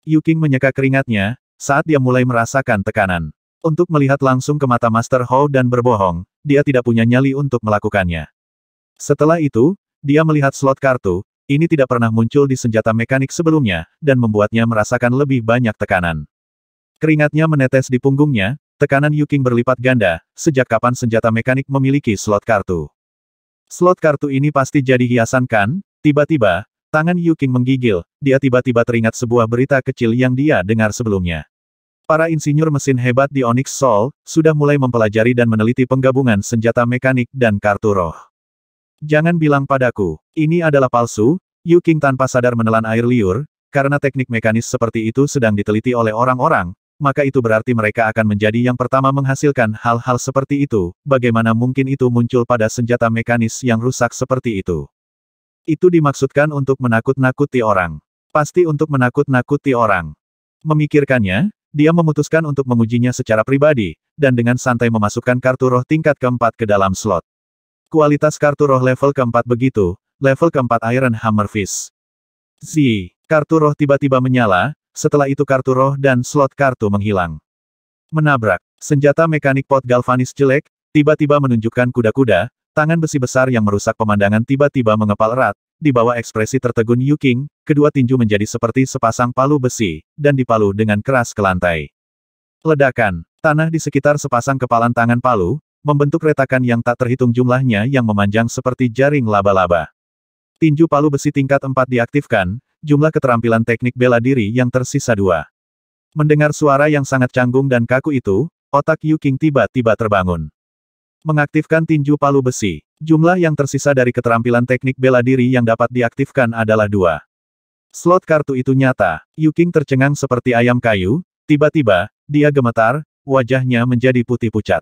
Yuking menyeka keringatnya, saat dia mulai merasakan tekanan. Untuk melihat langsung ke mata Master Hou dan berbohong, dia tidak punya nyali untuk melakukannya. Setelah itu, dia melihat slot kartu, ini tidak pernah muncul di senjata mekanik sebelumnya, dan membuatnya merasakan lebih banyak tekanan. Keringatnya menetes di punggungnya, tekanan Yuking berlipat ganda, sejak kapan senjata mekanik memiliki slot kartu. Slot kartu ini pasti jadi hiasan kan? Tiba-tiba, tangan Yuking menggigil, dia tiba-tiba teringat sebuah berita kecil yang dia dengar sebelumnya. Para insinyur mesin hebat di Onyx Sol, sudah mulai mempelajari dan meneliti penggabungan senjata mekanik dan kartu roh. Jangan bilang padaku, ini adalah palsu, Yuking tanpa sadar menelan air liur, karena teknik mekanis seperti itu sedang diteliti oleh orang-orang, maka itu berarti mereka akan menjadi yang pertama menghasilkan hal-hal seperti itu, bagaimana mungkin itu muncul pada senjata mekanis yang rusak seperti itu. Itu dimaksudkan untuk menakut-nakuti orang. Pasti untuk menakut-nakuti orang. Memikirkannya, dia memutuskan untuk mengujinya secara pribadi, dan dengan santai memasukkan kartu roh tingkat keempat ke dalam slot. Kualitas kartu roh level keempat begitu, level keempat Iron Hammer Fist. Z. Kartu roh tiba-tiba menyala, setelah itu kartu roh dan slot kartu menghilang. Menabrak, senjata mekanik pot galvanis jelek, tiba-tiba menunjukkan kuda-kuda, tangan besi besar yang merusak pemandangan tiba-tiba mengepal erat, di bawah ekspresi tertegun Yu King, kedua tinju menjadi seperti sepasang palu besi, dan dipalu dengan keras ke lantai. Ledakan, tanah di sekitar sepasang kepalan tangan palu, membentuk retakan yang tak terhitung jumlahnya yang memanjang seperti jaring laba-laba. Tinju palu besi tingkat 4 diaktifkan, jumlah keterampilan teknik bela diri yang tersisa dua. Mendengar suara yang sangat canggung dan kaku itu, otak Yu Qing tiba-tiba terbangun. Mengaktifkan tinju palu besi. Jumlah yang tersisa dari keterampilan teknik bela diri yang dapat diaktifkan adalah dua. Slot kartu itu nyata. Yu Qing tercengang seperti ayam kayu, tiba-tiba, dia gemetar, wajahnya menjadi putih pucat.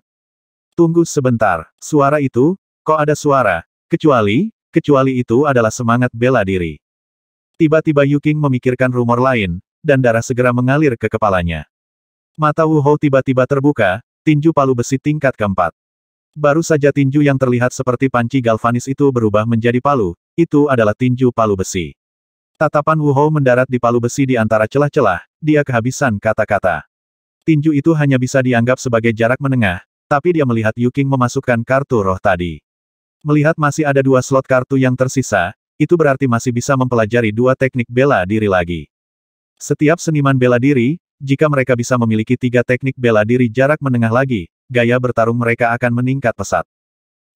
Tunggu sebentar, suara itu, kok ada suara, kecuali, kecuali itu adalah semangat bela diri. Tiba-tiba Yuking memikirkan rumor lain, dan darah segera mengalir ke kepalanya. Mata Wuho tiba-tiba terbuka, tinju palu besi tingkat keempat. Baru saja tinju yang terlihat seperti panci galvanis itu berubah menjadi palu, itu adalah tinju palu besi. Tatapan Wuho mendarat di palu besi di antara celah-celah, dia kehabisan kata-kata. Tinju itu hanya bisa dianggap sebagai jarak menengah, tapi dia melihat Yuking memasukkan kartu roh tadi. Melihat masih ada dua slot kartu yang tersisa, itu berarti masih bisa mempelajari dua teknik bela diri lagi. Setiap seniman bela diri, jika mereka bisa memiliki tiga teknik bela diri jarak menengah lagi, gaya bertarung mereka akan meningkat pesat.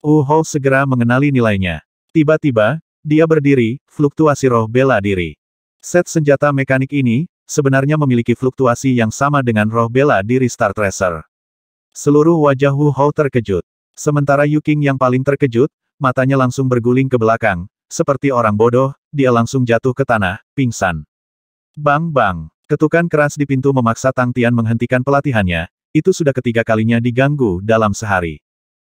Uhou oh segera mengenali nilainya. Tiba-tiba, dia berdiri, fluktuasi roh bela diri. Set senjata mekanik ini, sebenarnya memiliki fluktuasi yang sama dengan roh bela diri Star Tracer. Seluruh wajah Wu Hou terkejut. Sementara Qing yang paling terkejut, matanya langsung berguling ke belakang, seperti orang bodoh, dia langsung jatuh ke tanah, pingsan. Bang-bang, ketukan keras di pintu memaksa Tang Tian menghentikan pelatihannya, itu sudah ketiga kalinya diganggu dalam sehari.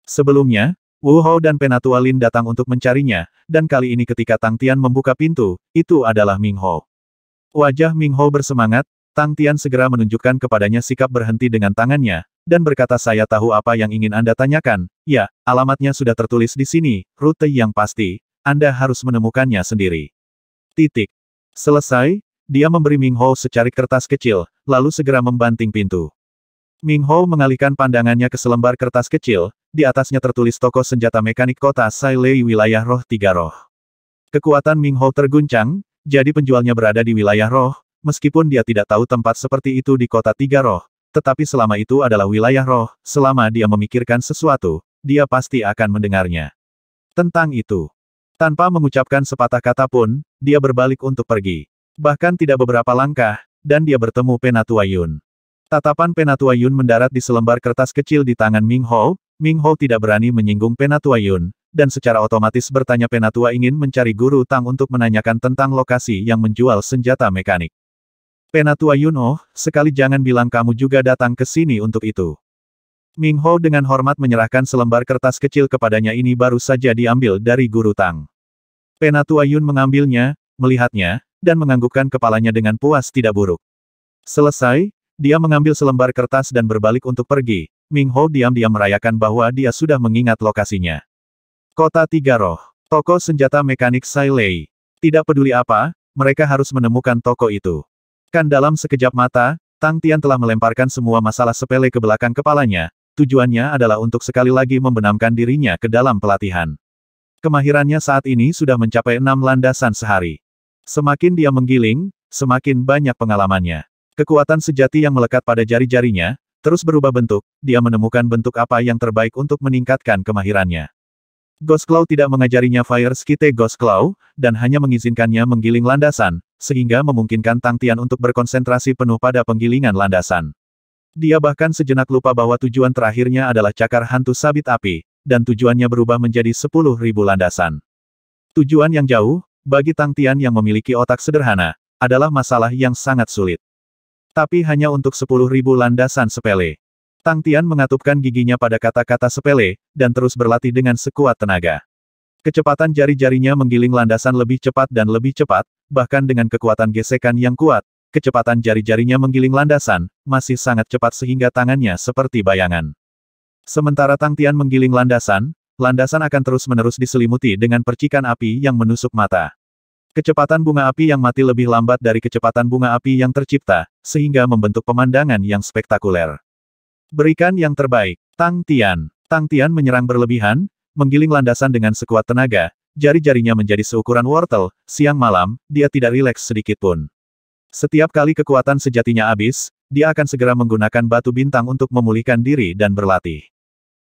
Sebelumnya, Wu Hao dan Penatua Lin datang untuk mencarinya, dan kali ini ketika Tang Tian membuka pintu, itu adalah Ming Ho. Wajah Ming Ho bersemangat, Tang Tian segera menunjukkan kepadanya sikap berhenti dengan tangannya, dan berkata saya tahu apa yang ingin Anda tanyakan, ya, alamatnya sudah tertulis di sini, rute yang pasti, anda harus menemukannya sendiri. Titik. Selesai, dia memberi Ming Hou secarik kertas kecil, lalu segera membanting pintu. Ming Hou mengalihkan pandangannya ke selembar kertas kecil, di atasnya tertulis toko senjata mekanik kota Sai Lei wilayah roh tiga roh. Kekuatan Ming Hou terguncang, jadi penjualnya berada di wilayah roh, meskipun dia tidak tahu tempat seperti itu di kota tiga roh, tetapi selama itu adalah wilayah roh, selama dia memikirkan sesuatu, dia pasti akan mendengarnya. Tentang itu, tanpa mengucapkan sepatah kata pun, dia berbalik untuk pergi. Bahkan tidak beberapa langkah, dan dia bertemu Penatua Yun. Tatapan Penatua Yun mendarat di selembar kertas kecil di tangan Ming Ho, Ming Ho tidak berani menyinggung Penatua Yun, dan secara otomatis bertanya Penatua ingin mencari guru Tang untuk menanyakan tentang lokasi yang menjual senjata mekanik. Penatua Yun oh, sekali jangan bilang kamu juga datang ke sini untuk itu. Ming Ho dengan hormat menyerahkan selembar kertas kecil kepadanya ini baru saja diambil dari guru Tang. Penatua Yun mengambilnya, melihatnya, dan menganggukkan kepalanya dengan puas tidak buruk. Selesai, dia mengambil selembar kertas dan berbalik untuk pergi. Ming Ho diam-diam merayakan bahwa dia sudah mengingat lokasinya. Kota Tiga Roh. Toko senjata mekanik Sai Lei. Tidak peduli apa, mereka harus menemukan toko itu. Kan dalam sekejap mata, Tang Tian telah melemparkan semua masalah sepele ke belakang kepalanya, tujuannya adalah untuk sekali lagi membenamkan dirinya ke dalam pelatihan. Kemahirannya saat ini sudah mencapai enam landasan sehari. Semakin dia menggiling, semakin banyak pengalamannya. Kekuatan sejati yang melekat pada jari-jarinya, terus berubah bentuk, dia menemukan bentuk apa yang terbaik untuk meningkatkan kemahirannya. Ghostclaw tidak mengajarinya Fire Skite Ghostclaw, dan hanya mengizinkannya menggiling landasan, sehingga memungkinkan Tang Tian untuk berkonsentrasi penuh pada penggilingan landasan. Dia bahkan sejenak lupa bahwa tujuan terakhirnya adalah cakar hantu sabit api, dan tujuannya berubah menjadi sepuluh ribu landasan. Tujuan yang jauh, bagi Tang Tian yang memiliki otak sederhana, adalah masalah yang sangat sulit. Tapi hanya untuk sepuluh ribu landasan sepele. Tang Tian mengatupkan giginya pada kata-kata sepele, dan terus berlatih dengan sekuat tenaga. Kecepatan jari-jarinya menggiling landasan lebih cepat dan lebih cepat, bahkan dengan kekuatan gesekan yang kuat, kecepatan jari-jarinya menggiling landasan, masih sangat cepat sehingga tangannya seperti bayangan. Sementara Tang Tian menggiling landasan, landasan akan terus-menerus diselimuti dengan percikan api yang menusuk mata. Kecepatan bunga api yang mati lebih lambat dari kecepatan bunga api yang tercipta, sehingga membentuk pemandangan yang spektakuler. Berikan yang terbaik, Tang Tian. Tang Tian menyerang berlebihan, menggiling landasan dengan sekuat tenaga, jari-jarinya menjadi seukuran wortel, siang malam, dia tidak rileks sedikitpun. Setiap kali kekuatan sejatinya habis, dia akan segera menggunakan batu bintang untuk memulihkan diri dan berlatih.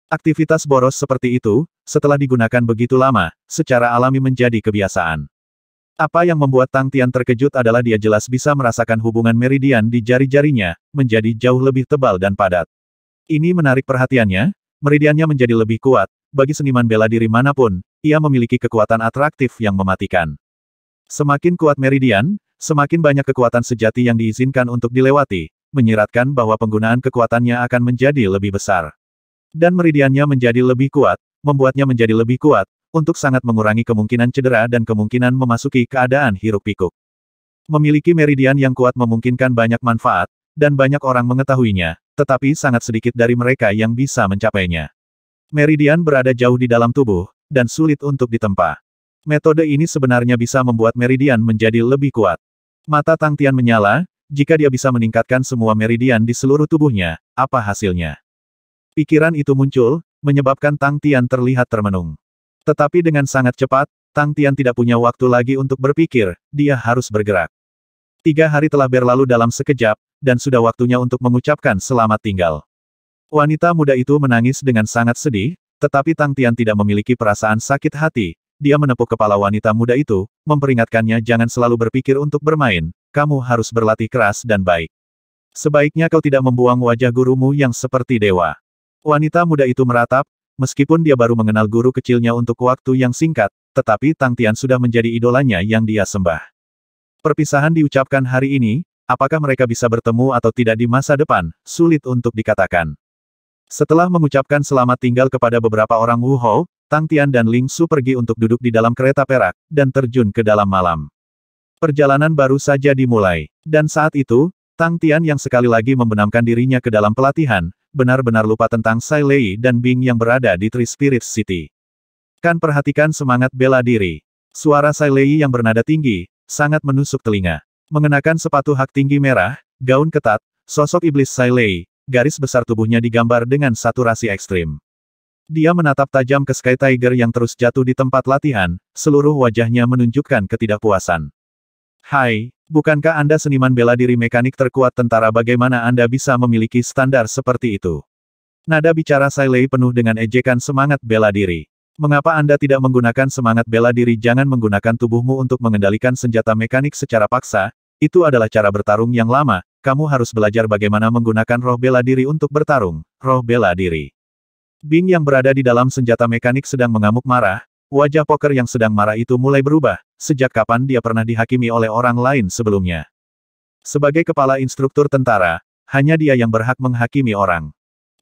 Aktivitas boros seperti itu, setelah digunakan begitu lama, secara alami menjadi kebiasaan. Apa yang membuat Tang Tian terkejut adalah dia jelas bisa merasakan hubungan meridian di jari-jarinya, menjadi jauh lebih tebal dan padat. Ini menarik perhatiannya, meridiannya menjadi lebih kuat, bagi seniman bela diri manapun, ia memiliki kekuatan atraktif yang mematikan. Semakin kuat meridian, Semakin banyak kekuatan sejati yang diizinkan untuk dilewati, menyiratkan bahwa penggunaan kekuatannya akan menjadi lebih besar. Dan meridiannya menjadi lebih kuat, membuatnya menjadi lebih kuat, untuk sangat mengurangi kemungkinan cedera dan kemungkinan memasuki keadaan hiruk-pikuk. Memiliki meridian yang kuat memungkinkan banyak manfaat, dan banyak orang mengetahuinya, tetapi sangat sedikit dari mereka yang bisa mencapainya. Meridian berada jauh di dalam tubuh, dan sulit untuk ditempa. Metode ini sebenarnya bisa membuat meridian menjadi lebih kuat. Mata Tang Tian menyala, jika dia bisa meningkatkan semua meridian di seluruh tubuhnya, apa hasilnya? Pikiran itu muncul, menyebabkan Tang Tian terlihat termenung. Tetapi dengan sangat cepat, Tang Tian tidak punya waktu lagi untuk berpikir, dia harus bergerak. Tiga hari telah berlalu dalam sekejap, dan sudah waktunya untuk mengucapkan selamat tinggal. Wanita muda itu menangis dengan sangat sedih, tetapi Tang Tian tidak memiliki perasaan sakit hati, dia menepuk kepala wanita muda itu, memperingatkannya jangan selalu berpikir untuk bermain, kamu harus berlatih keras dan baik. Sebaiknya kau tidak membuang wajah gurumu yang seperti dewa. Wanita muda itu meratap, meskipun dia baru mengenal guru kecilnya untuk waktu yang singkat, tetapi Tang Tian sudah menjadi idolanya yang dia sembah. Perpisahan diucapkan hari ini, apakah mereka bisa bertemu atau tidak di masa depan, sulit untuk dikatakan. Setelah mengucapkan selamat tinggal kepada beberapa orang Wu Hou, Tang Tian dan Ling Su pergi untuk duduk di dalam kereta perak, dan terjun ke dalam malam. Perjalanan baru saja dimulai. Dan saat itu, Tang Tian yang sekali lagi membenamkan dirinya ke dalam pelatihan, benar-benar lupa tentang Sai Lei dan Bing yang berada di Three Spirits City. Kan perhatikan semangat bela diri. Suara Sai Lei yang bernada tinggi, sangat menusuk telinga. Mengenakan sepatu hak tinggi merah, gaun ketat, sosok iblis Sai Lei, garis besar tubuhnya digambar dengan saturasi ekstrim. Dia menatap tajam ke Sky Tiger yang terus jatuh di tempat latihan, seluruh wajahnya menunjukkan ketidakpuasan. Hai, bukankah Anda seniman bela diri mekanik terkuat tentara bagaimana Anda bisa memiliki standar seperti itu? Nada bicara Sailei penuh dengan ejekan semangat bela diri. Mengapa Anda tidak menggunakan semangat bela diri jangan menggunakan tubuhmu untuk mengendalikan senjata mekanik secara paksa, itu adalah cara bertarung yang lama, kamu harus belajar bagaimana menggunakan roh bela diri untuk bertarung, roh bela diri. Bing yang berada di dalam senjata mekanik sedang mengamuk marah, wajah poker yang sedang marah itu mulai berubah, sejak kapan dia pernah dihakimi oleh orang lain sebelumnya. Sebagai kepala instruktur tentara, hanya dia yang berhak menghakimi orang.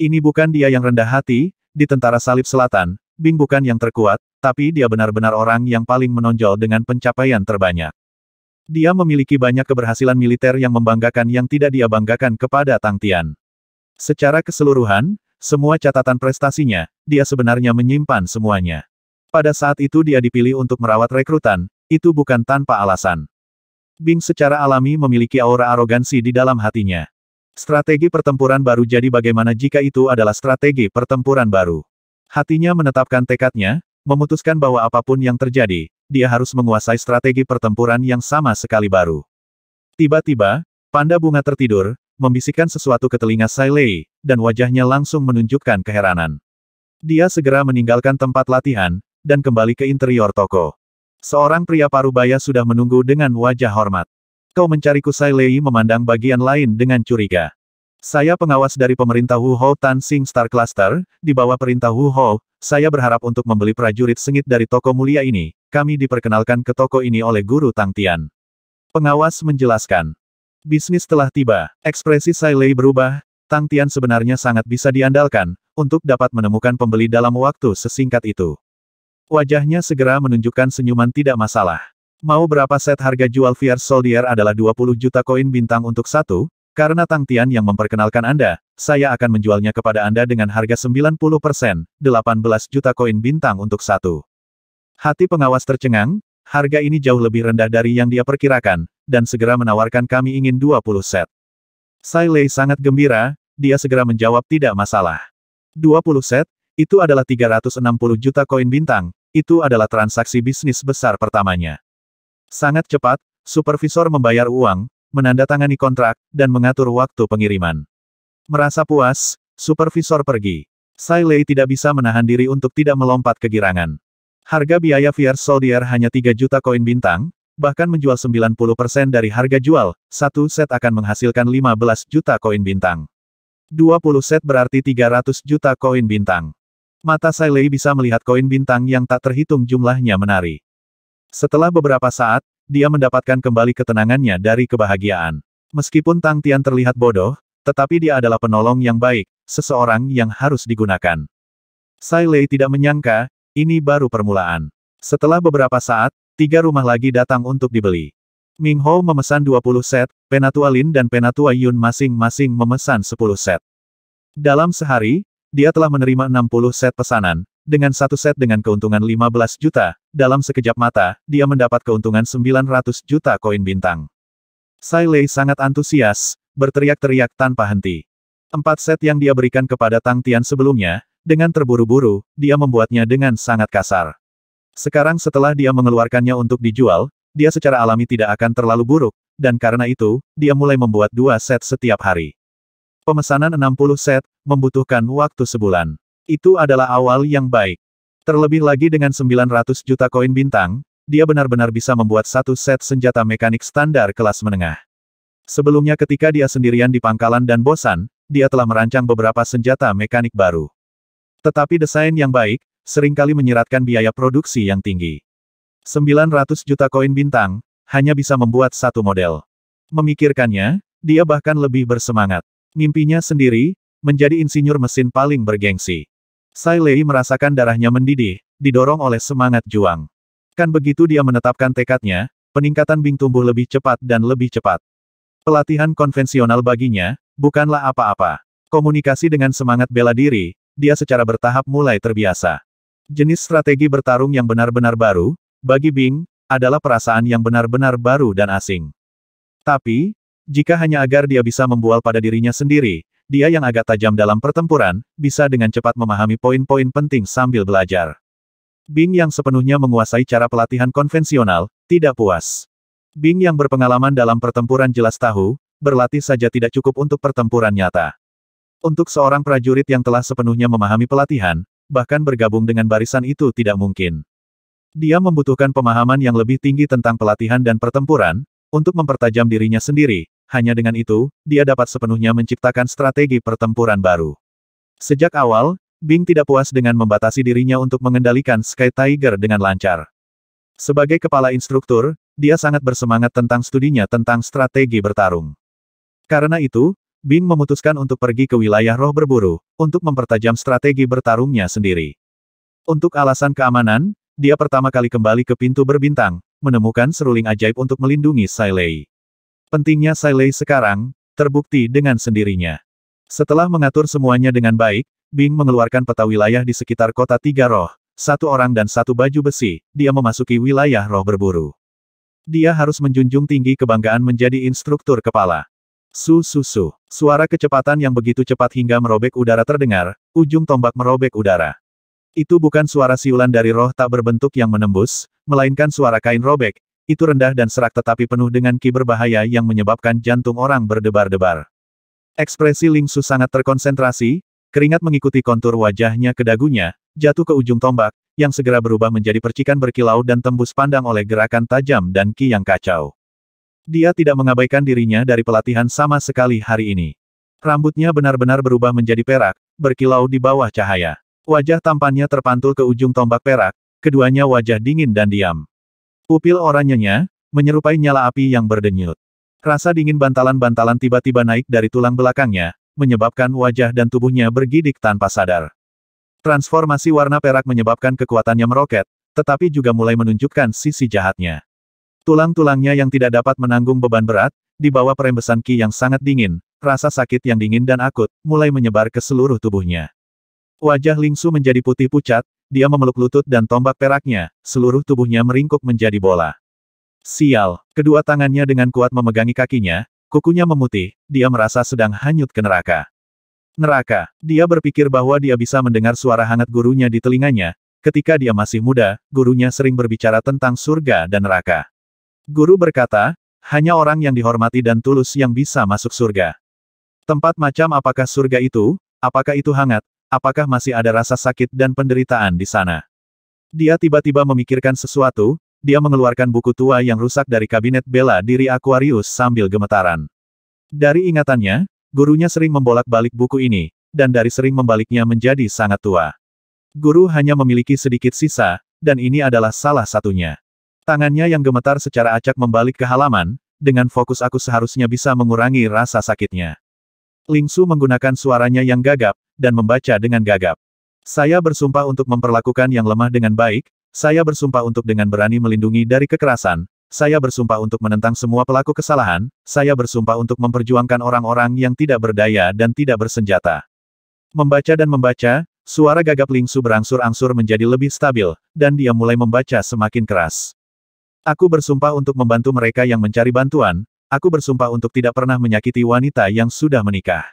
Ini bukan dia yang rendah hati, di tentara salib selatan, Bing bukan yang terkuat, tapi dia benar-benar orang yang paling menonjol dengan pencapaian terbanyak. Dia memiliki banyak keberhasilan militer yang membanggakan yang tidak dia banggakan kepada Tang Tian. Secara keseluruhan, semua catatan prestasinya, dia sebenarnya menyimpan semuanya. Pada saat itu dia dipilih untuk merawat rekrutan, itu bukan tanpa alasan. Bing secara alami memiliki aura arogansi di dalam hatinya. Strategi pertempuran baru jadi bagaimana jika itu adalah strategi pertempuran baru. Hatinya menetapkan tekadnya, memutuskan bahwa apapun yang terjadi, dia harus menguasai strategi pertempuran yang sama sekali baru. Tiba-tiba, panda bunga tertidur, membisikkan sesuatu ke telinga Sai Lei dan wajahnya langsung menunjukkan keheranan. Dia segera meninggalkan tempat latihan, dan kembali ke interior toko. Seorang pria parubaya sudah menunggu dengan wajah hormat. Kau mencariku Sai Lei, memandang bagian lain dengan curiga. Saya pengawas dari pemerintah Wu Hou Tan Sing Star Cluster, di bawah perintah Wu Hou, saya berharap untuk membeli prajurit sengit dari toko mulia ini, kami diperkenalkan ke toko ini oleh guru Tang Tian. Pengawas menjelaskan, Bisnis telah tiba. Ekspresi Sai Lei berubah, Tang Tian sebenarnya sangat bisa diandalkan, untuk dapat menemukan pembeli dalam waktu sesingkat itu. Wajahnya segera menunjukkan senyuman tidak masalah. Mau berapa set harga jual VR Soldier adalah 20 juta koin bintang untuk satu, karena Tang Tian yang memperkenalkan Anda, saya akan menjualnya kepada Anda dengan harga 90%, 18 juta koin bintang untuk satu. Hati pengawas tercengang, harga ini jauh lebih rendah dari yang dia perkirakan, dan segera menawarkan kami ingin 20 set. Sai Lei sangat gembira, dia segera menjawab tidak masalah. 20 set, itu adalah 360 juta koin bintang, itu adalah transaksi bisnis besar pertamanya. Sangat cepat, supervisor membayar uang, menandatangani kontrak, dan mengatur waktu pengiriman. Merasa puas, supervisor pergi. Sai Lei tidak bisa menahan diri untuk tidak melompat kegirangan. Harga biaya Fierce Soldier hanya 3 juta koin bintang, bahkan menjual 90% dari harga jual, satu set akan menghasilkan 15 juta koin bintang. 20 set berarti 300 juta koin bintang. Mata Sailei bisa melihat koin bintang yang tak terhitung jumlahnya menari. Setelah beberapa saat, dia mendapatkan kembali ketenangannya dari kebahagiaan. Meskipun Tang Tian terlihat bodoh, tetapi dia adalah penolong yang baik, seseorang yang harus digunakan. Sailei tidak menyangka, ini baru permulaan. Setelah beberapa saat, tiga rumah lagi datang untuk dibeli. Ming Ho memesan 20 set, Penatua Lin dan Penatua Yun masing-masing memesan 10 set. Dalam sehari, dia telah menerima 60 set pesanan, dengan satu set dengan keuntungan 15 juta, dalam sekejap mata, dia mendapat keuntungan 900 juta koin bintang. Sai Lei sangat antusias, berteriak-teriak tanpa henti. Empat set yang dia berikan kepada Tang Tian sebelumnya, dengan terburu-buru, dia membuatnya dengan sangat kasar. Sekarang setelah dia mengeluarkannya untuk dijual, dia secara alami tidak akan terlalu buruk, dan karena itu, dia mulai membuat dua set setiap hari. Pemesanan 60 set, membutuhkan waktu sebulan. Itu adalah awal yang baik. Terlebih lagi dengan 900 juta koin bintang, dia benar-benar bisa membuat satu set senjata mekanik standar kelas menengah. Sebelumnya ketika dia sendirian di pangkalan dan bosan, dia telah merancang beberapa senjata mekanik baru. Tetapi desain yang baik, seringkali menyiratkan biaya produksi yang tinggi. 900 juta koin bintang, hanya bisa membuat satu model. Memikirkannya, dia bahkan lebih bersemangat. Mimpinya sendiri, menjadi insinyur mesin paling bergengsi. Sai Lei merasakan darahnya mendidih, didorong oleh semangat juang. Kan begitu dia menetapkan tekadnya, peningkatan Bing tumbuh lebih cepat dan lebih cepat. Pelatihan konvensional baginya, bukanlah apa-apa. Komunikasi dengan semangat bela diri, dia secara bertahap mulai terbiasa. Jenis strategi bertarung yang benar-benar baru, bagi Bing, adalah perasaan yang benar-benar baru dan asing. Tapi, jika hanya agar dia bisa membual pada dirinya sendiri, dia yang agak tajam dalam pertempuran, bisa dengan cepat memahami poin-poin penting sambil belajar. Bing yang sepenuhnya menguasai cara pelatihan konvensional, tidak puas. Bing yang berpengalaman dalam pertempuran jelas tahu, berlatih saja tidak cukup untuk pertempuran nyata. Untuk seorang prajurit yang telah sepenuhnya memahami pelatihan, bahkan bergabung dengan barisan itu tidak mungkin. Dia membutuhkan pemahaman yang lebih tinggi tentang pelatihan dan pertempuran, untuk mempertajam dirinya sendiri, hanya dengan itu, dia dapat sepenuhnya menciptakan strategi pertempuran baru. Sejak awal, Bing tidak puas dengan membatasi dirinya untuk mengendalikan Sky Tiger dengan lancar. Sebagai kepala instruktur, dia sangat bersemangat tentang studinya tentang strategi bertarung. Karena itu, Bing memutuskan untuk pergi ke wilayah roh berburu, untuk mempertajam strategi bertarungnya sendiri. Untuk alasan keamanan, dia pertama kali kembali ke pintu berbintang, menemukan seruling ajaib untuk melindungi Sailei. Pentingnya Sailei sekarang, terbukti dengan sendirinya. Setelah mengatur semuanya dengan baik, Bing mengeluarkan peta wilayah di sekitar kota tiga roh, satu orang dan satu baju besi, dia memasuki wilayah roh berburu. Dia harus menjunjung tinggi kebanggaan menjadi instruktur kepala. Su su su. Suara kecepatan yang begitu cepat hingga merobek udara terdengar, ujung tombak merobek udara. Itu bukan suara siulan dari roh tak berbentuk yang menembus, melainkan suara kain robek, itu rendah dan serak tetapi penuh dengan ki berbahaya yang menyebabkan jantung orang berdebar-debar. Ekspresi Ling Su sangat terkonsentrasi, keringat mengikuti kontur wajahnya ke dagunya, jatuh ke ujung tombak, yang segera berubah menjadi percikan berkilau dan tembus pandang oleh gerakan tajam dan ki yang kacau. Dia tidak mengabaikan dirinya dari pelatihan sama sekali hari ini. Rambutnya benar-benar berubah menjadi perak, berkilau di bawah cahaya. Wajah tampannya terpantul ke ujung tombak perak, keduanya wajah dingin dan diam. Pupil oranyenya, menyerupai nyala api yang berdenyut. Rasa dingin bantalan-bantalan tiba-tiba naik dari tulang belakangnya, menyebabkan wajah dan tubuhnya bergidik tanpa sadar. Transformasi warna perak menyebabkan kekuatannya meroket, tetapi juga mulai menunjukkan sisi jahatnya. Tulang-tulangnya yang tidak dapat menanggung beban berat, di bawah perembesan Ki yang sangat dingin, rasa sakit yang dingin dan akut, mulai menyebar ke seluruh tubuhnya. Wajah Lingsu menjadi putih pucat, dia memeluk lutut dan tombak peraknya, seluruh tubuhnya meringkuk menjadi bola. Sial, kedua tangannya dengan kuat memegangi kakinya, kukunya memutih, dia merasa sedang hanyut ke neraka. Neraka, dia berpikir bahwa dia bisa mendengar suara hangat gurunya di telinganya, ketika dia masih muda, gurunya sering berbicara tentang surga dan neraka. Guru berkata, hanya orang yang dihormati dan tulus yang bisa masuk surga. Tempat macam apakah surga itu, apakah itu hangat, apakah masih ada rasa sakit dan penderitaan di sana. Dia tiba-tiba memikirkan sesuatu, dia mengeluarkan buku tua yang rusak dari kabinet bela diri Aquarius sambil gemetaran. Dari ingatannya, gurunya sering membolak-balik buku ini, dan dari sering membaliknya menjadi sangat tua. Guru hanya memiliki sedikit sisa, dan ini adalah salah satunya. Tangannya yang gemetar secara acak membalik ke halaman, dengan fokus aku seharusnya bisa mengurangi rasa sakitnya. Ling Su menggunakan suaranya yang gagap, dan membaca dengan gagap. Saya bersumpah untuk memperlakukan yang lemah dengan baik, saya bersumpah untuk dengan berani melindungi dari kekerasan, saya bersumpah untuk menentang semua pelaku kesalahan, saya bersumpah untuk memperjuangkan orang-orang yang tidak berdaya dan tidak bersenjata. Membaca dan membaca, suara gagap Ling Su berangsur-angsur menjadi lebih stabil, dan dia mulai membaca semakin keras. Aku bersumpah untuk membantu mereka yang mencari bantuan, aku bersumpah untuk tidak pernah menyakiti wanita yang sudah menikah.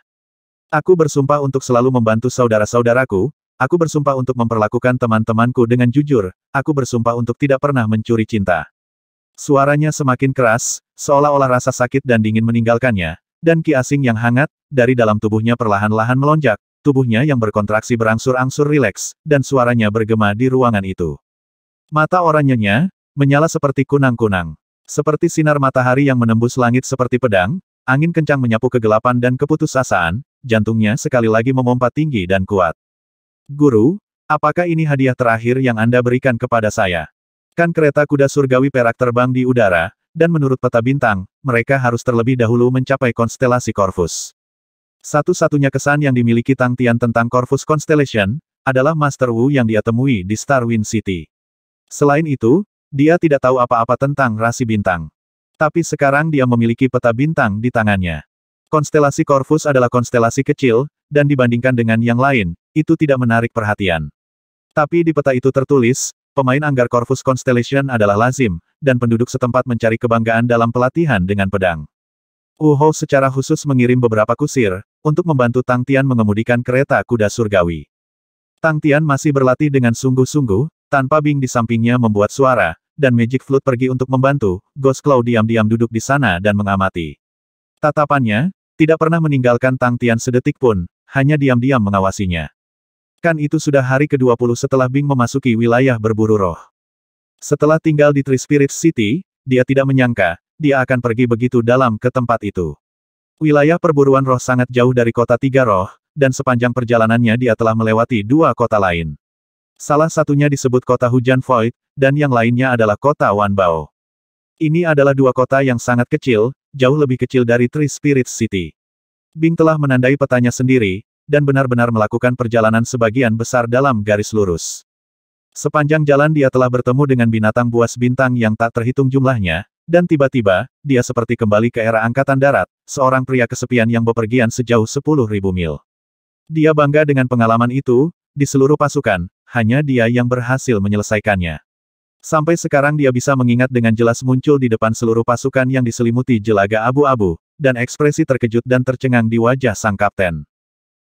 Aku bersumpah untuk selalu membantu saudara-saudaraku, aku bersumpah untuk memperlakukan teman-temanku dengan jujur, aku bersumpah untuk tidak pernah mencuri cinta. Suaranya semakin keras, seolah-olah rasa sakit dan dingin meninggalkannya, dan ki asing yang hangat, dari dalam tubuhnya perlahan-lahan melonjak, tubuhnya yang berkontraksi berangsur-angsur rileks, dan suaranya bergema di ruangan itu. Mata orangnya Menyala seperti kunang-kunang. Seperti sinar matahari yang menembus langit seperti pedang, angin kencang menyapu kegelapan dan keputusasaan, jantungnya sekali lagi memompa tinggi dan kuat. Guru, apakah ini hadiah terakhir yang Anda berikan kepada saya? Kan kereta kuda surgawi perak terbang di udara, dan menurut peta bintang, mereka harus terlebih dahulu mencapai konstelasi Corvus. Satu-satunya kesan yang dimiliki Tang Tian tentang Corvus Constellation, adalah Master Wu yang dia temui di Starwind City. Selain itu, dia tidak tahu apa-apa tentang rasi bintang. Tapi sekarang dia memiliki peta bintang di tangannya. Konstelasi Corvus adalah konstelasi kecil, dan dibandingkan dengan yang lain, itu tidak menarik perhatian. Tapi di peta itu tertulis, pemain Anggar Corvus Constellation adalah lazim, dan penduduk setempat mencari kebanggaan dalam pelatihan dengan pedang. Uho secara khusus mengirim beberapa kusir, untuk membantu Tang Tian mengemudikan kereta kuda surgawi. Tang Tian masih berlatih dengan sungguh-sungguh, tanpa Bing di sampingnya membuat suara, dan Magic Flute pergi untuk membantu, Ghost Cloud diam-diam duduk di sana dan mengamati. Tatapannya, tidak pernah meninggalkan Tang Tian sedetik pun, hanya diam-diam mengawasinya. Kan itu sudah hari ke-20 setelah Bing memasuki wilayah berburu roh. Setelah tinggal di Three Spirits City, dia tidak menyangka, dia akan pergi begitu dalam ke tempat itu. Wilayah perburuan roh sangat jauh dari kota tiga roh, dan sepanjang perjalanannya dia telah melewati dua kota lain. Salah satunya disebut kota hujan Void, dan yang lainnya adalah kota Wanbao. Ini adalah dua kota yang sangat kecil, jauh lebih kecil dari Three Spirits City. Bing telah menandai petanya sendiri, dan benar-benar melakukan perjalanan sebagian besar dalam garis lurus. Sepanjang jalan dia telah bertemu dengan binatang buas bintang yang tak terhitung jumlahnya, dan tiba-tiba, dia seperti kembali ke era angkatan darat, seorang pria kesepian yang bepergian sejauh 10.000 mil. Dia bangga dengan pengalaman itu, di seluruh pasukan, hanya dia yang berhasil menyelesaikannya. Sampai sekarang dia bisa mengingat dengan jelas muncul di depan seluruh pasukan yang diselimuti jelaga abu-abu, dan ekspresi terkejut dan tercengang di wajah sang kapten.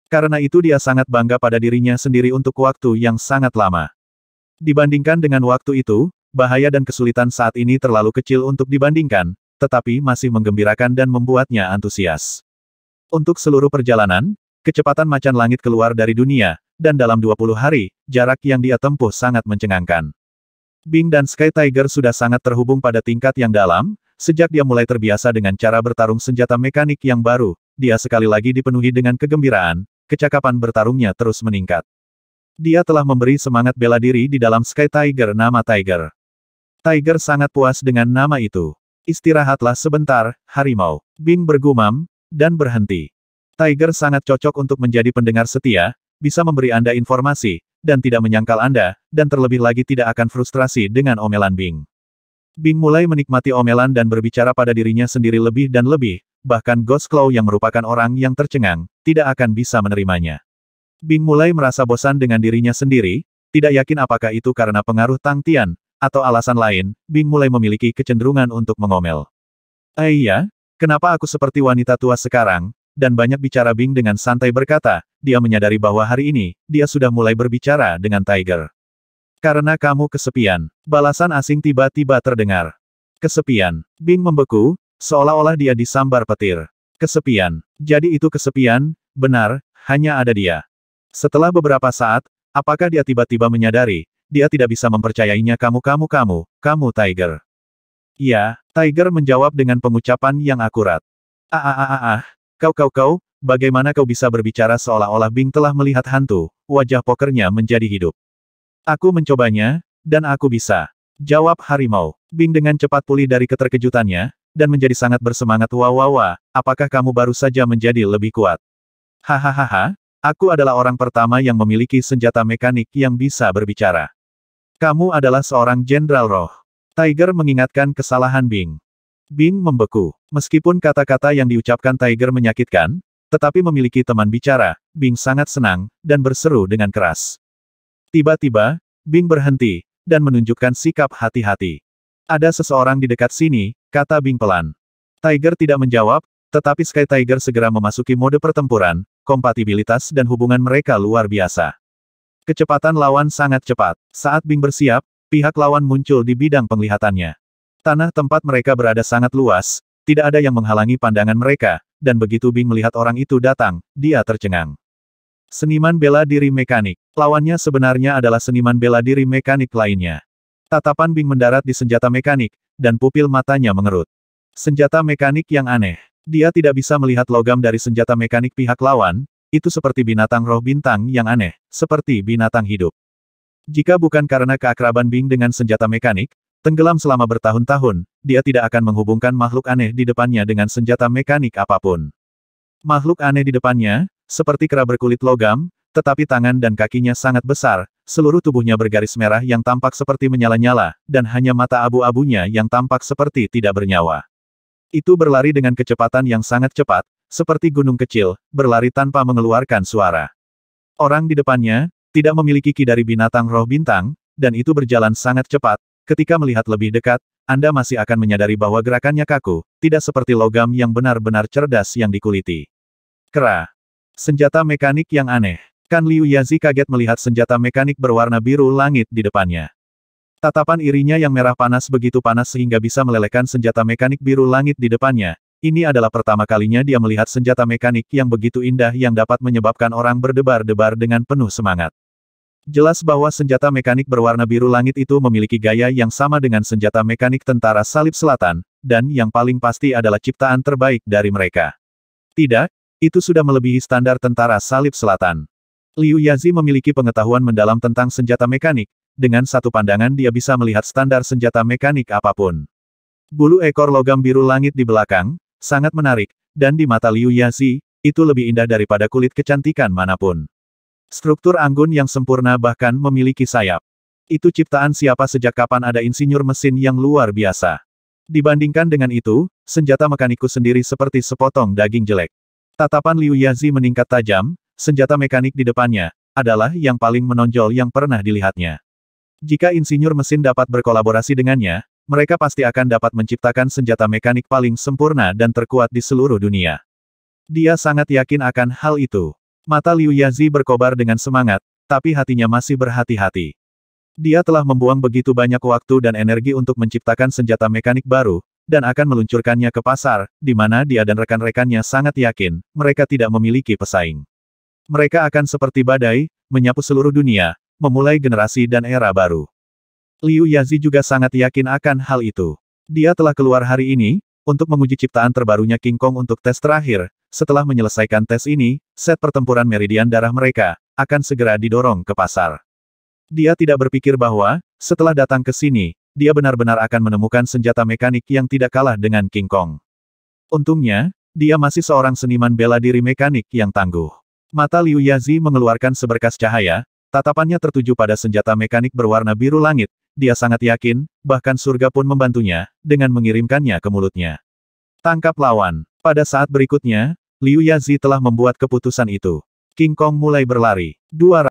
Karena itu dia sangat bangga pada dirinya sendiri untuk waktu yang sangat lama. Dibandingkan dengan waktu itu, bahaya dan kesulitan saat ini terlalu kecil untuk dibandingkan, tetapi masih menggembirakan dan membuatnya antusias. Untuk seluruh perjalanan, kecepatan macan langit keluar dari dunia, dan dalam 20 hari, jarak yang dia tempuh sangat mencengangkan. Bing dan Sky Tiger sudah sangat terhubung pada tingkat yang dalam, sejak dia mulai terbiasa dengan cara bertarung senjata mekanik yang baru, dia sekali lagi dipenuhi dengan kegembiraan, kecakapan bertarungnya terus meningkat. Dia telah memberi semangat bela diri di dalam Sky Tiger nama Tiger. Tiger sangat puas dengan nama itu. Istirahatlah sebentar, harimau. Bing bergumam, dan berhenti. Tiger sangat cocok untuk menjadi pendengar setia, bisa memberi Anda informasi, dan tidak menyangkal Anda, dan terlebih lagi tidak akan frustrasi dengan omelan Bing. Bing mulai menikmati omelan dan berbicara pada dirinya sendiri lebih dan lebih, bahkan Ghost Claw yang merupakan orang yang tercengang, tidak akan bisa menerimanya. Bing mulai merasa bosan dengan dirinya sendiri, tidak yakin apakah itu karena pengaruh Tang Tian, atau alasan lain, Bing mulai memiliki kecenderungan untuk mengomel. ya, kenapa aku seperti wanita tua sekarang, dan banyak bicara Bing dengan santai berkata, dia menyadari bahwa hari ini, dia sudah mulai berbicara dengan Tiger. Karena kamu kesepian, balasan asing tiba-tiba terdengar. Kesepian. Bing membeku, seolah-olah dia disambar petir. Kesepian. Jadi itu kesepian, benar, hanya ada dia. Setelah beberapa saat, apakah dia tiba-tiba menyadari, dia tidak bisa mempercayainya kamu-kamu-kamu, kamu Tiger. Ya, Tiger menjawab dengan pengucapan yang akurat. Ah ah ah ah, ah. Kau kau kau, bagaimana kau bisa berbicara seolah-olah Bing telah melihat hantu, wajah pokernya menjadi hidup. Aku mencobanya, dan aku bisa. Jawab harimau. Bing dengan cepat pulih dari keterkejutannya, dan menjadi sangat bersemangat wawawa, apakah kamu baru saja menjadi lebih kuat? Hahaha, aku adalah orang pertama yang memiliki senjata mekanik yang bisa berbicara. Kamu adalah seorang jenderal roh. Tiger mengingatkan kesalahan Bing. Bing membeku. Meskipun kata-kata yang diucapkan Tiger menyakitkan, tetapi memiliki teman bicara, Bing sangat senang, dan berseru dengan keras. Tiba-tiba, Bing berhenti, dan menunjukkan sikap hati-hati. Ada seseorang di dekat sini, kata Bing pelan. Tiger tidak menjawab, tetapi Sky Tiger segera memasuki mode pertempuran, kompatibilitas dan hubungan mereka luar biasa. Kecepatan lawan sangat cepat. Saat Bing bersiap, pihak lawan muncul di bidang penglihatannya. Tanah tempat mereka berada sangat luas, tidak ada yang menghalangi pandangan mereka, dan begitu Bing melihat orang itu datang, dia tercengang. Seniman bela diri mekanik. Lawannya sebenarnya adalah seniman bela diri mekanik lainnya. Tatapan Bing mendarat di senjata mekanik, dan pupil matanya mengerut. Senjata mekanik yang aneh. Dia tidak bisa melihat logam dari senjata mekanik pihak lawan, itu seperti binatang roh bintang yang aneh, seperti binatang hidup. Jika bukan karena keakraban Bing dengan senjata mekanik, Tenggelam selama bertahun-tahun, dia tidak akan menghubungkan makhluk aneh di depannya dengan senjata mekanik apapun. Makhluk aneh di depannya, seperti kera berkulit logam, tetapi tangan dan kakinya sangat besar, seluruh tubuhnya bergaris merah yang tampak seperti menyala-nyala, dan hanya mata abu-abunya yang tampak seperti tidak bernyawa. Itu berlari dengan kecepatan yang sangat cepat, seperti gunung kecil, berlari tanpa mengeluarkan suara. Orang di depannya, tidak memiliki ki dari binatang roh bintang, dan itu berjalan sangat cepat, Ketika melihat lebih dekat, Anda masih akan menyadari bahwa gerakannya kaku, tidak seperti logam yang benar-benar cerdas yang dikuliti. Kera. Senjata mekanik yang aneh. Kan Liu Yazi kaget melihat senjata mekanik berwarna biru langit di depannya. Tatapan irinya yang merah panas begitu panas sehingga bisa melelehkan senjata mekanik biru langit di depannya. Ini adalah pertama kalinya dia melihat senjata mekanik yang begitu indah yang dapat menyebabkan orang berdebar-debar dengan penuh semangat. Jelas bahwa senjata mekanik berwarna biru langit itu memiliki gaya yang sama dengan senjata mekanik tentara salib selatan, dan yang paling pasti adalah ciptaan terbaik dari mereka. Tidak, itu sudah melebihi standar tentara salib selatan. Liu Yazi memiliki pengetahuan mendalam tentang senjata mekanik, dengan satu pandangan dia bisa melihat standar senjata mekanik apapun. Bulu ekor logam biru langit di belakang, sangat menarik, dan di mata Liu Yazi, itu lebih indah daripada kulit kecantikan manapun. Struktur anggun yang sempurna bahkan memiliki sayap. Itu ciptaan siapa sejak kapan ada insinyur mesin yang luar biasa. Dibandingkan dengan itu, senjata mekanikus sendiri seperti sepotong daging jelek. Tatapan Liu Yazi meningkat tajam, senjata mekanik di depannya, adalah yang paling menonjol yang pernah dilihatnya. Jika insinyur mesin dapat berkolaborasi dengannya, mereka pasti akan dapat menciptakan senjata mekanik paling sempurna dan terkuat di seluruh dunia. Dia sangat yakin akan hal itu. Mata Liu Yazi berkobar dengan semangat, tapi hatinya masih berhati-hati. Dia telah membuang begitu banyak waktu dan energi untuk menciptakan senjata mekanik baru, dan akan meluncurkannya ke pasar, di mana dia dan rekan-rekannya sangat yakin, mereka tidak memiliki pesaing. Mereka akan seperti badai, menyapu seluruh dunia, memulai generasi dan era baru. Liu Yazi juga sangat yakin akan hal itu. Dia telah keluar hari ini, untuk menguji ciptaan terbarunya King Kong untuk tes terakhir. Setelah menyelesaikan tes ini, set pertempuran meridian darah mereka akan segera didorong ke pasar. Dia tidak berpikir bahwa, setelah datang ke sini, dia benar-benar akan menemukan senjata mekanik yang tidak kalah dengan King Kong. Untungnya, dia masih seorang seniman bela diri mekanik yang tangguh. Mata Liu Yazi mengeluarkan seberkas cahaya, tatapannya tertuju pada senjata mekanik berwarna biru langit, dia sangat yakin, bahkan surga pun membantunya, dengan mengirimkannya ke mulutnya. Tangkap lawan. Pada saat berikutnya, Liu Yazi telah membuat keputusan itu. King Kong mulai berlari. Dua